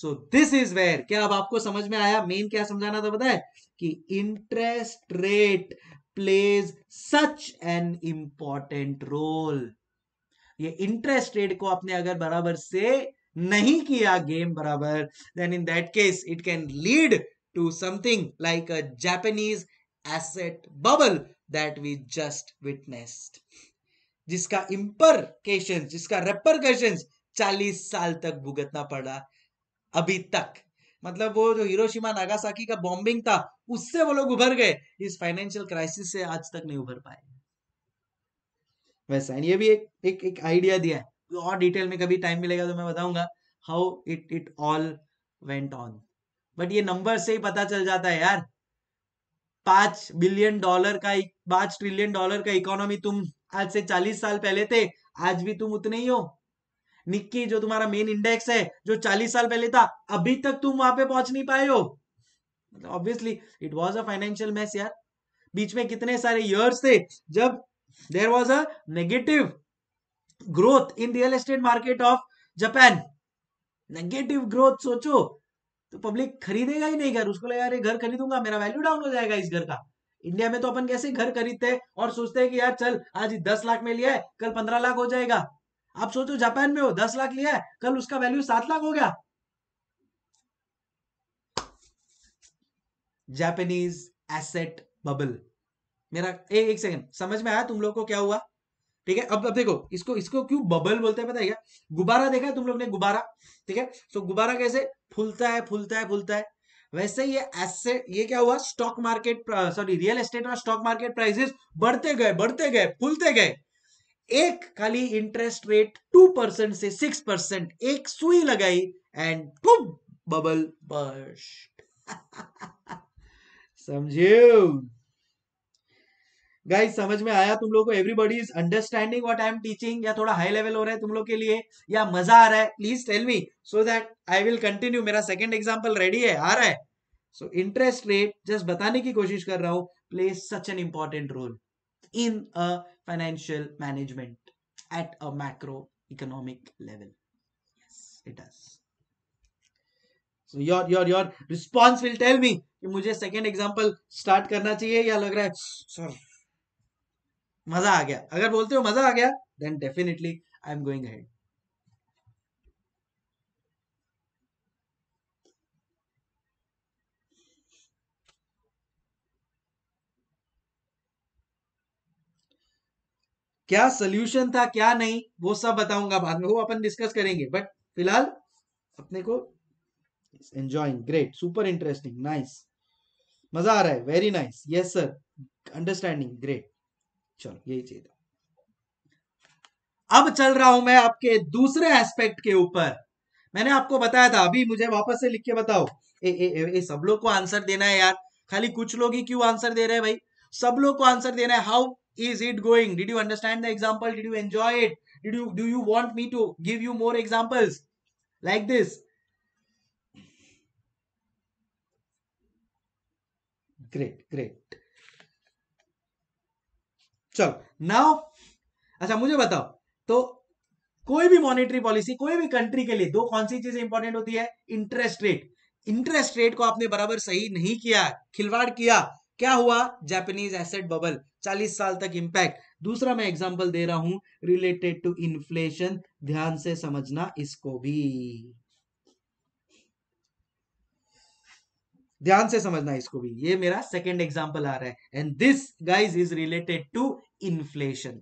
सो दिस इज वेयर क्या अब आपको समझ में आया मेन क्या समझाना था बताए कि interest rate plays such an important role ये इंटरेस्ट रेट को आपने अगर बराबर से नहीं किया गेम बराबर then in that case it can lead to something like a Japanese asset bubble that we just witnessed जिसका इंपरकेशन जिसका रेपरकेशन चालीस साल तक भुगतना पड़ा अभी तक मतलब वो जो हिरोशिमा नागासाकी का बॉम्बिंग था उससे वो लोग उभर गए इस फाइनेंशियल क्राइसिस से आज तक नहीं उभर पाए वैसा ये भी एक एक एक आइडिया दिया है और डिटेल में कभी टाइम मिलेगा तो मैं बताऊंगा how it it all went on but ये नंबर से ही पता चल जाता है यार पांच बिलियन डॉलर का पांच ट्रिलियन डॉलर का इकोनॉमी तुम आज से चालीस साल पहले थे आज भी तुम उतने ही हो निक्की जो तुम्हारा मेन इंडेक्स है जो 40 साल पहले था अभी तक तुम वहां पे पहुंच नहीं पाए हो obviously it was a financial mess यार बीच में कितने सारे इयर्स थे जब there was a negative growth in real estate market of Japan negative growth सोचो तो पब्लिक खरीदेगा ही नहीं घर उसको लगा घर खरीदूंगा मेरा वैल्यू डाउन हो जाएगा इस घर का इंडिया में तो अपन कैसे घर खरीदते हैं और सोचते हैं कि यार चल आज दस लाख में लिया है कल पंद्रह लाख हो जाएगा आप सोचो जापान में हो दस लाख लिया है कल उसका वैल्यू सात लाख हो गया जापानीज एसेट बबल मेरा ए, एक सेकंड समझ में आया तुम लोग को क्या हुआ ठीक है अब अब देखो इसको इसको क्यों बबल बोलते हैं पता है क्या गुब्बारा देखा है तुम लोग ने गुब्बारा ठीक है सो गुब्बारा कैसे फूलता है फूलता है फूलता है वैसे ये एसेट ये क्या हुआ stock market sorry real estate और स्टॉक मार्केट प्राइसेस बढ़ते गए बढ़ते गए फूलते गए एक खाली इंटरेस्ट रेट टू परसेंट से सिक्स परसेंट एक सुई लगाई एंड बबल बर्स्ट समझे गाइस समझ में आया तुम लोग को everybody is understanding what I am teaching या थोड़ा हाई लेवल हो रहा है तुम लोग के लिए या मजा आ रहा है please tell me so that I will continue मेरा सेकंड एग्जांपल रेडी है आ रहा है सो इंटरेस्ट रेट जस्ट बताने की कोशिश कर रहा हूं plays such an important role in a financial management at a macro economic level. Yes, it does. So your your your response will tell me ki mujhe second example start karna chahiye ya lag raha hai sir maza aa gaya agar bolte ho maza aa gaya then definitely i am going ahead क्या solution था क्या नहीं वो सब बताऊंगा बाद में वो अपन डिस्कस करेंगे बट फिलहाल अपने को enjoying great super interesting nice मजा आ रहा है very nice yes sir understanding great चलो यही चाहिए था अब चल रहा हूं मैं आपके दूसरे एस्पेक्ट के ऊपर मैंने आपको बताया था अभी मुझे वापस से लिख के बताओ ए ए ए, ए सब लोग को आंसर देना है यार खाली कुछ लोग ही क्यों आंसर दे रहे हैं भाई सब लोग को आंसर देना है how is it going did you understand the example did you enjoy it did you do you want me to give you more examples like this great great चलो नाउ अच्छा मुझे बताओ तो कोई भी मॉनेटरी पॉलिसी कोई भी country के लिए दो कौन सी चीजें इंपॉर्टेंट होती है इंटरेस्ट रेट इंटरेस्ट रेट को आपने बराबर सही नहीं किया खिलवाड़ किया क्या हुआ जैपनीज एसेट बबल 40 साल तक इंपैक्ट दूसरा मैं एग्जांपल दे रहा हूं रिलेटेड टू इन्फ्लेशन ध्यान से समझना इसको भी ध्यान से समझना इसको भी ये मेरा सेकंड एग्जांपल आ रहा है and this guys is related to inflation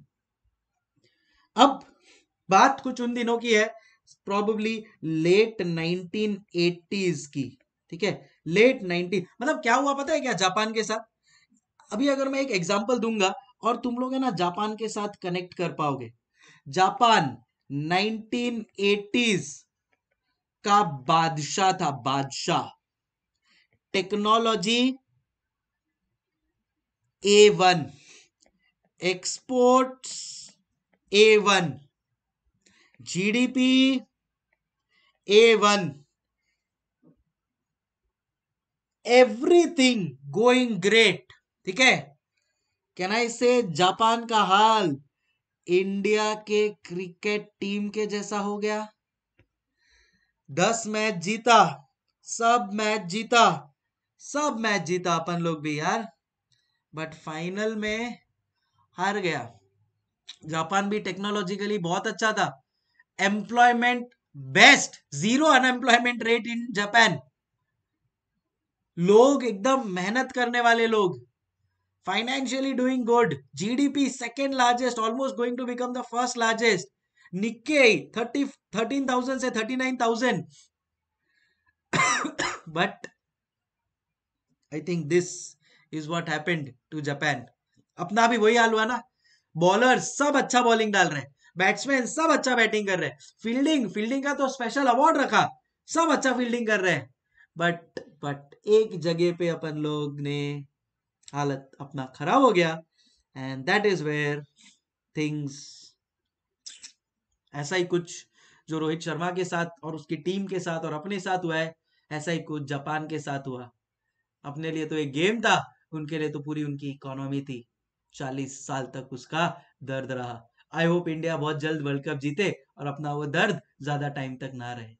अब बात कुछ उन दिनों की है प्रॉबली लेट नाइनटीन की ठीक है लेट नाइनटीन मतलब क्या हुआ पता है क्या जापान के साथ अभी अगर मैं एक एग्जाम्पल दूंगा और तुम लोग है ना जापान के साथ कनेक्ट कर पाओगे जापान नाइनटीन एटीज का बादशाह था बादशाह technology A one export A one G D P A one everything going great ठीक है कैन आई से जापान का हाल इंडिया के क्रिकेट टीम के जैसा हो गया दस मैच जीता सब मैच जीता सब मैच जीता अपन लोग भी यार बट फाइनल में हार गया जापान भी टेक्नोलॉजिकली बहुत अच्छा था employment best zero unemployment rate in Japan लोग एकदम मेहनत करने वाले लोग financially doing good GDP second largest almost going to become the first largest Nikkei thirty thirteen thousand से thirty nine thousand but I think this is what happened to Japan अपना भी वही हाल हुआ ना बॉलर सब अच्छा बॉलिंग डाल रहे हैं बैट्समैन सब अच्छा बैटिंग कर रहे हैं फील्डिंग फील्डिंग का तो स्पेशल अवार्ड रखा सब अच्छा फील्डिंग कर रहे हैं बट बट एक जगह पे अपन लोग ने हालत अपना खराब हो गया and that is where things ऐसा ही कुछ जो रोहित शर्मा के साथ और उसकी टीम के साथ और अपने साथ हुआ है ऐसा ही कुछ जापान के साथ हुआ अपने लिए तो एक गेम था उनके लिए तो पूरी उनकी इकोनॉमी थी चालीस साल तक उसका दर्द रहा आई होप इंडिया बहुत जल्द वर्ल्ड कप जीते और अपना वो दर्द ज्यादा टाइम तक ना रहे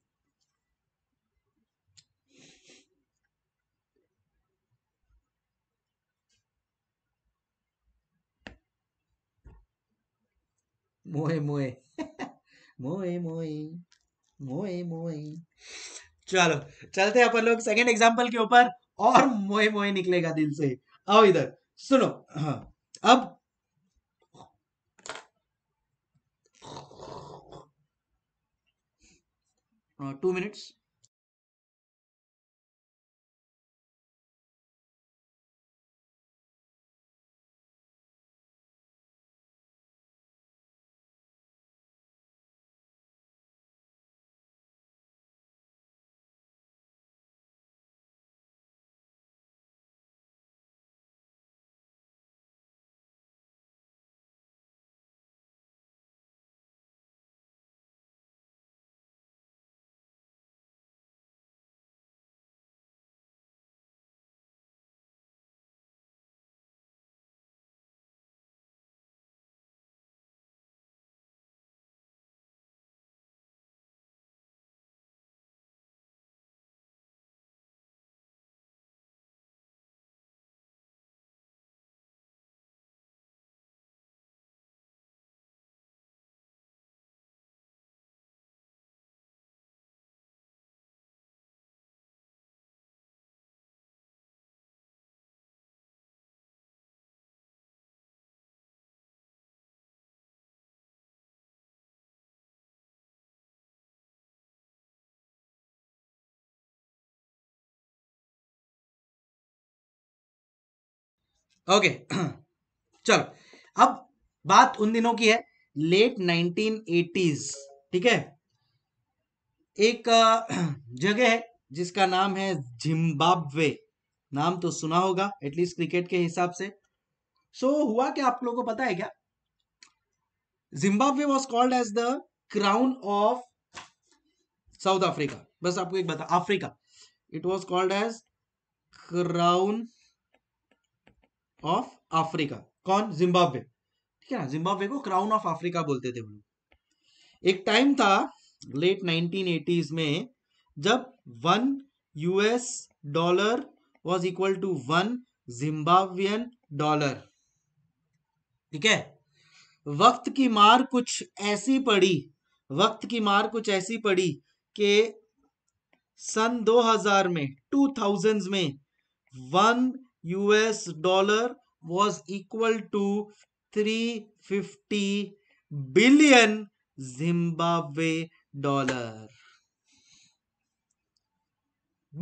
Moe moe. moe moe. Moe moe. चलो चलते अपन लोग सेकंड एग्जांपल के ऊपर और मोए मोए निकलेगा दिल से आओ इधर सुनो हाँ अब टू हाँ, मिनट्स ओके चलो अब बात उन दिनों की है लेट नाइनटीन एटीज ठीक है एक जगह है जिसका नाम है जिम्बाब्वे नाम तो सुना होगा एटलीस्ट क्रिकेट के हिसाब से सो so, हुआ क्या आप लोगों को पता है क्या Zimbabwe was called as the crown of South Africa बस आपको एक बता Africa it was called as crown of Africa कौन जिम्बाब्वे ठीक है ना जिम्बाब्वे को क्राउन ऑफ अफ्रीका बोलते थे लोग एक टाइम था लेट 1980s में जब one US dollar was equal to one Zimbabwean dollar ठीक है वक्त की मार कुछ ऐसी पड़ी वक्त की मार कुछ ऐसी पड़ी कि सन 2000 में 2000s में one US dollar was equal to 350 billion Zimbabwe dollar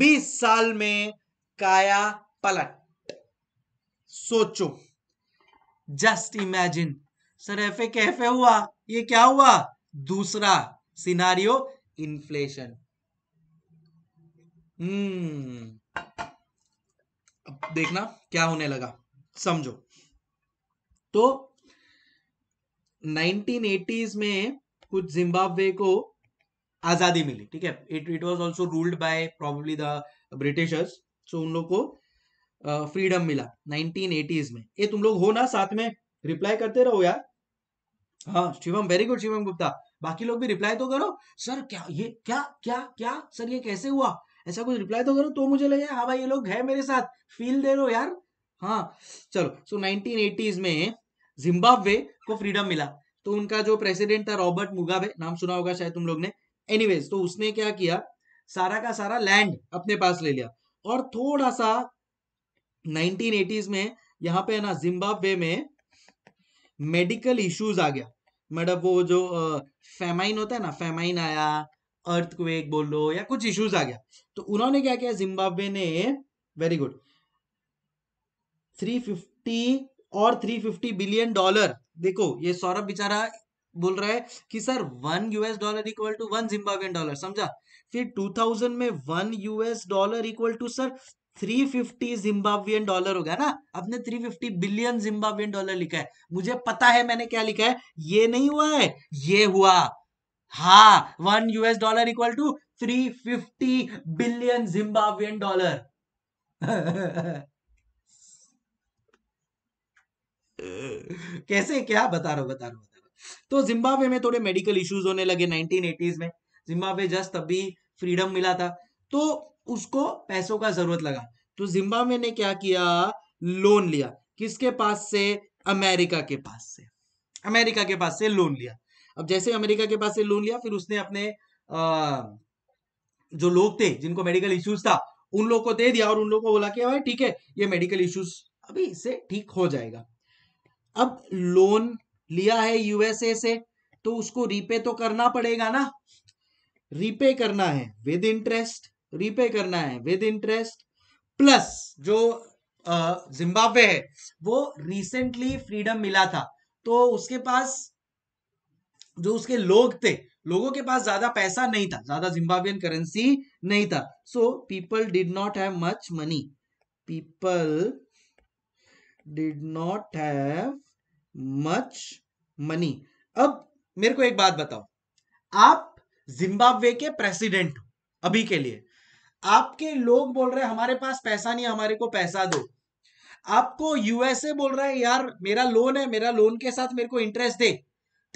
20 साल में काया पलट सोचो जस्ट इमेजिन सर एफ ए कैफे हुआ ये क्या हुआ दूसरा सिनारियो इन्फ्लेशन हम्म अब देखना क्या होने लगा समझो तो 1980s में कुछ जिम्बाब्वे को आजादी मिली ठीक है it it was also ruled by probably the Britishers so उन लोग को फ्रीडम uh, मिला 1980s में ये तुम लोग हो ना साथ में रिप्लाई करते रहो यार हाँ शिवम वेरी गुड शिवम गुप्ता बाकी लोग भी रिप्लाई तो करो सर क्या ये क्या क्या क्या सर ये कैसे हुआ ऐसा कुछ रिप्लाई तो करो तो मुझे लगे हाँ भाई ये लोग है मेरे साथ फील दे रो यार हाँ चलो सो नाइनटीन एटीज में जिम्बाब्वे को फ्रीडम मिला तो उनका जो प्रेसिडेंट था रॉबर्ट मुगाबे नाम सुना होगा शायद तुम लोग ने एनीवेज तो उसने क्या किया सारा का सारा लैंड अपने पास ले लिया और थोड़ा सा 1980s में यहाँ पे है ना जिम्बाब्वे में मेडिकल इश्यूज आ गया मतलब वो जो फेमाइन होता है ना फेमाइन आया अर्थक्वेक बोल लो या कुछ इश्यूज आ गया तो उन्होंने क्या किया जिम्बाब्वे ने वेरी गुड 350 और 350 बिलियन डॉलर देखो ये सौरभ बेचारा बोल रहा है कि sir one US dollar equal to one Zimbabwean dollar समझा फिर 2000 में one US dollar equal to sir 350 Zimbabwean dollar हो गया ना आपने 350 बिलियन जिम्बाब्वियन डॉलर लिखा है मुझे पता है मैंने क्या लिखा है ये नहीं हुआ है ये हुआ हा one US dollar equal to three fifty billion Zimbabwean dollar कैसे क्या बता रहा रहा बता रहा तो जिम्बाब्वे में थोड़े मेडिकल इश्यूज होने लगे 1980s में जिम्बाब्वे जस्ट अभी फ्रीडम मिला था तो उसको पैसों का जरूरत लगा तो जिम्बाब्वे ने क्या किया लोन लिया किसके पास से अमेरिका के पास से अमेरिका के पास से लोन लिया अब जैसे अमेरिका के पास से लोन लिया फिर उसने अपने जो लोग थे जिनको मेडिकल इश्यूज था उन लोग को दे दिया और उन लोगों को बोला कि भाई ठीक है ये मेडिकल इश्यूज अभी इससे ठीक हो जाएगा अब लोन लिया है यूएसए से तो उसको रीपे तो करना पड़ेगा ना रीपे करना है विद इंटरेस्ट रीपे करना है विद इंटरेस्ट प्लस जो जिम्बाब्वे है वो रिसेंटली फ्रीडम मिला था तो उसके पास जो उसके लोग थे लोगों के पास ज्यादा पैसा नहीं था ज्यादा जिम्बाबियन करेंसी नहीं था so people did not have much money people did not have much money अब मेरे को एक बात बताओ आप जिम्बाब्वे के प्रेसिडेंट हो अभी के लिए आपके लोग बोल रहे हैं हमारे पास पैसा नहीं हमारे को पैसा दो आपको यूएसए बोल रहा है यार मेरा लोन है मेरा लोन के साथ मेरे को इंटरेस्ट दे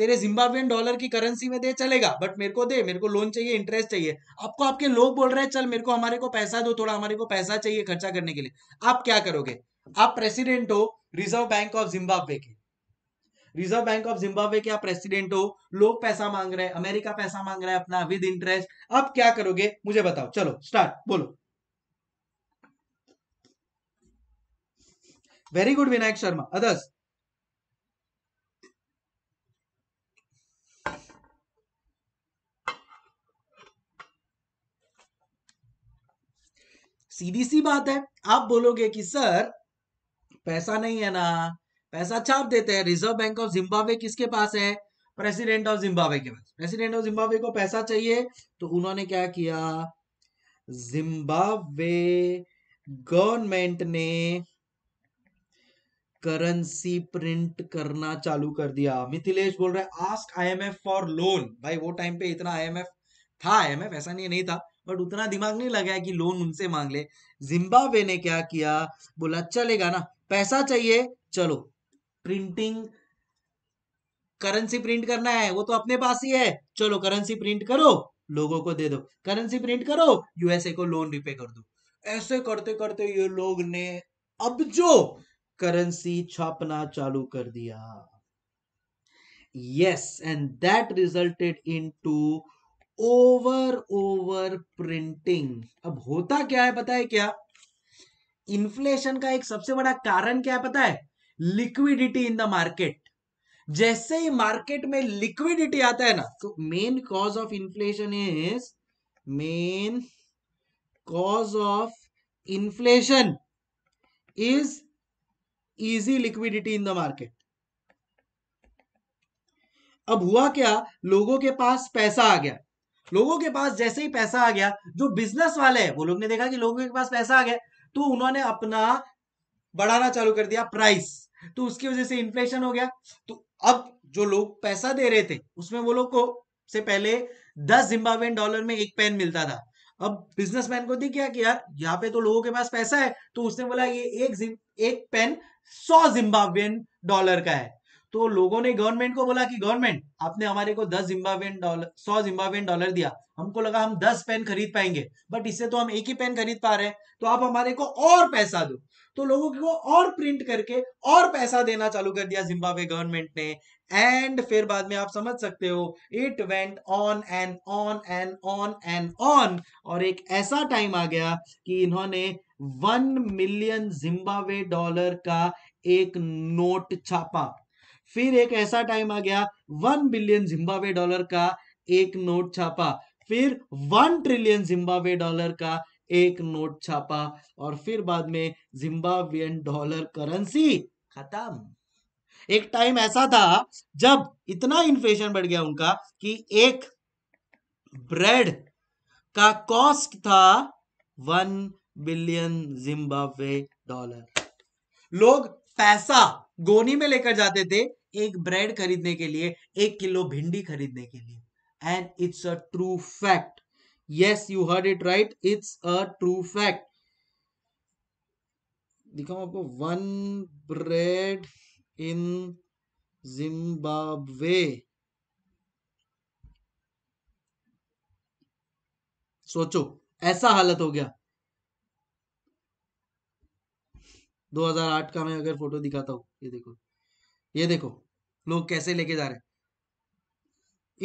तेरे जिम्बाब्वेन डॉलर की करेंसी में दे चलेगा बट मेरे को दे मेरे को लोन चाहिए इंटरेस्ट चाहिए आपको आपके लोग बोल रहे हैं चल मेरे को हमारे को पैसा दो थोड़ा हमारे को पैसा चाहिए खर्चा करने के लिए आप क्या करोगे आप प्रेसिडेंट हो रिजर्व बैंक ऑफ जिम्बाब्वे के रिजर्व बैंक ऑफ जिम्बाब्वे के आप प्रेसिडेंट हो लोग पैसा मांग रहे हैं अमेरिका पैसा मांग रहा है अपना विद इंटरेस्ट आप क्या करोगे मुझे बताओ चलो स्टार्ट बोलो very good Vinayak Sharma others सीधी सी बात है आप बोलोगे कि सर पैसा नहीं है ना पैसा छाप अच्छा देते हैं रिजर्व बैंक ऑफ जिम्बाब्वे किसके पास है प्रेसिडेंट ऑफ जिम्बाब्वे के पास प्रेसिडेंट ऑफ जिम्बाब्वे को पैसा चाहिए तो उन्होंने क्या किया जिम्बाब्वे गवर्नमेंट ने करेंसी प्रिंट करना चालू कर दिया मिथिलेश बोल रहे आस्क आईएमएफ फॉर लोन भाई वो टाइम पे इतना आईएमएफ था आईएमएफ ऐसा नहीं नहीं था बट उतना दिमाग नहीं लगाया कि लोन उनसे मांग ले जिम्बाब्वे ने क्या किया बोला चलेगा ना पैसा चाहिए चलो प्रिंटिंग करेंसी प्रिंट करना है वो तो अपने पास ही है चलो करेंसी प्रिंट करो लोगों को दे दो करेंसी प्रिंट करो यूएसए को लोन रिपे कर दो ऐसे करते करते ये लोग ने अब जो करेंसी छापना चालू कर दिया yes and that resulted into over over printing अब होता क्या है पता है क्या इन्फ्लेशन का एक सबसे बड़ा कारण क्या है पता है लिक्विडिटी इन द मार्केट जैसे ही मार्केट में लिक्विडिटी आता है ना तो main cause of inflation is main cause of inflation is easy liquidity in the market अब हुआ क्या लोगों के पास पैसा आ गया लोगों के पास जैसे ही पैसा आ गया जो बिजनेस वाले हैं वो लोग ने देखा कि लोगों के पास पैसा आ गया तो उन्होंने अपना बढ़ाना चालू कर दिया प्राइस तो उसकी वजह से इन्फ्लेशन हो गया तो अब जो लोग पैसा दे रहे थे उसमें वो लोग को से पहले दस जिम्बाब्वेन डॉलर में एक पेन मिलता था अब बिजनेसमैन को दिख गया कि यार यहाँ पे तो लोगों के पास पैसा है तो उसने बोला ये एक एक पेन सौ जिम्बाब्वेन डॉलर का है तो लोगों ने गवर्नमेंट को बोला कि गवर्नमेंट आपने हमारे को दस जिम्बाब्वेन डॉलर सौ जिम्बाब्वेन डॉलर दिया हमको लगा हम दस पेन खरीद पाएंगे बट इससे तो हम एक ही पेन खरीद पा रहे हैं तो आप हमारे को और पैसा दो तो लोगों को और प्रिंट करके और पैसा देना चालू कर दिया जिम्बाब्वे गवर्नमेंट ने एंड फिर बाद में आप समझ सकते हो it went on and on and on and on और एक ऐसा टाइम आ गया कि इन्होंने वन मिलियन जिम्बाब्वे डॉलर का एक नोट छापा फिर एक ऐसा टाइम आ गया वन बिलियन जिम्बावे डॉलर का एक नोट छापा फिर वन ट्रिलियन जिम्बावे डॉलर का एक नोट छापा और फिर बाद में जिम्बाब्वियन डॉलर करेंसी खत्म एक टाइम ऐसा था जब इतना इन्फ्लेशन बढ़ गया उनका कि एक ब्रेड का कॉस्ट था वन बिलियन जिम्बाब्वे डॉलर लोग पैसा गोनी में लेकर जाते थे एक ब्रेड खरीदने के लिए एक किलो भिंडी खरीदने के लिए and it's a true fact yes you heard it right it's a true fact दिखाऊं आपको वन ब्रेड इन जिम्बाब्वे सोचो ऐसा हालत हो गया 2008 का मैं अगर फोटो दिखाता हूं ये देखो ये देखो लोग कैसे लेके जा रहे हैं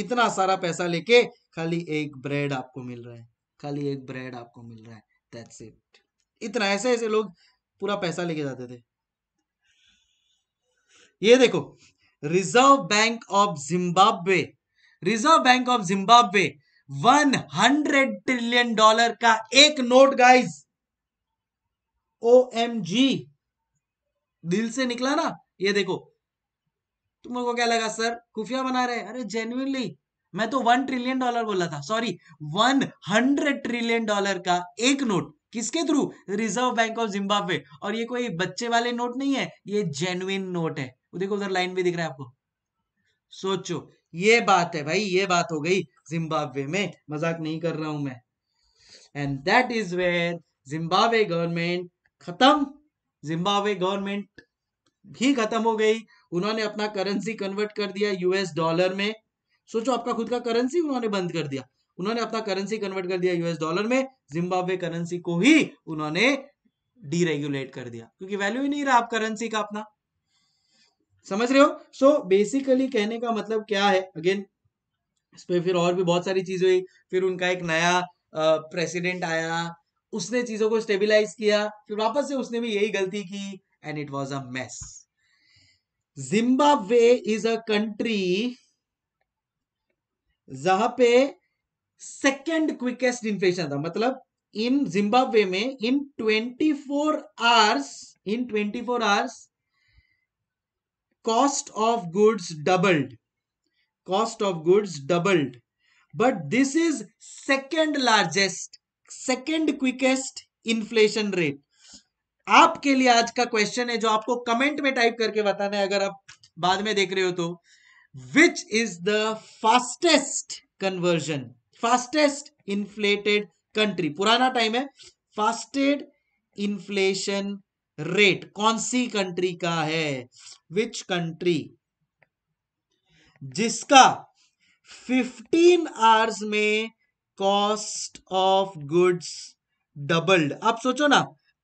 इतना सारा पैसा लेके खाली एक ब्रेड आपको मिल रहा है खाली एक ब्रेड आपको मिल रहा है दैट्स इट इतना ऐसे ऐसे लोग पूरा पैसा लेके जाते थे ये देखो reserve bank of Zimbabwe reserve bank of Zimbabwe 100 trillion dollar का एक नोट गाइस ओ दिल से निकला ना ये देखो तुम लोग को क्या लगा सर खुफिया बना रहे अरे जेन्युनली मैं तो वन ट्रिलियन डॉलर बोला था sorry one hundred trillion dollar का एक नोट किसके through reserve bank of Zimbabwe और ये कोई बच्चे वाले नोट नहीं है ये जेन्युन नोट है देखो उधर लाइन भी दिख रहा है आपको सोचो ये बात है भाई ये बात हो गई जिम्बाब्वे में मजाक नहीं कर रहा हूं मैं and that is where Zimbabwe government खत्म जिम्बाब्वे गवर्नमेंट भी खत्म हो गई उन्होंने अपना करेंसी कन्वर्ट कर दिया यूएस डॉलर में सोचो आपका खुद का करेंसी उन्होंने बंद कर दिया उन्होंने अपना करेंसी कन्वर्ट कर दिया यूएस डॉलर में जिम्बाब्वे करेंसी को ही उन्होंने डीरेगुलेट कर दिया क्योंकि वैल्यू ही नहीं रहा आप करेंसी का अपना समझ रहे हो सो so, बेसिकली कहने का मतलब क्या है अगेन इस पर फिर और भी बहुत सारी चीज हुई फिर उनका एक नया प्रेसिडेंट आया उसने चीजों को स्टेबिलाईज किया फिर वापस से उसने भी यही गलती की and it was a mess. Zimbabwe is a country जहां पे सेकेंड क्विकेस्ट इन्फ्लेशन था मतलब इन जिम्बाब्वे में in 24 hours in twenty four hours cost of goods doubled cost of goods doubled but this is second largest second quickest inflation rate आपके लिए आज का question है जो आपको कमेंट में टाइप करके बताना है अगर आप बाद में देख रहे हो तो which is the fastest conversion fastest inflated country पुराना टाइम है फास्टेड इन्फ्लेशन रेट कौन सी कंट्री का है विच कंट्री जिसका 15 आवर्स में कॉस्ट ऑफ गुड्स डबल्ड आप सोचो ना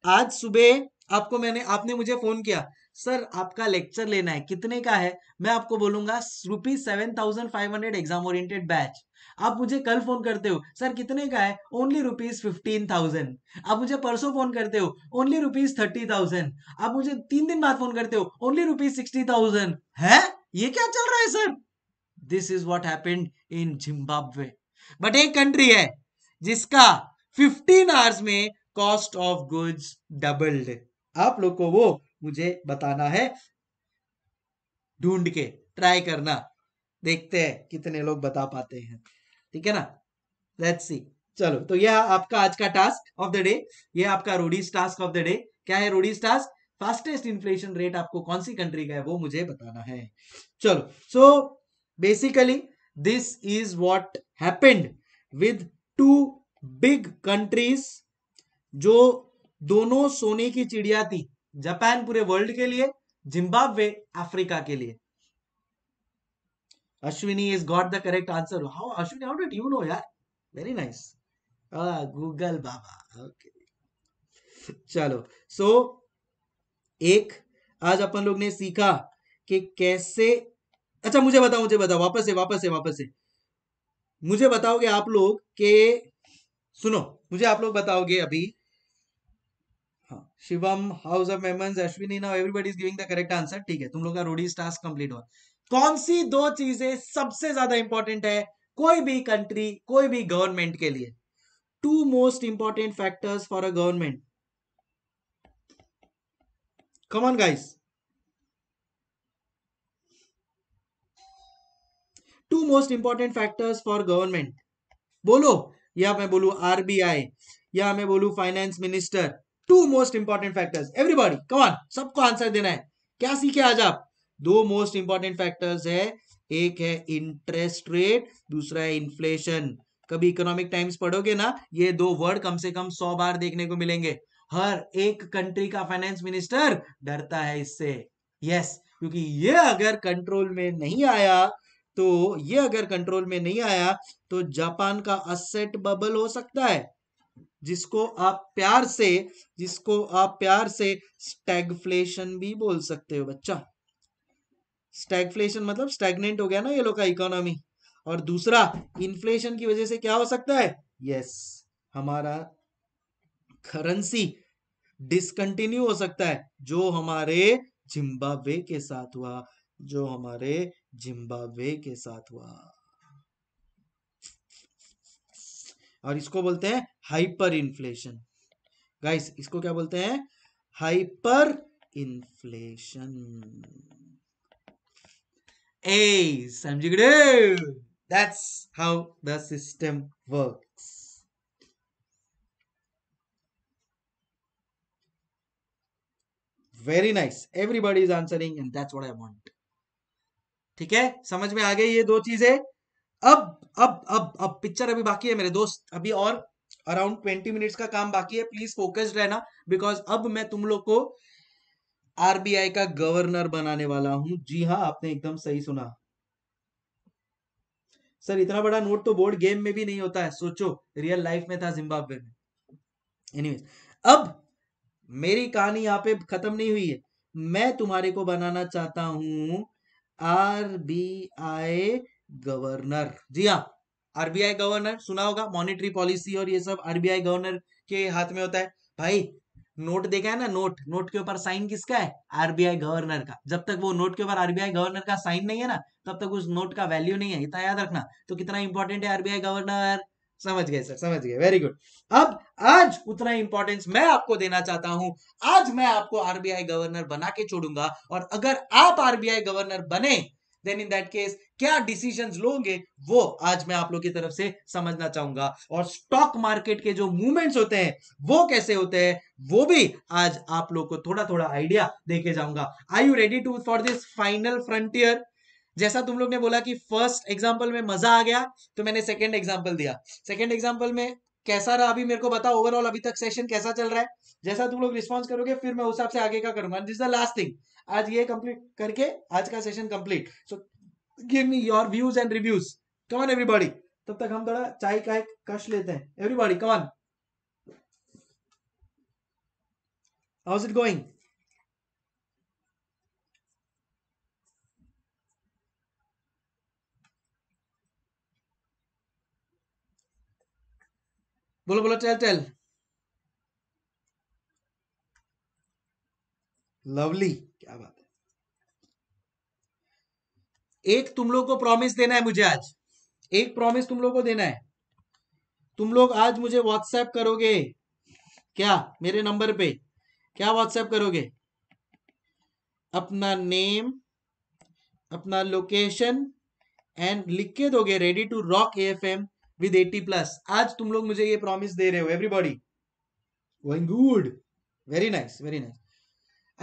आज सुबह आपको मैंने आपने मुझे फोन किया सर आपका लेक्चर लेना है कितने का है मैं आपको बोलूंगा rupees seven thousand five hundred exam oriented batch आप मुझे कल फोन करते हो सर कितने का है ओनली रुपीज फिफ्टीन थाउजेंड आप मुझे परसों फोन करते हो ओनली रुपीज थर्टी थाउजेंड आप मुझे तीन दिन बाद फोन करते हो ओनली रुपीज सिक्सटी थाउजेंड है ये क्या चल रहा है sir this is what happened in Zimbabwe but एक कंट्री है जिसका फिफ्टीन आवर्स में कॉस्ट ऑफ गुड्स डबल्ड आप लोग को वो मुझे बताना है ढूंढ के ट्राई करना देखते हैं कितने लोग बता पाते हैं ठीक है ना लेट्स सी चलो तो यह आपका आज का टास्क ऑफ द डे यह आपका Roadies task of the day क्या है Roadies task fastest inflation rate आपको कौन सी कंट्री का है वो मुझे बताना है चलो so basically this is what happened with two big countries जो दोनों सोने की चिड़िया थी जापान पूरे वर्ल्ड के लिए जिम्बाब्वे अफ्रीका के लिए Ashwini is got the correct answer how Ashwini how did you know यार वेरी नाइस गूगल बाबा ओके चलो सो so, एक आज अपन लोग ने सीखा कि कैसे अच्छा मुझे बताओ मुझे बताओ वापस से वापस से वापस से मुझे बताओगे आप लोग के सुनो मुझे आप लोग बताओगे अभी हाँ, शिवम हाउस ऑफ मेमन Ashwini now everybody is giving the correct answer ठीक है तुम लोग का रोडीज टास्क कंप्लीट हुआ कौन सी दो चीजें सबसे ज्यादा इंपॉर्टेंट है कोई भी कंट्री कोई भी गवर्नमेंट के लिए two most important factors for a government on guys two most important factors for government बोलो या मैं बोलू आरबीआई या मैं बोलू finance minister two most important factors everybody come on सबको आंसर देना है क्या सीखे आज आप दो मोस्ट इंपॉर्टेंट फैक्टर्स है एक है इंटरेस्ट रेट दूसरा है इन्फ्लेशन कभी इकोनॉमिक टाइम्स पढ़ोगे ना ये दो वर्ड कम से कम सौ बार देखने को मिलेंगे हर एक कंट्री का फाइनेंस मिनिस्टर डरता है इससे यस क्योंकि ये अगर कंट्रोल में नहीं आया तो ये अगर कंट्रोल में नहीं आया तो जापान का असेट बबल हो सकता है जिसको आप प्यार से जिसको आप प्यार से स्टैगफ्लेशन भी बोल सकते हो बच्चा स्टैगफ्लेशन मतलब स्टैगनेंट हो गया ना ये लोग का इकोनॉमी और दूसरा इन्फ्लेशन की वजह से क्या हो सकता है यस हमारा करेंसी डिसकंटिन्यू हो सकता है जो हमारे जिम्बाब्वे के साथ हुआ जो हमारे जिम्बाब्वे के साथ हुआ और इसको बोलते हैं हाइपर इन्फ्लेशन गाइस इसको क्या बोलते हैं हाइपर इन्फ्लेशन ए समझी that's how the system work very nice everybody is answering and that's what I want ठीक है समझ में आ गई ये दो चीजें अब अब अब अब पिक्चर अभी बाकी है मेरे दोस्त अभी और अराउंड ट्वेंटी मिनट्स का काम बाकी है प्लीज फोकस्ड रहना बिकॉज अब मैं तुम लोग को आरबीआई का गवर्नर बनाने वाला हूं जी हाँ आपने एकदम सही सुना सर इतना बड़ा नोट तो बोर्ड गेम में भी नहीं होता है सोचो रियल लाइफ में था जिम्बाब्वे में एनीवेज अब मेरी कहानी यहाँ पे खत्म नहीं हुई है मैं तुम्हारे को बनाना चाहता हूं R B I governor ji हाँ आरबीआई गवर्नर सुना होगा मॉनिटरी पॉलिसी और ये सब आरबीआई गवर्नर के हाथ में होता है भाई नोट देखा है ना नोट नोट के ऊपर साइन किसका है आरबीआई गवर्नर का जब तक वो नोट के ऊपर आरबीआई गवर्नर का साइन नहीं है ना तब तक उस नोट का वैल्यू नहीं है इतना तो याद रखना तो कितना इंपॉर्टेंट है आरबीआई गवर्नर समझ गए सर समझ गए वेरी गुड अब आज उतना इंपॉर्टेंस मैं आपको देना चाहता हूं आज मैं आपको आरबीआई गवर्नर बना के छोड़ूंगा और अगर आप आरबीआई गवर्नर बने देन इन दैट केस क्या डिसीजन लोगे वो आज मैं आप लोग की तरफ से समझना चाहूंगा और स्टॉक मार्केट के जो मूवमेंट्स होते हैं वो कैसे होते हैं वो भी आज आप लोग को थोड़ा थोड़ा आइडिया देके जाऊंगा I you ready to for this final frontier जैसा तुम लोग ने बोला कि फर्स्ट एग्जाम्पल में मजा आ गया तो मैंने सेकेंड एग्जाम्पल दिया सेकेंड एग्जाम्पल में कैसा रहा अभी मेरे को बताओ ओवरऑल अभी तक सेशन कैसा चल रहा है जैसा तुम लोग रिस्पॉन्स करोगे फिर मैं उस हिसाब से आगे का करूंगा दिस द लास्ट थिंग आज ये कंप्लीट करके आज का session complete so give me your views and reviews come on everybody तब तक हम थोड़ा चाय का एक कश लेते हैं everybody come on how is it going बोलो बोलो टेल टेल लवली क्या बात है एक तुम लोग को प्रॉमिस देना है मुझे आज एक प्रॉमिस तुम लोग को देना है तुम लोग आज मुझे व्हाट्सएप करोगे क्या मेरे नंबर पे क्या व्हाट्सएप करोगे अपना नेम अपना लोकेशन एंड लिख के दोगे ready to rock F M with eighty plus आज तुम लोग मुझे ये प्रॉमिस दे रहे हो everybody going good very nice very nice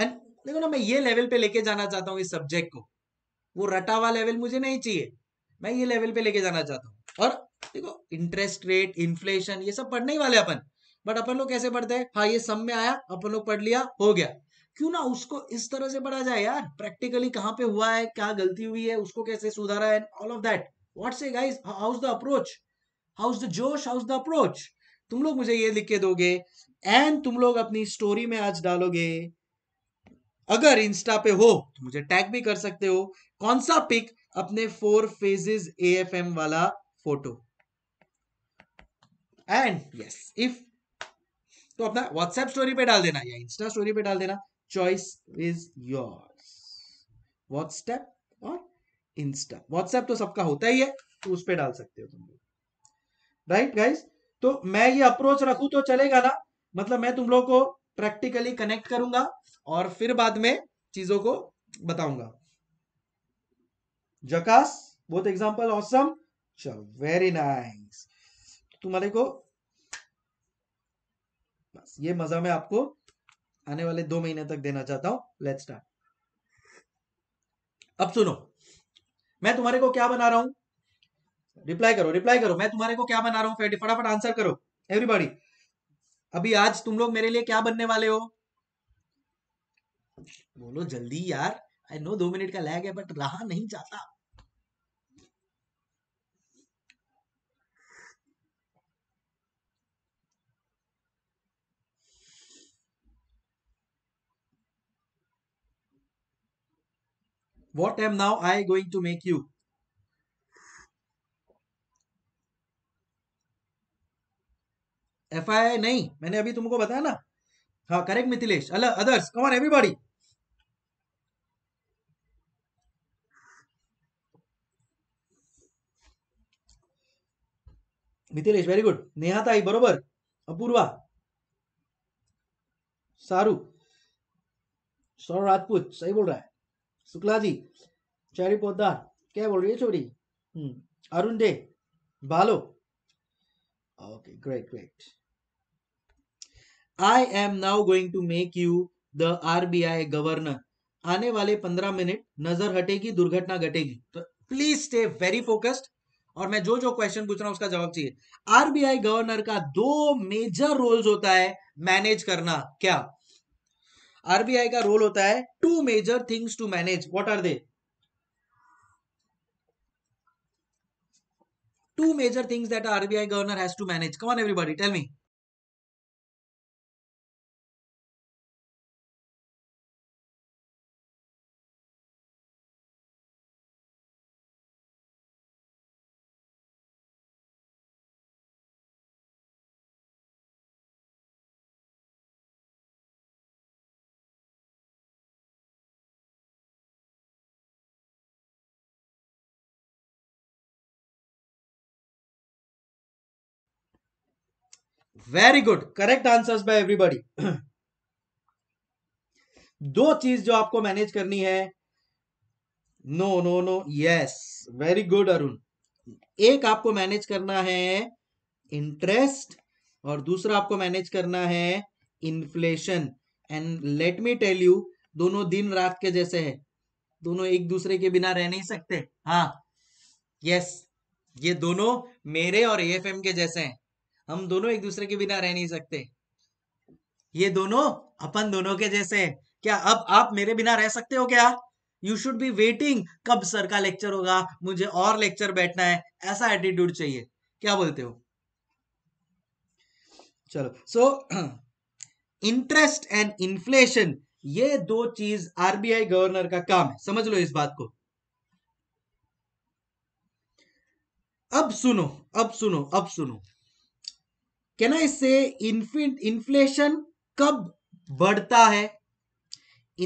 and देखो ना मैं ये लेवल पे लेके जाना चाहता हूँ इस सब्जेक्ट को वो रटा हुआ लेवल मुझे नहीं चाहिए मैं ये लेवल पे लेके जाना चाहता हूँ और देखो इंटरेस्ट रेट इन्फ्लेशन ये सब पढ़ने ही वाले अपन बट अपन लोग कैसे पढ़ते हैं हाँ ये सब में आया अपन लोग पढ़ लिया हो गया क्यों ना उसको इस तरह से पढ़ा जाए यार प्रैक्टिकली कहाँ पे हुआ है क्या गलती हुई है उसको कैसे सुधारा है all of that what say guys how is the approach is the जोश हाउस द अप्रोच तुम लोग मुझे ये लिख के दोगे एंड तुम लोग अपनी स्टोरी में आज डालोगे अगर इंस्टा पे हो तो मुझे टैग भी कर सकते हो कौन सा पिक अपने फोर फेजेस एएफएम वाला फोटो एंड यस इफ तो अपना व्हाट्सएप स्टोरी पे डाल देना या इंस्टा स्टोरी पे डाल देना चॉइस इज योर्स व्हाट्सएप और इंस्टा व्हाट्सएप तो सबका होता ही है तो उस पर डाल सकते हो तुम लोग राइट गाइस तो मैं ये अप्रोच रखू तो चलेगा ना मतलब मैं तुम लोग को प्रैक्टिकली कनेक्ट करूंगा और फिर बाद में चीजों को बताऊंगा जकास बहुत एग्जाम्पल ऑसम चलो वेरी नाइस तुम्हारे को बस ये मजा मैं आपको आने वाले दो महीने तक देना चाहता हूं लेट्स स्टार्ट अब सुनो मैं तुम्हारे को क्या बना रहा हूं रिप्लाई करो रिप्लाई करो मैं तुम्हारे को क्या बना रहा हूँ फटाफट आंसर करो एवरीबॉडी अभी आज तुम लोग मेरे लिए क्या बनने वाले हो बोलो जल्दी यार आई नो दो मिनट का लैग है बट रहा नहीं चाहता what am now i going to make you F I I नहीं मैंने अभी तुमको बताया ना हाँ correct Mithilesh all others come on everybody Mithilesh very good नेहाताई बरोबर अपूर्वा सारू सौरव राजपूत सही बोल रहा है शुक्ला जी चैरी पोदार क्या बोल रही है छोरी हम्म, अरुण दे बालो Okay, great, great. I am now going to make you the RBI governor. आने वाले पंद्रह मिनट नजर हटेगी दुर्घटना घटेगी तो प्लीज स्टे वेरी फोकस्ड और मैं जो जो क्वेश्चन पूछ रहा हूं उसका जवाब चाहिए आरबीआई गवर्नर का दो मेजर रोल्स होता है मैनेज करना क्या आरबीआई का रोल होता है two major things to manage what are they two major things that RBI governor has to manage. Come on, everybody, tell me. Very good correct answers bye everybody दो चीज जो आपको manage करनी है no no no yes very good Arun एक आपको manage करना है इंटरेस्ट और दूसरा आपको मैनेज करना है inflation and let me tell you दोनों दिन रात के जैसे है दोनों एक दूसरे के बिना रह नहीं सकते हाँ यस ये दोनों मेरे और एएफएम के जैसे हैं हम दोनों एक दूसरे के बिना रह नहीं सकते ये दोनों अपन दोनों के जैसे हैं क्या अब आप मेरे बिना रह सकते हो क्या यू शुड बी वेटिंग कब सर का लेक्चर होगा मुझे और लेक्चर बैठना है ऐसा एटीट्यूड चाहिए क्या बोलते हो चलो सो इंटरेस्ट एंड इन्फ्लेशन ये दो चीज आरबीआई गवर्नर का काम है समझ लो इस बात को अब सुनो अब सुनो अब सुनो कैन आई से इन्फ्लेशन कब बढ़ता है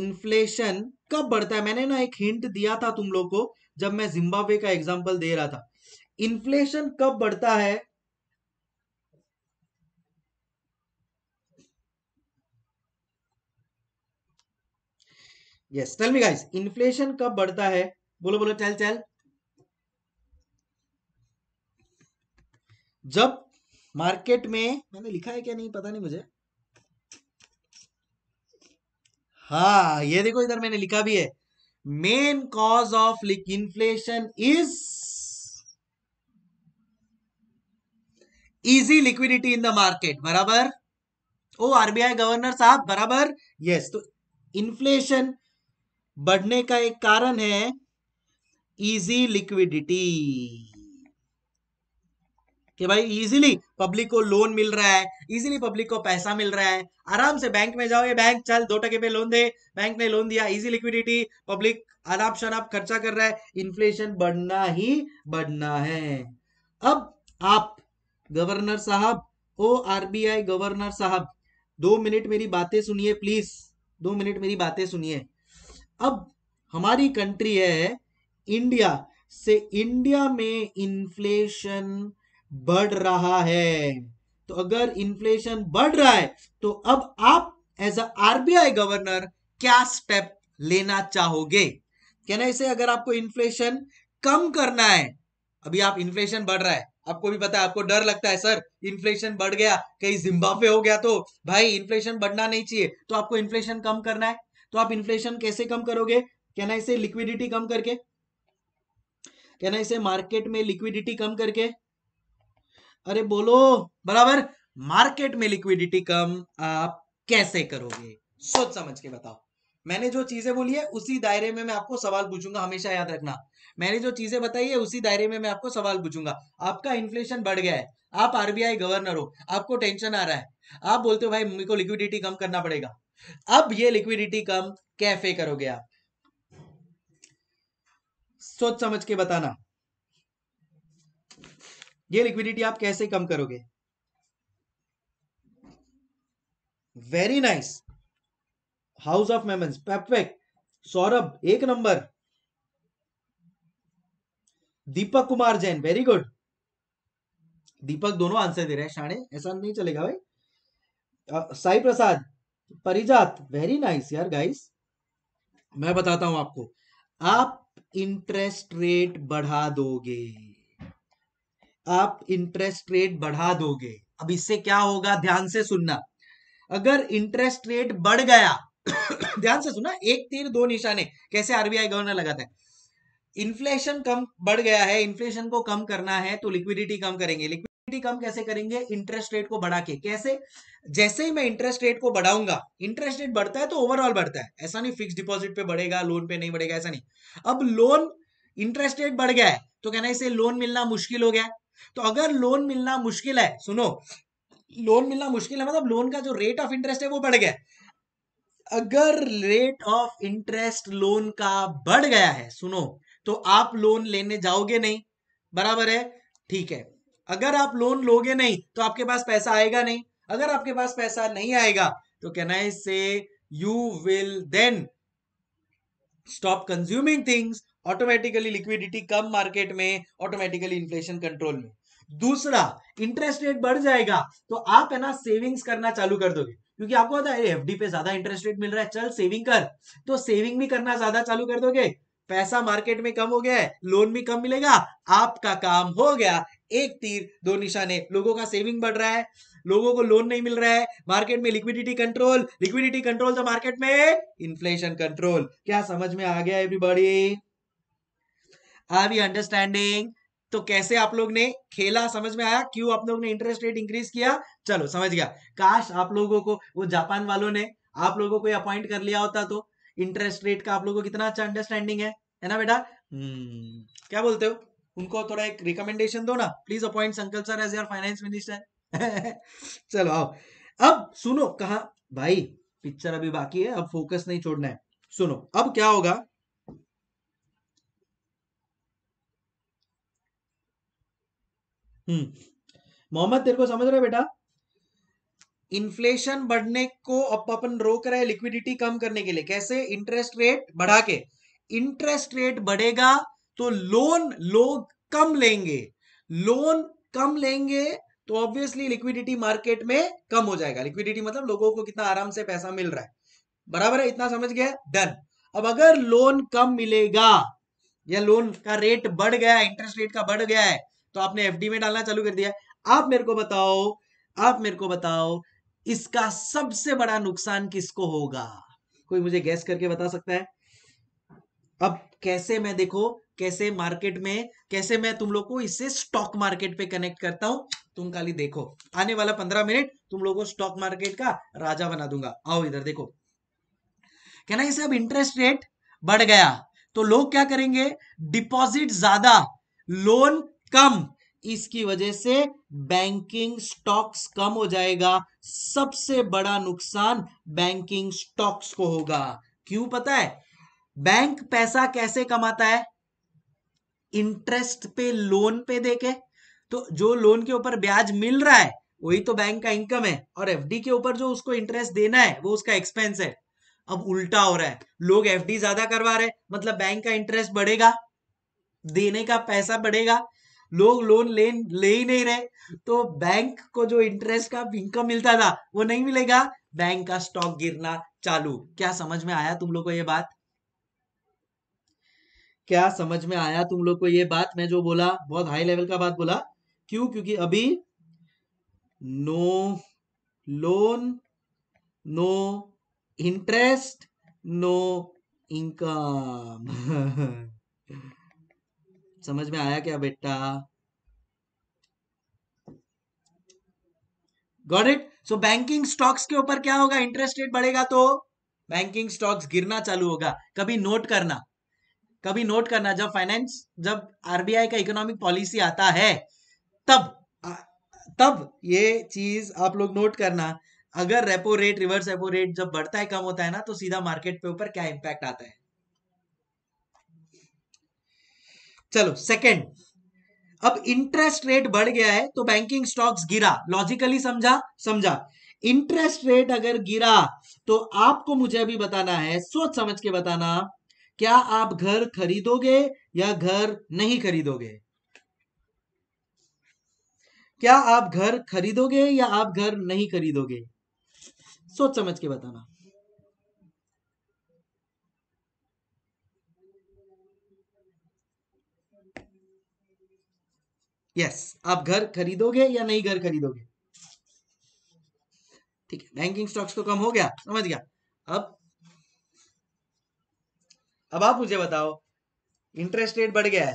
इन्फ्लेशन कब बढ़ता है मैंने ना एक हिंट दिया था तुम लोग को जब मैं जिम्बाब्वे का एग्जाम्पल दे रहा था इन्फ्लेशन कब बढ़ता है yes tell me guys inflation कब बढ़ता है बोलो बोलो चल चल जब मार्केट में मैंने लिखा है क्या नहीं पता नहीं मुझे हाँ ये देखो इधर मैंने लिखा भी है main cause of inflation is easy liquidity in the market बराबर ओ आरबीआई गवर्नर साहब बराबर यस तो इन्फ्लेशन बढ़ने का एक कारण है इजी लिक्विडिटी कि भाई इजीली पब्लिक को लोन मिल रहा है इजीली पब्लिक को पैसा मिल रहा है आराम से बैंक में जाओ ये बैंक चल दो टके पे लोन दे बैंक ने लोन दिया इजी लिक्विडिटी पब्लिक अनाप शनाप खर्चा कर रहा है इन्फ्लेशन बढ़ना ही बढ़ना है अब आप गवर्नर साहब ओ आरबीआई गवर्नर साहब दो मिनट मेरी बातें सुनिए प्लीज दो मिनट मेरी बातें सुनिए अब हमारी कंट्री है इंडिया से इंडिया में इन्फ्लेशन बढ़ रहा है तो अगर इन्फ्लेशन बढ़ रहा है तो अब आप एज अ आरबीआई गवर्नर क्या स्टेप लेना चाहोगे कहना इसे अगर आपको इन्फ्लेशन कम करना है अभी आप इन्फ्लेशन बढ़ रहा है आपको भी पता है आपको डर लगता है सर इन्फ्लेशन बढ़ गया कहीं जिम्बाब्वे हो गया तो भाई इन्फ्लेशन बढ़ना नहीं चाहिए तो आपको इन्फ्लेशन कम करना है तो आप इन्फ्लेशन कैसे कम करोगे कहना इसे लिक्विडिटी कम करके कहना इसे मार्केट में लिक्विडिटी कम करके अरे बोलो बराबर मार्केट में लिक्विडिटी कम आप कैसे करोगे सोच समझ के बताओ मैंने जो चीजें बोली है उसी दायरे में मैं आपको सवाल पूछूंगा हमेशा याद रखना मैंने जो चीजें बताई है उसी दायरे में मैं आपको सवाल पूछूंगा आपका इन्फ्लेशन बढ़ गया है आप आरबीआई गवर्नर हो आपको टेंशन आ रहा है आप बोलते हो भाई मेरे को लिक्विडिटी कम करना पड़ेगा अब ये लिक्विडिटी कम कैफे करोगे आप सोच समझ के बताना ये लिक्विडिटी आप कैसे कम करोगे very nice house of members perfect Saurabh एक number Deepak Kumar Jain very good Deepak दोनों आंसर दे रहे हैं शाणे ऐसा नहीं चलेगा भाई साई प्रसाद परिजात वेरी नाइस यार गाइस मैं बताता हूं आपको आप इंटरेस्ट रेट बढ़ा दोगे आप इंटरेस्ट रेट बढ़ा दोगे अब इससे क्या होगा ध्यान से सुनना अगर इंटरेस्ट रेट बढ़ गया ध्यान से सुना एक तीर दो निशाने कैसे आरबीआई गवर्नर लगाता है इन्फ्लेशन कम बढ़ गया है इन्फ्लेशन को कम करना है तो लिक्विडिटी कम करेंगे लिक्विडिटी कम कैसे करेंगे इंटरेस्ट रेट को बढ़ा के कैसे जैसे ही मैं इंटरेस्ट रेट को बढ़ाऊंगा इंटरेस्ट रेट बढ़ता है तो ओवरऑल बढ़ता है ऐसा नहीं फिक्स डिपॉजिट पे बढ़ेगा लोन पे नहीं बढ़ेगा ऐसा नहीं अब लोन इंटरेस्ट रेट बढ़ गया है तो कहना इसे लोन मिलना मुश्किल हो गया तो अगर लोन मिलना मुश्किल है सुनो लोन मिलना मुश्किल है मतलब लोन का जो रेट ऑफ इंटरेस्ट है वो बढ़ गया अगर रेट ऑफ इंटरेस्ट लोन का बढ़ गया है सुनो तो आप लोन लेने जाओगे नहीं बराबर है ठीक है अगर आप लोन लोगे नहीं तो आपके पास पैसा आएगा नहीं अगर आपके पास पैसा नहीं आएगा तो can I say you will then stop consuming things automatically liquidity कम मार्केट में ऑटोमेटिकली इन्फ्लेशन कंट्रोल में दूसरा इंटरेस्ट रेट बढ़ जाएगा तो आप है ना सेविंग्स करना चालू कर दोगे क्योंकि आपको पता है एफडी पे ज्यादा इंटरेस्ट रेट मिल रहा है चल सेविंग कर तो सेविंग भी करना ज्यादा चालू कर दोगे पैसा मार्केट में कम हो गया है लोन भी कम मिलेगा आपका काम हो गया एक तीर दो निशाने लोगों का सेविंग बढ़ रहा है लोगों को लोन नहीं मिल रहा है मार्केट में लिक्विडिटी कंट्रोल लिक्विडिटी कंट्रोल तो मार्केट में इन्फ्लेशन कंट्रोल क्या समझ में आ गया एवरीबॉडी आर वी अंडरस्टैंडिंग तो कैसे आप लोग ने खेला समझ में आया क्यों आप लोग ने इंटरेस्ट रेट इंक्रीज किया चलो समझ गया काश आप लोगों को वो जापान वालों ने आप लोगों को अपॉइंट कर लिया होता तो इंटरेस्ट रेट का आप लोगों को कितना अच्छा अंडरस्टैंडिंग है है ना बेटा hmm, क्या बोलते हो उनको थोड़ा एक रिकमेंडेशन दो ना please appoint Sankalp sir as your finance minister चलो आओ अब सुनो कहा भाई पिक्चर अभी बाकी है अब फोकस नहीं छोड़ना है सुनो अब क्या होगा हम्म मोहम्मद तेरे को समझ रहा है बेटा इन्फ्लेशन बढ़ने को अब अपन रोक रहे हैं लिक्विडिटी कम करने के लिए कैसे इंटरेस्ट रेट बढ़ा के इंटरेस्ट रेट बढ़ेगा तो लोन लोग कम लेंगे लोन कम लेंगे तो ऑब्वियसली लिक्विडिटी मार्केट में कम हो जाएगा लिक्विडिटी मतलब लोगों को कितना आराम से पैसा मिल रहा है बराबर है इतना समझ गया डन अब अगर लोन कम मिलेगा या लोन का रेट बढ़ गया इंटरेस्ट रेट का बढ़ गया है तो आपने एफडी में डालना चालू कर दिया आप मेरे को बताओ आप मेरे को बताओ इसका सबसे बड़ा नुकसान किसको होगा कोई मुझे गैस करके बता सकता है अब कैसे मैं देखो कैसे मार्केट में कैसे मैं तुम लोग को इससे स्टॉक मार्केट पे कनेक्ट करता हूं तुम खाली देखो आने वाला पंद्रह मिनट तुम लोगों को स्टॉक मार्केट का राजा बना दूंगा आओ इधर देखो कहना इसे अब इंटरेस्ट रेट बढ़ गया तो लोग क्या करेंगे डिपॉजिट ज्यादा लोन कम इसकी वजह से बैंकिंग स्टॉक्स कम हो जाएगा सबसे बड़ा नुकसान बैंकिंग स्टॉक्स को होगा क्यों पता है बैंक पैसा कैसे कमाता है इंटरेस्ट पे लोन पे देके तो जो लोन के ऊपर ब्याज मिल रहा है वही तो बैंक का इनकम है और एफडी के ऊपर जो उसको इंटरेस्ट देना है वो उसका एक्सपेंस है अब उल्टा हो रहा है लोग एफडी ज्यादा करवा रहे मतलब बैंक का इंटरेस्ट बढ़ेगा देने का पैसा बढ़ेगा लोग लोन ले ले ही नहीं रहे तो बैंक को जो इंटरेस्ट का इनकम मिलता था वो नहीं मिलेगा बैंक का स्टॉक गिरना चालू क्या समझ में आया तुम लोग को ये बात क्या समझ में आया तुम लोग को ये बात मैं जो बोला बहुत हाई लेवल का बात बोला क्यों क्योंकि अभी no loan no interest no income समझ में आया क्या बेटा got it so banking stocks के ऊपर क्या होगा इंटरेस्ट रेट बढ़ेगा तो बैंकिंग स्टॉक्स गिरना चालू होगा कभी नोट करना कभी नोट करना जब फाइनेंस जब आरबीआई का इकोनॉमिक पॉलिसी आता है तब तब ये चीज आप लोग नोट करना अगर repo rate reverse repo rate जब बढ़ता है कम होता है ना तो सीधा मार्केट पे ऊपर क्या इंपैक्ट आता है चलो सेकंड अब इंटरेस्ट रेट बढ़ गया है तो बैंकिंग स्टॉक्स गिरा लॉजिकली समझा समझा इंटरेस्ट रेट अगर गिरा तो आपको मुझे अभी बताना है सोच समझ के बताना क्या आप घर खरीदोगे या घर नहीं खरीदोगे क्या आप घर खरीदोगे या आप घर नहीं खरीदोगे सोच समझ के बताना यस आप घर खरीदोगे या नहीं घर खरीदोगे ठीक है बैंकिंग स्टॉक्स तो कम हो गया समझ गया अब अब आप मुझे बताओ इंटरेस्ट रेट बढ़ गया है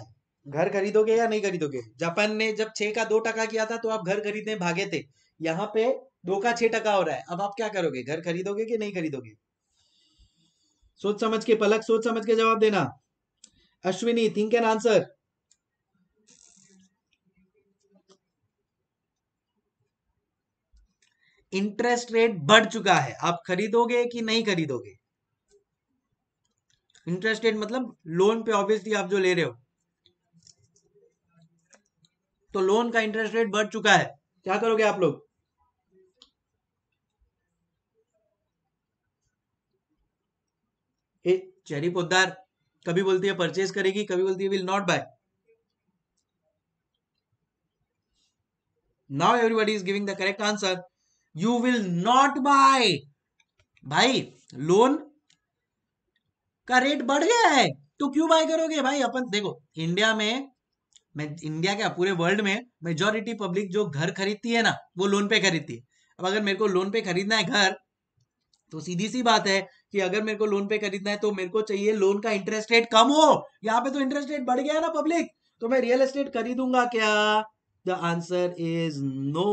घर खरीदोगे या नहीं खरीदोगे जापान ने जब छह का दो टका किया था तो आप घर खरीदने भागे थे यहाँ पे दो का छह टका हो रहा है अब आप क्या करोगे घर खरीदोगे कि नहीं खरीदोगे सोच समझ के पलक सोच समझ के जवाब देना Ashwini think and answer interest rate बढ़ चुका है आप खरीदोगे कि नहीं खरीदोगे इंटरेस्ट रेट मतलब लोन पे ऑब्वियसली आप जो ले रहे हो तो लोन का इंटरेस्ट रेट बढ़ चुका है क्या करोगे आप लोग चेरी पोदार कभी बोलती है परचेज करेगी कभी बोलती है will not buy now everybody is giving the correct answer you will not buy भाई लोन का रेट बढ़ गया है तो क्यों बाय करोगे भाई अपन देखो इंडिया में मैं इंडिया के पूरे वर्ल्ड में मेजोरिटी पब्लिक जो घर खरीदती है ना वो लोन पे खरीदती है अब अगर मेरे को लोन पे खरीदना है घर तो सीधी सी बात है कि अगर मेरे को लोन पे खरीदना है तो मेरे को चाहिए लोन का इंटरेस्ट रेट कम हो यहाँ पे तो इंटरेस्ट रेट बढ़ गया ना पब्लिक तो मैं रियल एस्टेट खरीदूंगा क्या द आंसर इज नो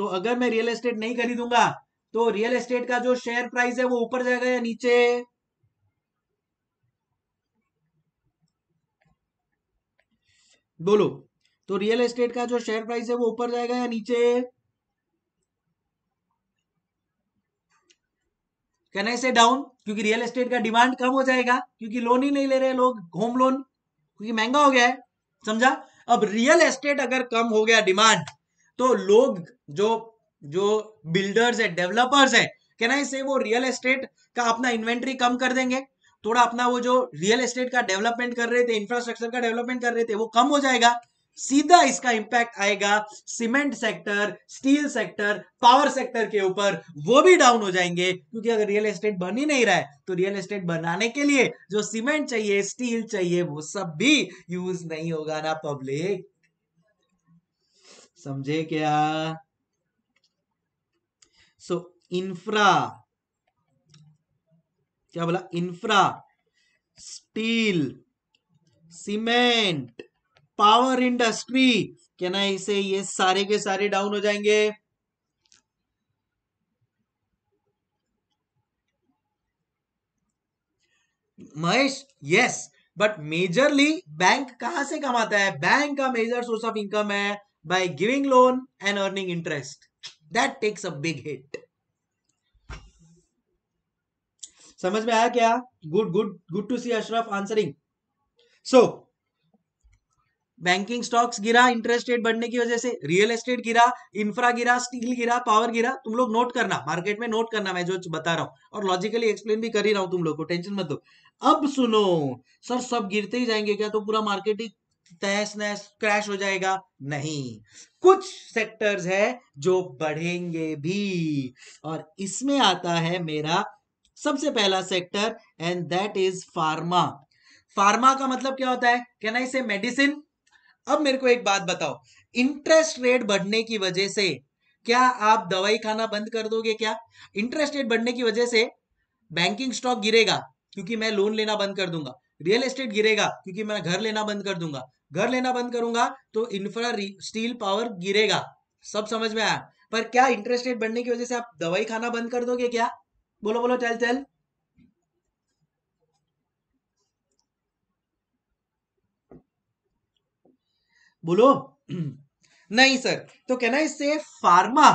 तो अगर मैं रियल एस्टेट नहीं खरीदूंगा तो रियल एस्टेट का जो शेयर प्राइस है वो ऊपर जाएगा या नीचे बोलो तो रियल एस्टेट का जो शेयर प्राइस है वो ऊपर जाएगा या नीचे कहना से डाउन क्योंकि रियल एस्टेट का डिमांड कम हो जाएगा क्योंकि लोन ही नहीं ले रहे लोग होम लोन क्योंकि महंगा हो गया है समझा अब रियल एस्टेट अगर कम हो गया डिमांड तो लोग जो जो बिल्डर्स है डेवलपर्स है कहना है से वो रियल एस्टेट का अपना इन्वेंट्री कम कर देंगे थोड़ा अपना वो जो रियल एस्टेट का डेवलपमेंट कर रहे थे इंफ्रास्ट्रक्चर का डेवलपमेंट कर रहे थे वो कम हो जाएगा सीधा इसका इंपैक्ट आएगा cement sector steel sector power sector के ऊपर वो भी डाउन हो जाएंगे क्योंकि अगर रियल एस्टेट बन ही नहीं रहा है तो रियल एस्टेट बनाने के लिए जो सीमेंट चाहिए स्टील चाहिए वो सब भी यूज नहीं होगा ना पब्लिक समझे क्या सो इंफ्रा क्या बोला infra steel cement power industry क्या ना इसे ये सारे के सारे डाउन हो जाएंगे Mahesh yes but majorly bank कहां से कमाता है बैंक का मेजर सोर्स ऑफ इनकम है by giving loan and earning interest. That takes a big hit. समझ में आया क्या good good good to see Ashraf answering so banking stocks गिरा इंटरेस्ट रेट बढ़ने की वजह से रियल एस्टेट गिरा इंफ्रा गिरा स्टील गिरा पावर गिरा तुम लोग नोट करना मार्केट में नोट करना मैं जो बता रहा हूं और लॉजिकली एक्सप्लेन भी कर ही रहा हूं तुम लोग को टेंशन मत दो अब सुनो सर सब गिरते ही जाएंगे क्या तो पूरा मार्केट ही तहस नहस क्रैश हो जाएगा नहीं कुछ सेक्टर्स है जो बढ़ेंगे भी और इसमें आता है मेरा सबसे पहला sector and that is pharma pharma का मतलब क्या होता है कैन आई से मेडिसिन अब मेरे को एक बात बताओ इंटरेस्ट रेट बढ़ने की वजह से क्या आप दवाई खाना बंद कर दोगे क्या इंटरेस्ट रेट बढ़ने की वजह से बैंकिंग स्टॉक गिरेगा क्योंकि मैं लोन लेना बंद कर दूंगा रियल एस्टेट गिरेगा क्योंकि मैं घर लेना बंद कर दूंगा घर लेना बंद करूंगा तो इंफ्रा स्टील पावर गिरेगा सब समझ में आया पर क्या इंटरेस्ट रेट बढ़ने की वजह से आप दवाई खाना बंद कर दोगे क्या बोलो बोलो चल चल बोलो नहीं सर तो कहना इससे फार्मा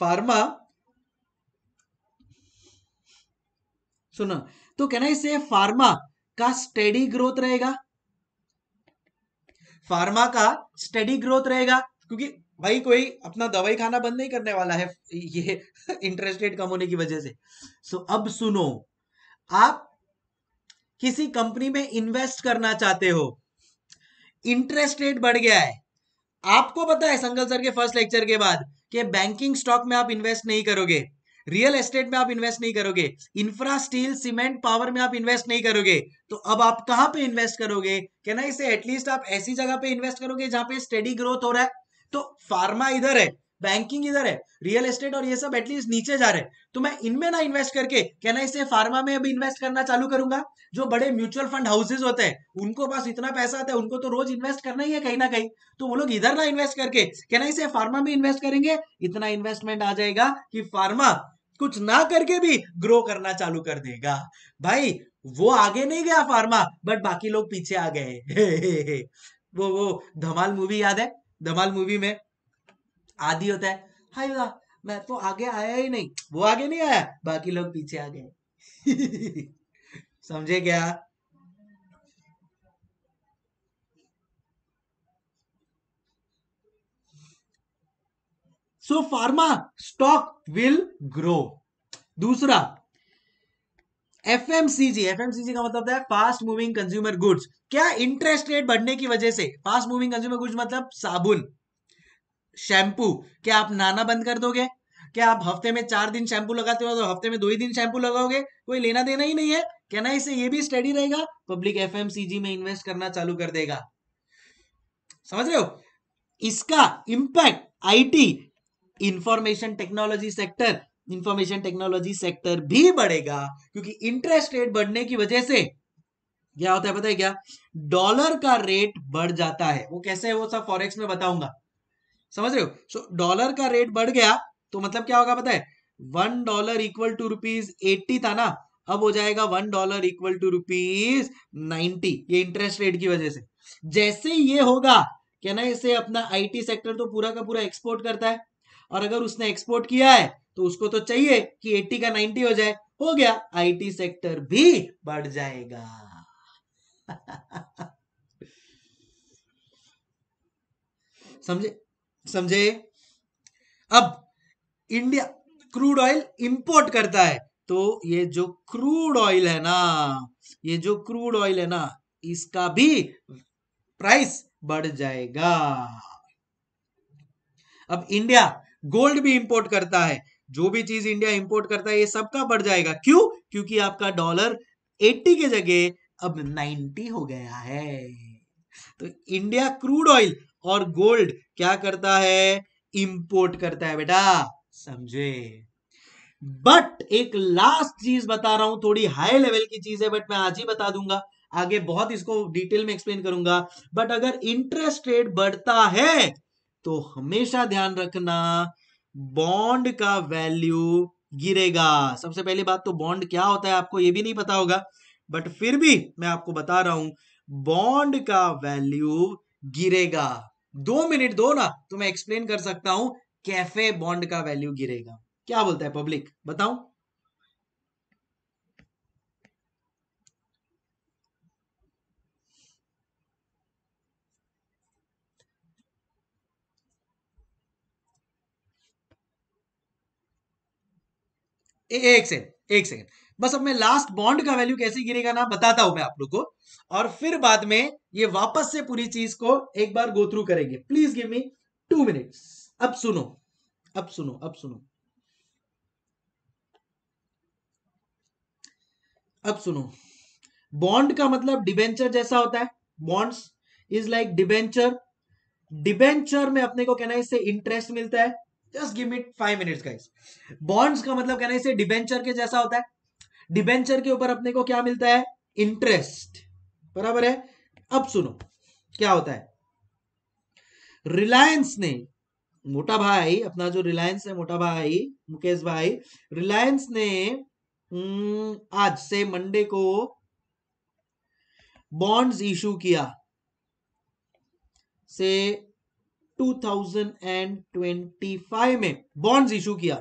फार्मा सुनो तो कहना इससे फार्मा का स्टेडी ग्रोथ रहेगा फार्मा का स्टडी ग्रोथ रहेगा क्योंकि भाई कोई अपना दवाई खाना बंद नहीं करने वाला है ये इंटरेस्ट रेट कम होने की वजह से सो अब सुनो आप किसी कंपनी में इन्वेस्ट करना चाहते हो इंटरेस्ट रेट बढ़ गया है आपको पता है संगल सर के फर्स्ट लेक्चर के बाद कि बैंकिंग स्टॉक में आप इन्वेस्ट नहीं करोगे रियल एस्टेट में आप इन्वेस्ट नहीं करोगे इंफ्रा स्टील सीमेंट पावर में आप इन्वेस्ट नहीं करोगे तो अब आप कहाँ पे इन्वेस्ट करोगे ना इसे एटलीस्ट आप ऐसी जगह पे इन्वेस्ट करोगे जहाँ पे स्टडी ग्रोथ हो रहा है तो फार्मा इधर है बैंकिंग इधर है रियल एस्टेट और ये सब एटलीस्ट नीचे जा रहे हैं तो मैं इनमें ना इन्वेस्ट करके कहना इसे फार्मा में अभी इन्वेस्ट करना चालू करूंगा जो बड़े म्यूचुअल फंड हाउसेज होते हैं उनको पास इतना पैसा आता है उनको तो रोज इन्वेस्ट करना ही है कहीं ना कहीं तो वो लोग इधर ना इन्वेस्ट करके कहना इसे फार्मा में इन्वेस्ट करेंगे इतना इन्वेस्टमेंट आ जाएगा कि फार्मा कुछ ना करके भी ग्रो करना चालू कर देगा भाई वो आगे नहीं गया फार्मा बट बाकी लोग पीछे आ गए वो वो धमाल मूवी याद है धमाल मूवी में आदि होता है हाय वाह मैं तो आगे आया ही नहीं वो आगे नहीं आया बाकी लोग पीछे आ गए समझे क्या so pharma stock will grow दूसरा F M C G F M C G का मतलब है फास्ट मूविंग कंज्यूमर गुड्स क्या इंटरेस्ट रेट बढ़ने की वजह से फास्ट मूविंग कंज्यूमर गुड्स मतलब साबुन शैंपू क्या आप नाना बंद कर दोगे क्या आप हफ्ते में चार दिन शैंपू लगाते हो तो हफ्ते में दो ही दिन शैंपू लगाओगे कोई लेना देना ही नहीं है कहना इससे ये भी स्टडी रहेगा पब्लिक एफ में इन्वेस्ट करना चालू कर देगा समझ रहे हो इसका impact IT information technology sector information technology sector भी बढ़ेगा क्योंकि इंटरेस्ट रेट बढ़ने की वजह से क्या होता है पता है क्या डॉलर का रेट बढ़ जाता है वो कैसे है वो सब फॉरेक्स में बताऊंगा समझ रहे हो सो डॉलर का रेट बढ़ गया तो मतलब क्या होगा पता है one dollar equal to rupees eighty था ना अब हो जाएगा one dollar equal to rupees ninety ये इंटरेस्ट रेट की वजह से जैसे ये होगा क्या ना इसे अपना आईटी सेक्टर तो पूरा का पूरा एक्सपोर्ट करता है और अगर उसने एक्सपोर्ट किया है तो उसको तो चाहिए कि 80 का 90 हो जाए हो गया आईटी सेक्टर भी बढ़ जाएगा समझे समझे अब इंडिया क्रूड ऑयल इंपोर्ट करता है तो ये जो क्रूड ऑयल है ना ये जो क्रूड ऑयल है ना इसका भी प्राइस बढ़ जाएगा अब इंडिया गोल्ड भी इंपोर्ट करता है जो भी चीज इंडिया इंपोर्ट करता है ये सबका बढ़ जाएगा क्यों क्योंकि आपका डॉलर 80 के जगह अब 90 हो गया है तो इंडिया क्रूड ऑयल और गोल्ड क्या करता है इंपोर्ट करता है बेटा समझे बट एक लास्ट चीज बता रहा हूं थोड़ी हाई लेवल की चीज है बट मैं आज ही बता दूंगा आगे बहुत इसको डिटेल में एक्सप्लेन करूंगा बट अगर इंटरेस्ट रेट बढ़ता है तो हमेशा ध्यान रखना बॉन्ड का वैल्यू गिरेगा सबसे पहली बात तो बॉन्ड क्या होता है आपको ये भी नहीं पता होगा बट फिर भी मैं आपको बता रहा हूं बॉन्ड का वैल्यू गिरेगा दो मिनट दो ना तो मैं एक्सप्लेन कर सकता हूं कैफे बॉन्ड का वैल्यू गिरेगा क्या बोलता है पब्लिक बताऊं एक सेकेंड एक सेकेंड बस अब मैं लास्ट बॉन्ड का वैल्यू कैसे गिरेगा ना बताता हूं मैं आप लोग को और फिर बाद में ये वापस से पूरी चीज को एक बार गो थ्रू करेंगे please give me two minutes अब सुनो अब सुनो अब सुनो अब सुनो बॉन्ड का मतलब डिबेंचर जैसा होता है bonds is like debenture debenture में अपने को कहना है इससे इंटरेस्ट मिलता है just give it five minutes guys bonds का मतलब कहना इसे डिबेंचर के जैसा होता है डिबेंचर के ऊपर अपने को क्या मिलता है इंटरेस्ट बराबर है अब सुनो क्या होता है रिलायंस ने मोटा भाई अपना जो रिलायंस है मोटा भाई मुकेश भाई रिलायंस ने हम्म, आज से मंडे को बॉन्ड्स इशू किया से 2025 में बॉन्ड्स इशू किया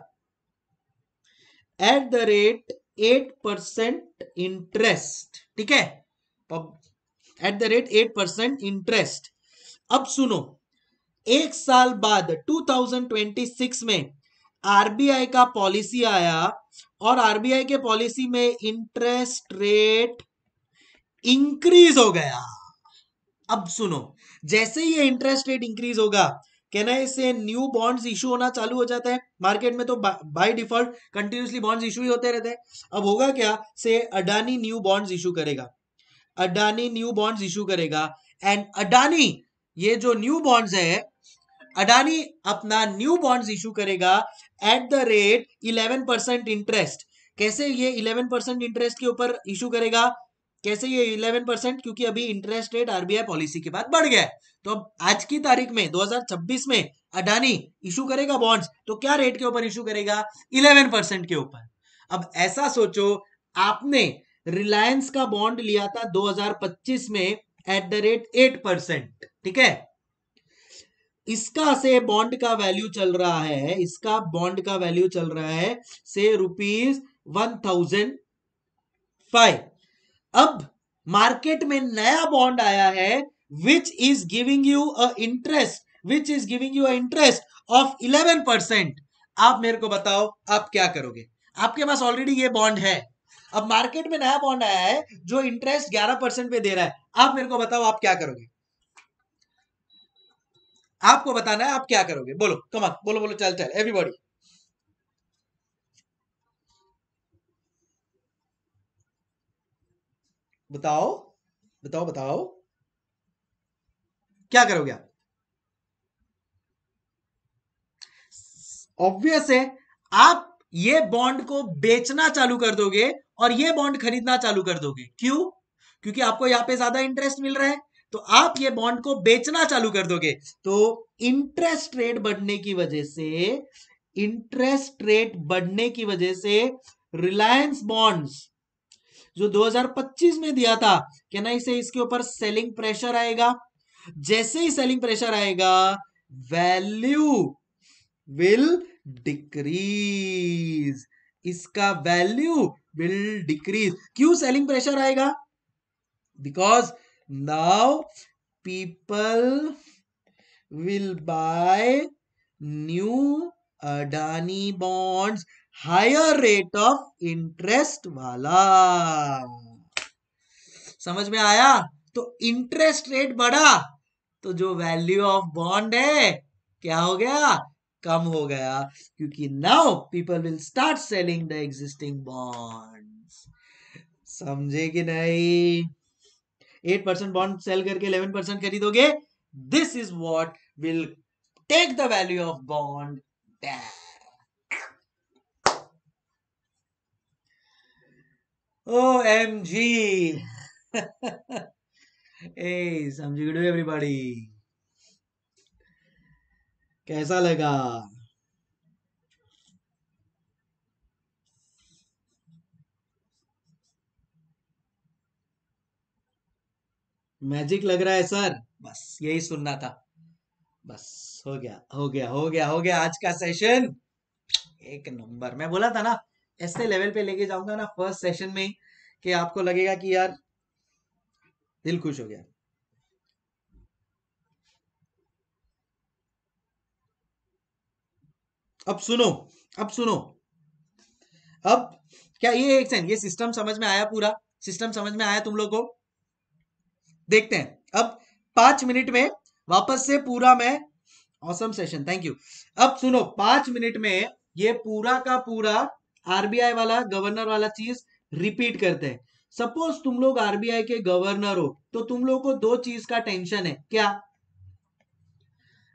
at the rate eight percent interest ठीक है at the rate eight percent interest अब सुनो एक साल बाद 2026 में आरबीआई का पॉलिसी आया और आरबीआई के पॉलिसी में इंटरेस्ट रेट इंक्रीज हो गया अब सुनो जैसे ही ये इंटरेस्ट रेट इंक्रीज होगा कहना है इससे न्यू बॉन्ड्स इशू होना चालू हो जाता है मार्केट में तो by default continuously bonds issue ही होते रहते हैं अब होगा क्या से अडानी न्यू बॉन्ड्स इशू करेगा अडानी न्यू बॉन्ड्स इशू करेगा एंड अडानी ये जो न्यू बॉन्ड्स है अडानी अपना न्यू बॉन्ड्स इशू करेगा at the rate eleven percent interest कैसे ये इलेवन परसेंट इंटरेस्ट के ऊपर इशू करेगा कैसे ये 11 परसेंट क्योंकि अभी इंटरेस्ट रेट आरबीआई पॉलिसी के बाद बढ़ गया है तो अब आज की तारीख में 2026 में अडानी इशू करेगा बॉन्ड्स तो क्या रेट के ऊपर इशू करेगा 11 परसेंट के ऊपर अब ऐसा सोचो आपने रिलायंस का बॉन्ड लिया था 2025 में at the rate eight percent ठीक है इसका से बॉन्ड का वैल्यू चल रहा है इसका बॉन्ड का वैल्यू चल रहा है से रुपीज वन थाउजेंड फाइव अब मार्केट में नया बॉन्ड आया है which is giving you a interest which is giving you a interest of eleven percent आप मेरे को बताओ आप क्या करोगे आपके पास ऑलरेडी ये बॉन्ड है अब मार्केट में नया बॉन्ड आया है जो इंटरेस्ट ग्यारह परसेंट पे दे रहा है आप मेरे को बताओ आप क्या करोगे आपको बताना है आप क्या करोगे बोलो कमा बोलो बोलो चल चल एवरीबॉडी बताओ बताओ बताओ क्या करोगे आप ऑब्वियस है आप ये बॉन्ड को बेचना चालू कर दोगे और ये बॉन्ड खरीदना चालू कर दोगे क्यों क्योंकि आपको यहां पे ज्यादा इंटरेस्ट मिल रहा है तो आप ये बॉन्ड को बेचना चालू कर दोगे तो इंटरेस्ट रेट बढ़ने की वजह से इंटरेस्ट रेट बढ़ने की वजह से रिलायंस बॉन्ड्स जो 2025 में दिया था क्या ना इसे इसके ऊपर सेलिंग प्रेशर आएगा जैसे ही सेलिंग प्रेशर आएगा वैल्यू विल डिक्रीज इसका वैल्यू विल डिक्रीज क्यों सेलिंग प्रेशर आएगा because now people will buy new Adani bonds higher rate of interest वाला समझ में आया तो इंटरेस्ट रेट बढ़ा तो जो वैल्यू ऑफ बॉन्ड है क्या हो गया कम हो गया क्योंकि now people will start selling the existing bonds समझे कि नहीं एट परसेंट बॉन्ड सेल करके इलेवन परसेंट खरीदोगे this is what will take the value of bond dash OMG! hey, good everybody कैसा लगा मैजिक लग रहा है सर बस यही सुनना था बस हो गया हो गया हो गया हो गया आज का सेशन एक नंबर मैं बोला था ना ऐसे लेवल पे लेके जाऊंगा ना फर्स्ट सेशन में कि आपको लगेगा कि यार दिल खुश हो गया अब सुनो अब सुनो अब क्या ये एक सेकंड ये सिस्टम समझ में आया पूरा सिस्टम समझ में आया तुम लोग को देखते हैं अब पांच मिनट में वापस से पूरा मैं ऑसम सेशन थैंक यू अब सुनो पांच मिनट में ये पूरा का पूरा आरबीआई वाला गवर्नर वाला चीज रिपीट करते हैं सपोज तुम लोग आरबीआई के गवर्नर हो तो तुम लोगों को दो चीज का टेंशन है क्या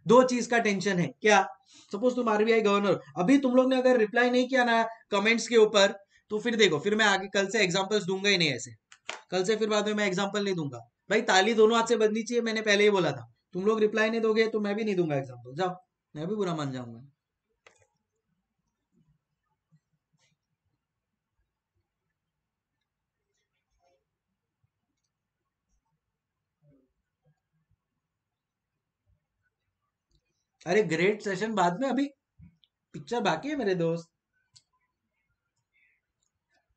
दो चीज का टेंशन है क्या सपोज तुम आरबीआई गवर्नर अभी तुम लोग ने अगर रिप्लाई नहीं किया ना कमेंट्स के ऊपर तो फिर देखो फिर मैं आगे कल से एग्जांपल्स दूंगा ही नहीं ऐसे कल से फिर बाद में मैं एग्जांपल नहीं दूंगा भाई ताली दोनों हाथ से बजनी चाहिए मैंने पहले ही बोला था तुम लोग रिप्लाई नहीं दोगे तो मैं भी नहीं दूंगा एग्जाम्पल जाओ मैं भी बुरा मान जाऊंगा अरे ग्रेट सेशन बाद में अभी पिक्चर बाकी है मेरे दोस्त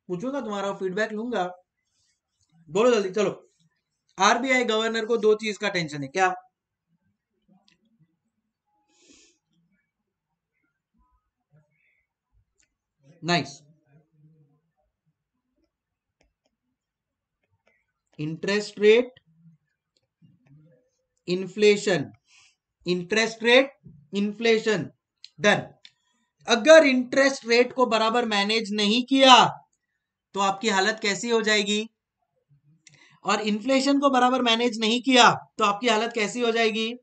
पूछूंगा तुम्हारा फीडबैक लूंगा बोलो जल्दी चलो आरबीआई गवर्नर को दो चीज का टेंशन है क्या nice interest rate inflation interest rate inflation done अगर इंटरेस्ट रेट को बराबर मैनेज नहीं किया तो आपकी हालत कैसी हो जाएगी और इन्फ्लेशन को बराबर मैनेज नहीं किया तो आपकी हालत कैसी हो जाएगी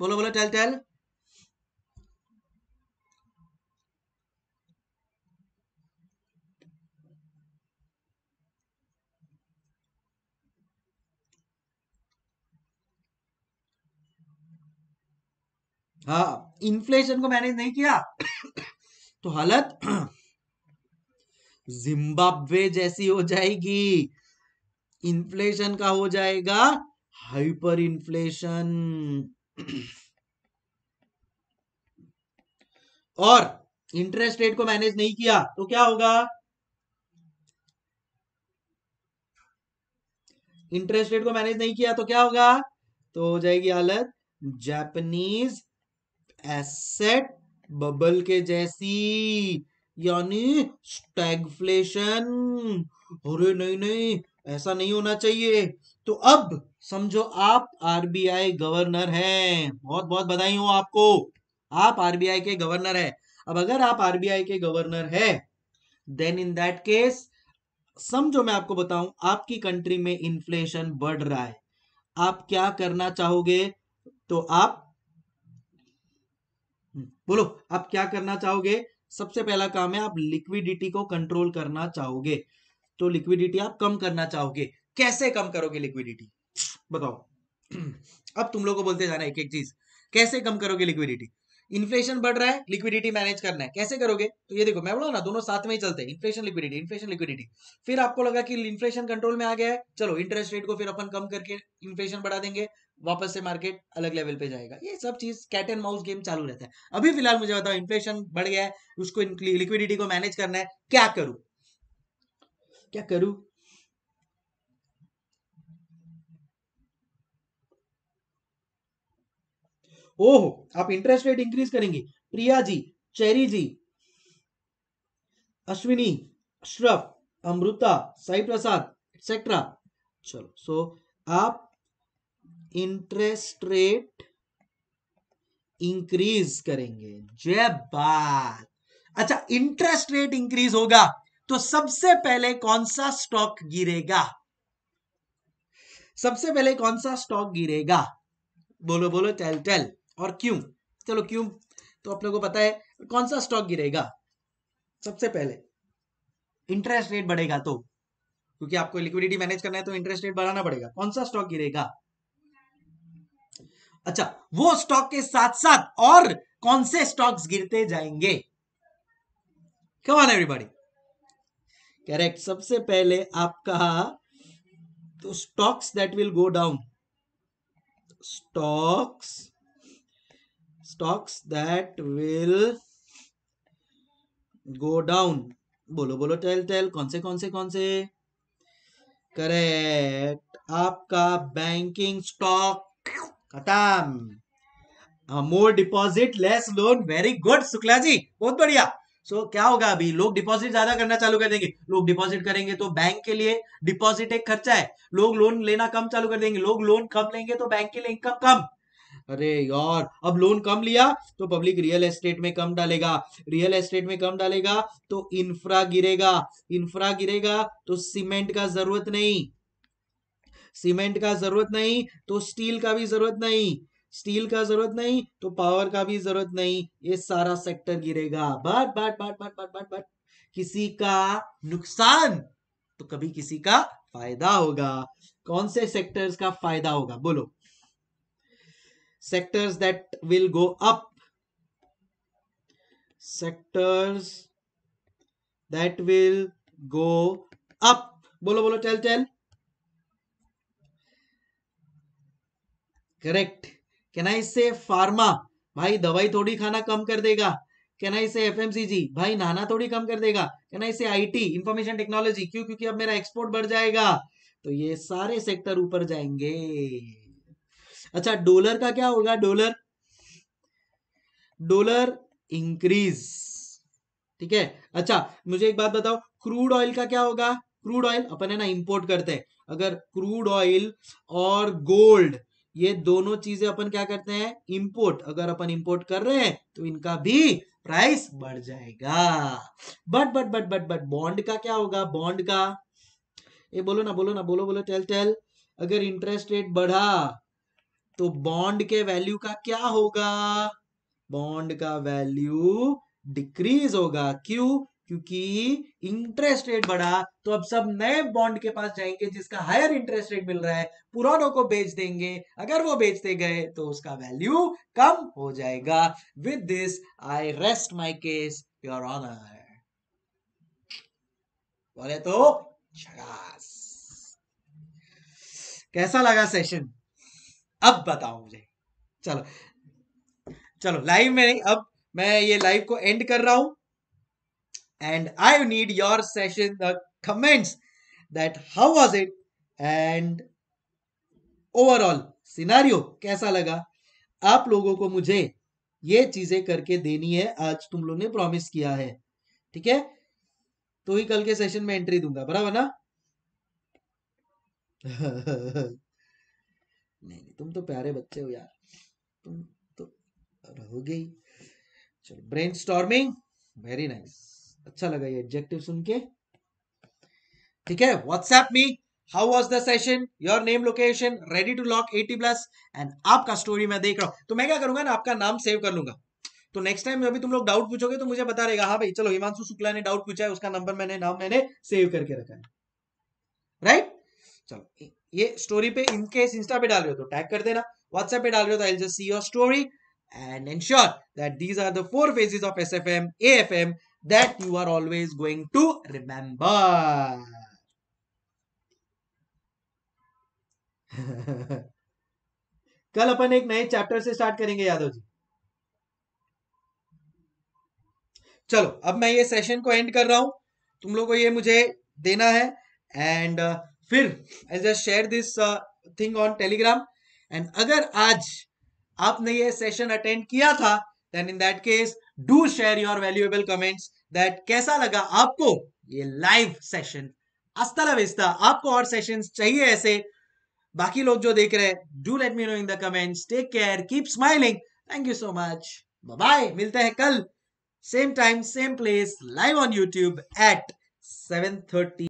बोलो बोलो टेल टेल हाँ इन्फ्लेशन को मैनेज नहीं किया तो हालत जिम्बाब्वे जैसी हो जाएगी इन्फ्लेशन का हो जाएगा हाइपर इन्फ्लेशन और इंटरेस्ट रेट को मैनेज नहीं किया तो क्या होगा इंटरेस्ट रेट को मैनेज नहीं किया तो क्या होगा तो हो जाएगी हालत जापानीज एसेट बबल के जैसी यानी स्टैगफ्लेशन अरे नहीं नहीं ऐसा नहीं होना चाहिए तो अब समझो आप आरबीआई गवर्नर हैं बहुत बहुत बधाई हो आपको आप आरबीआई के गवर्नर है अब अगर आप आरबीआई के गवर्नर है देन इन दैट केस समझो मैं आपको बताऊं आपकी कंट्री में इन्फ्लेशन बढ़ रहा है आप क्या करना चाहोगे तो आप बोलो आप क्या करना चाहोगे सबसे पहला काम है आप लिक्विडिटी को कंट्रोल करना चाहोगे तो लिक्विडिटी आप कम करना चाहोगे कैसे कम करोगे लिक्विडिटी बताओ अब तुम लोग को बोलते जाना एक एक चीज कैसे कम करोगे लिक्विडिटी इन्फ्लेशन बढ़ रहा है लिक्विडिटी मैनेज करना है कैसे करोगे तो ये देखो मैं बोला ना दोनों साथ में ही चलते हैं इन्फ्लेशन लिक्विडिटी इन्फ्लेशन लिक्विडिटी फिर आपको लगा कि इन्फ्लेशन कंट्रोल में आ गया है चलो इंटरेस्ट रेट को फिर अपन कम करके इन्फ्लेशन बढ़ा देंगे वापस से मार्केट अलग लेवल पे जाएगा ये सब चीज कैट एंड माउस गेम चालू रहता है अभी फिलहाल मुझे बताओ इन्फ्लेशन बढ़ गया है उसको लिक्विडिटी को मैनेज करना है क्या करूं क्या करूं ओह आप इंटरेस्ट रेट इंक्रीज करेंगे प्रिया जी चेरी जी अश्विनी अश्रफ अमृता साई प्रसाद एक्सेट्रा चलो सो आप इंटरेस्ट रेट इंक्रीज करेंगे जय बात अच्छा इंटरेस्ट रेट इंक्रीज होगा तो सबसे पहले कौन सा स्टॉक गिरेगा सबसे पहले कौन सा स्टॉक गिरेगा बोलो बोलो टेल टेल और क्यों चलो क्यों तो आप लोगों को पता है कौन सा स्टॉक गिरेगा सबसे पहले इंटरेस्ट रेट बढ़ेगा तो क्योंकि आपको लिक्विडिटी मैनेज करना है तो इंटरेस्ट रेट बढ़ाना पड़ेगा कौन सा स्टॉक गिरेगा अच्छा वो स्टॉक के साथ साथ और कौन से स्टॉक्स गिरते जाएंगे कम ऑन एवरीबॉडी करेक्ट सबसे पहले आपका तो stocks that will go down stocks stocks that will go down बोलो बोलो टेल टेल कौन से कौन से कौन से करेक्ट आपका बैंकिंग स्टॉक खत्म more deposit less loan very good Shukla ji बहुत बढ़िया सो so, क्या होगा अभी लोग डिपॉजिट ज्यादा करना चालू कर देंगे लोग डिपॉजिट करेंगे तो बैंक के लिए डिपॉजिट एक खर्चा है लोग लोन लेना कम चालू कर देंगे लोग लोन कम लेंगे तो बैंक के लिए इनकम कम अरे यार अब लोन कम लिया तो पब्लिक रियल एस्टेट में कम डालेगा रियल एस्टेट में कम डालेगा तो इंफ्रा गिरेगा इंफ्रा गिरेगा तो सीमेंट का जरूरत नहीं सीमेंट का जरूरत नहीं तो स्टील का भी जरूरत नहीं स्टील का जरूरत नहीं तो पावर का भी जरूरत नहीं ये सारा सेक्टर गिरेगा but but but but but but but किसी का नुकसान तो कभी किसी का फायदा होगा कौन से सेक्टर्स का फायदा होगा बोलो sectors that will go up sectors that will go up बोलो बोलो tell tell correct can I say pharma भाई दवाई थोड़ी खाना कम कर देगा कैन आई से जी भाई नहाना थोड़ी कम कर देगा कैन आई से टी इंफॉर्मेशन टेक्नोलॉजी क्यों क्योंकि अब मेरा एक्सपोर्ट बढ़ जाएगा तो ये सारे सेक्टर ऊपर जाएंगे अच्छा डॉलर का क्या होगा डॉलर डॉलर इंक्रीज ठीक है अच्छा मुझे एक बात बताओ क्रूड ऑयल का क्या होगा क्रूड ऑयल अपन है ना इंपोर्ट करते हैं अगर क्रूड ऑयल और गोल्ड ये दोनों चीजें अपन क्या करते हैं इंपोर्ट अगर अपन इंपोर्ट कर रहे हैं तो इनका भी प्राइस बढ़ जाएगा but but but but but bond का क्या होगा बॉन्ड का ये बोलो ना बोलो ना बोलो बोलो टेल टेल अगर इंटरेस्ट रेट बढ़ा तो बॉन्ड के वैल्यू का क्या होगा बॉन्ड का वैल्यू डिक्रीज होगा क्यों क्योंकि इंटरेस्ट रेट बढ़ा तो अब सब नए बॉन्ड के पास जाएंगे जिसका हायर इंटरेस्ट रेट मिल रहा है पुरानों को बेच देंगे अगर वो बेचते गए तो उसका वैल्यू कम हो जाएगा with this I rest my case your honour बोले तो कैसा लगा सेशन अब बताओ मुझे चलो चलो लाइव में नहीं अब मैं ये लाइव को एंड कर रहा हूं and I need your session, the comments that how was it and overall scenario कैसा लगा आप लोगों को मुझे ये चीजें करके देनी है आज तुम लोग ने प्रॉमिस किया है ठीक है तो ही कल के सेशन में एंट्री दूंगा बराबर ना नहीं तुम तो प्यारे बच्चे हो यार तुम तो रहोगे ही चलो ब्रेन स्टॉर्मिंग वेरी नाइस अच्छा लगा ये एडजेक्टिव सुन के ठीक है WhatsApp me how was the session your name location ready to lock eighty plus and आपका स्टोरी मैं देख रहा हूं तो मैं क्या करूंगा ना आपका नाम सेव कर लूंगा तो नेक्स्ट टाइम अभी तुम लोग डाउट पूछोगे तो मुझे बता रहेगा हाँ भाई चलो हिमांशु शुक्ला ने डाउट पूछा है उसका नंबर मैंने नाम मैंने सेव करके रखा है राइट चलो ये स्टोरी पे इनकेस इंस्टा पे डाल रहे हो तो टैग कर देना व्हाट्सएप पे डाल रहे हो तो I just see your story and that these are the four phases of S F M A F M that you are always going to remember. कल अपन एक नए चैप्टर से स्टार्ट करेंगे यादव जी चलो अब मैं ये सेशन को एंड कर रहा हूं तुम लोगों को ये मुझे देना है एंड uh, फिर I just share this thing on Telegram and अगर आज आपने ये सेशन अटेंड किया था then in that case do share your valuable comments that कैसा लगा आपको ये लाइव सेशन अस्तला विस्ता आपको और सेशन चाहिए ऐसे बाकी लोग जो देख रहे हैं do let me know in the comments take care keep smiling thank you so much bye मिलते हैं कल same time same place live on YouTube at 7:30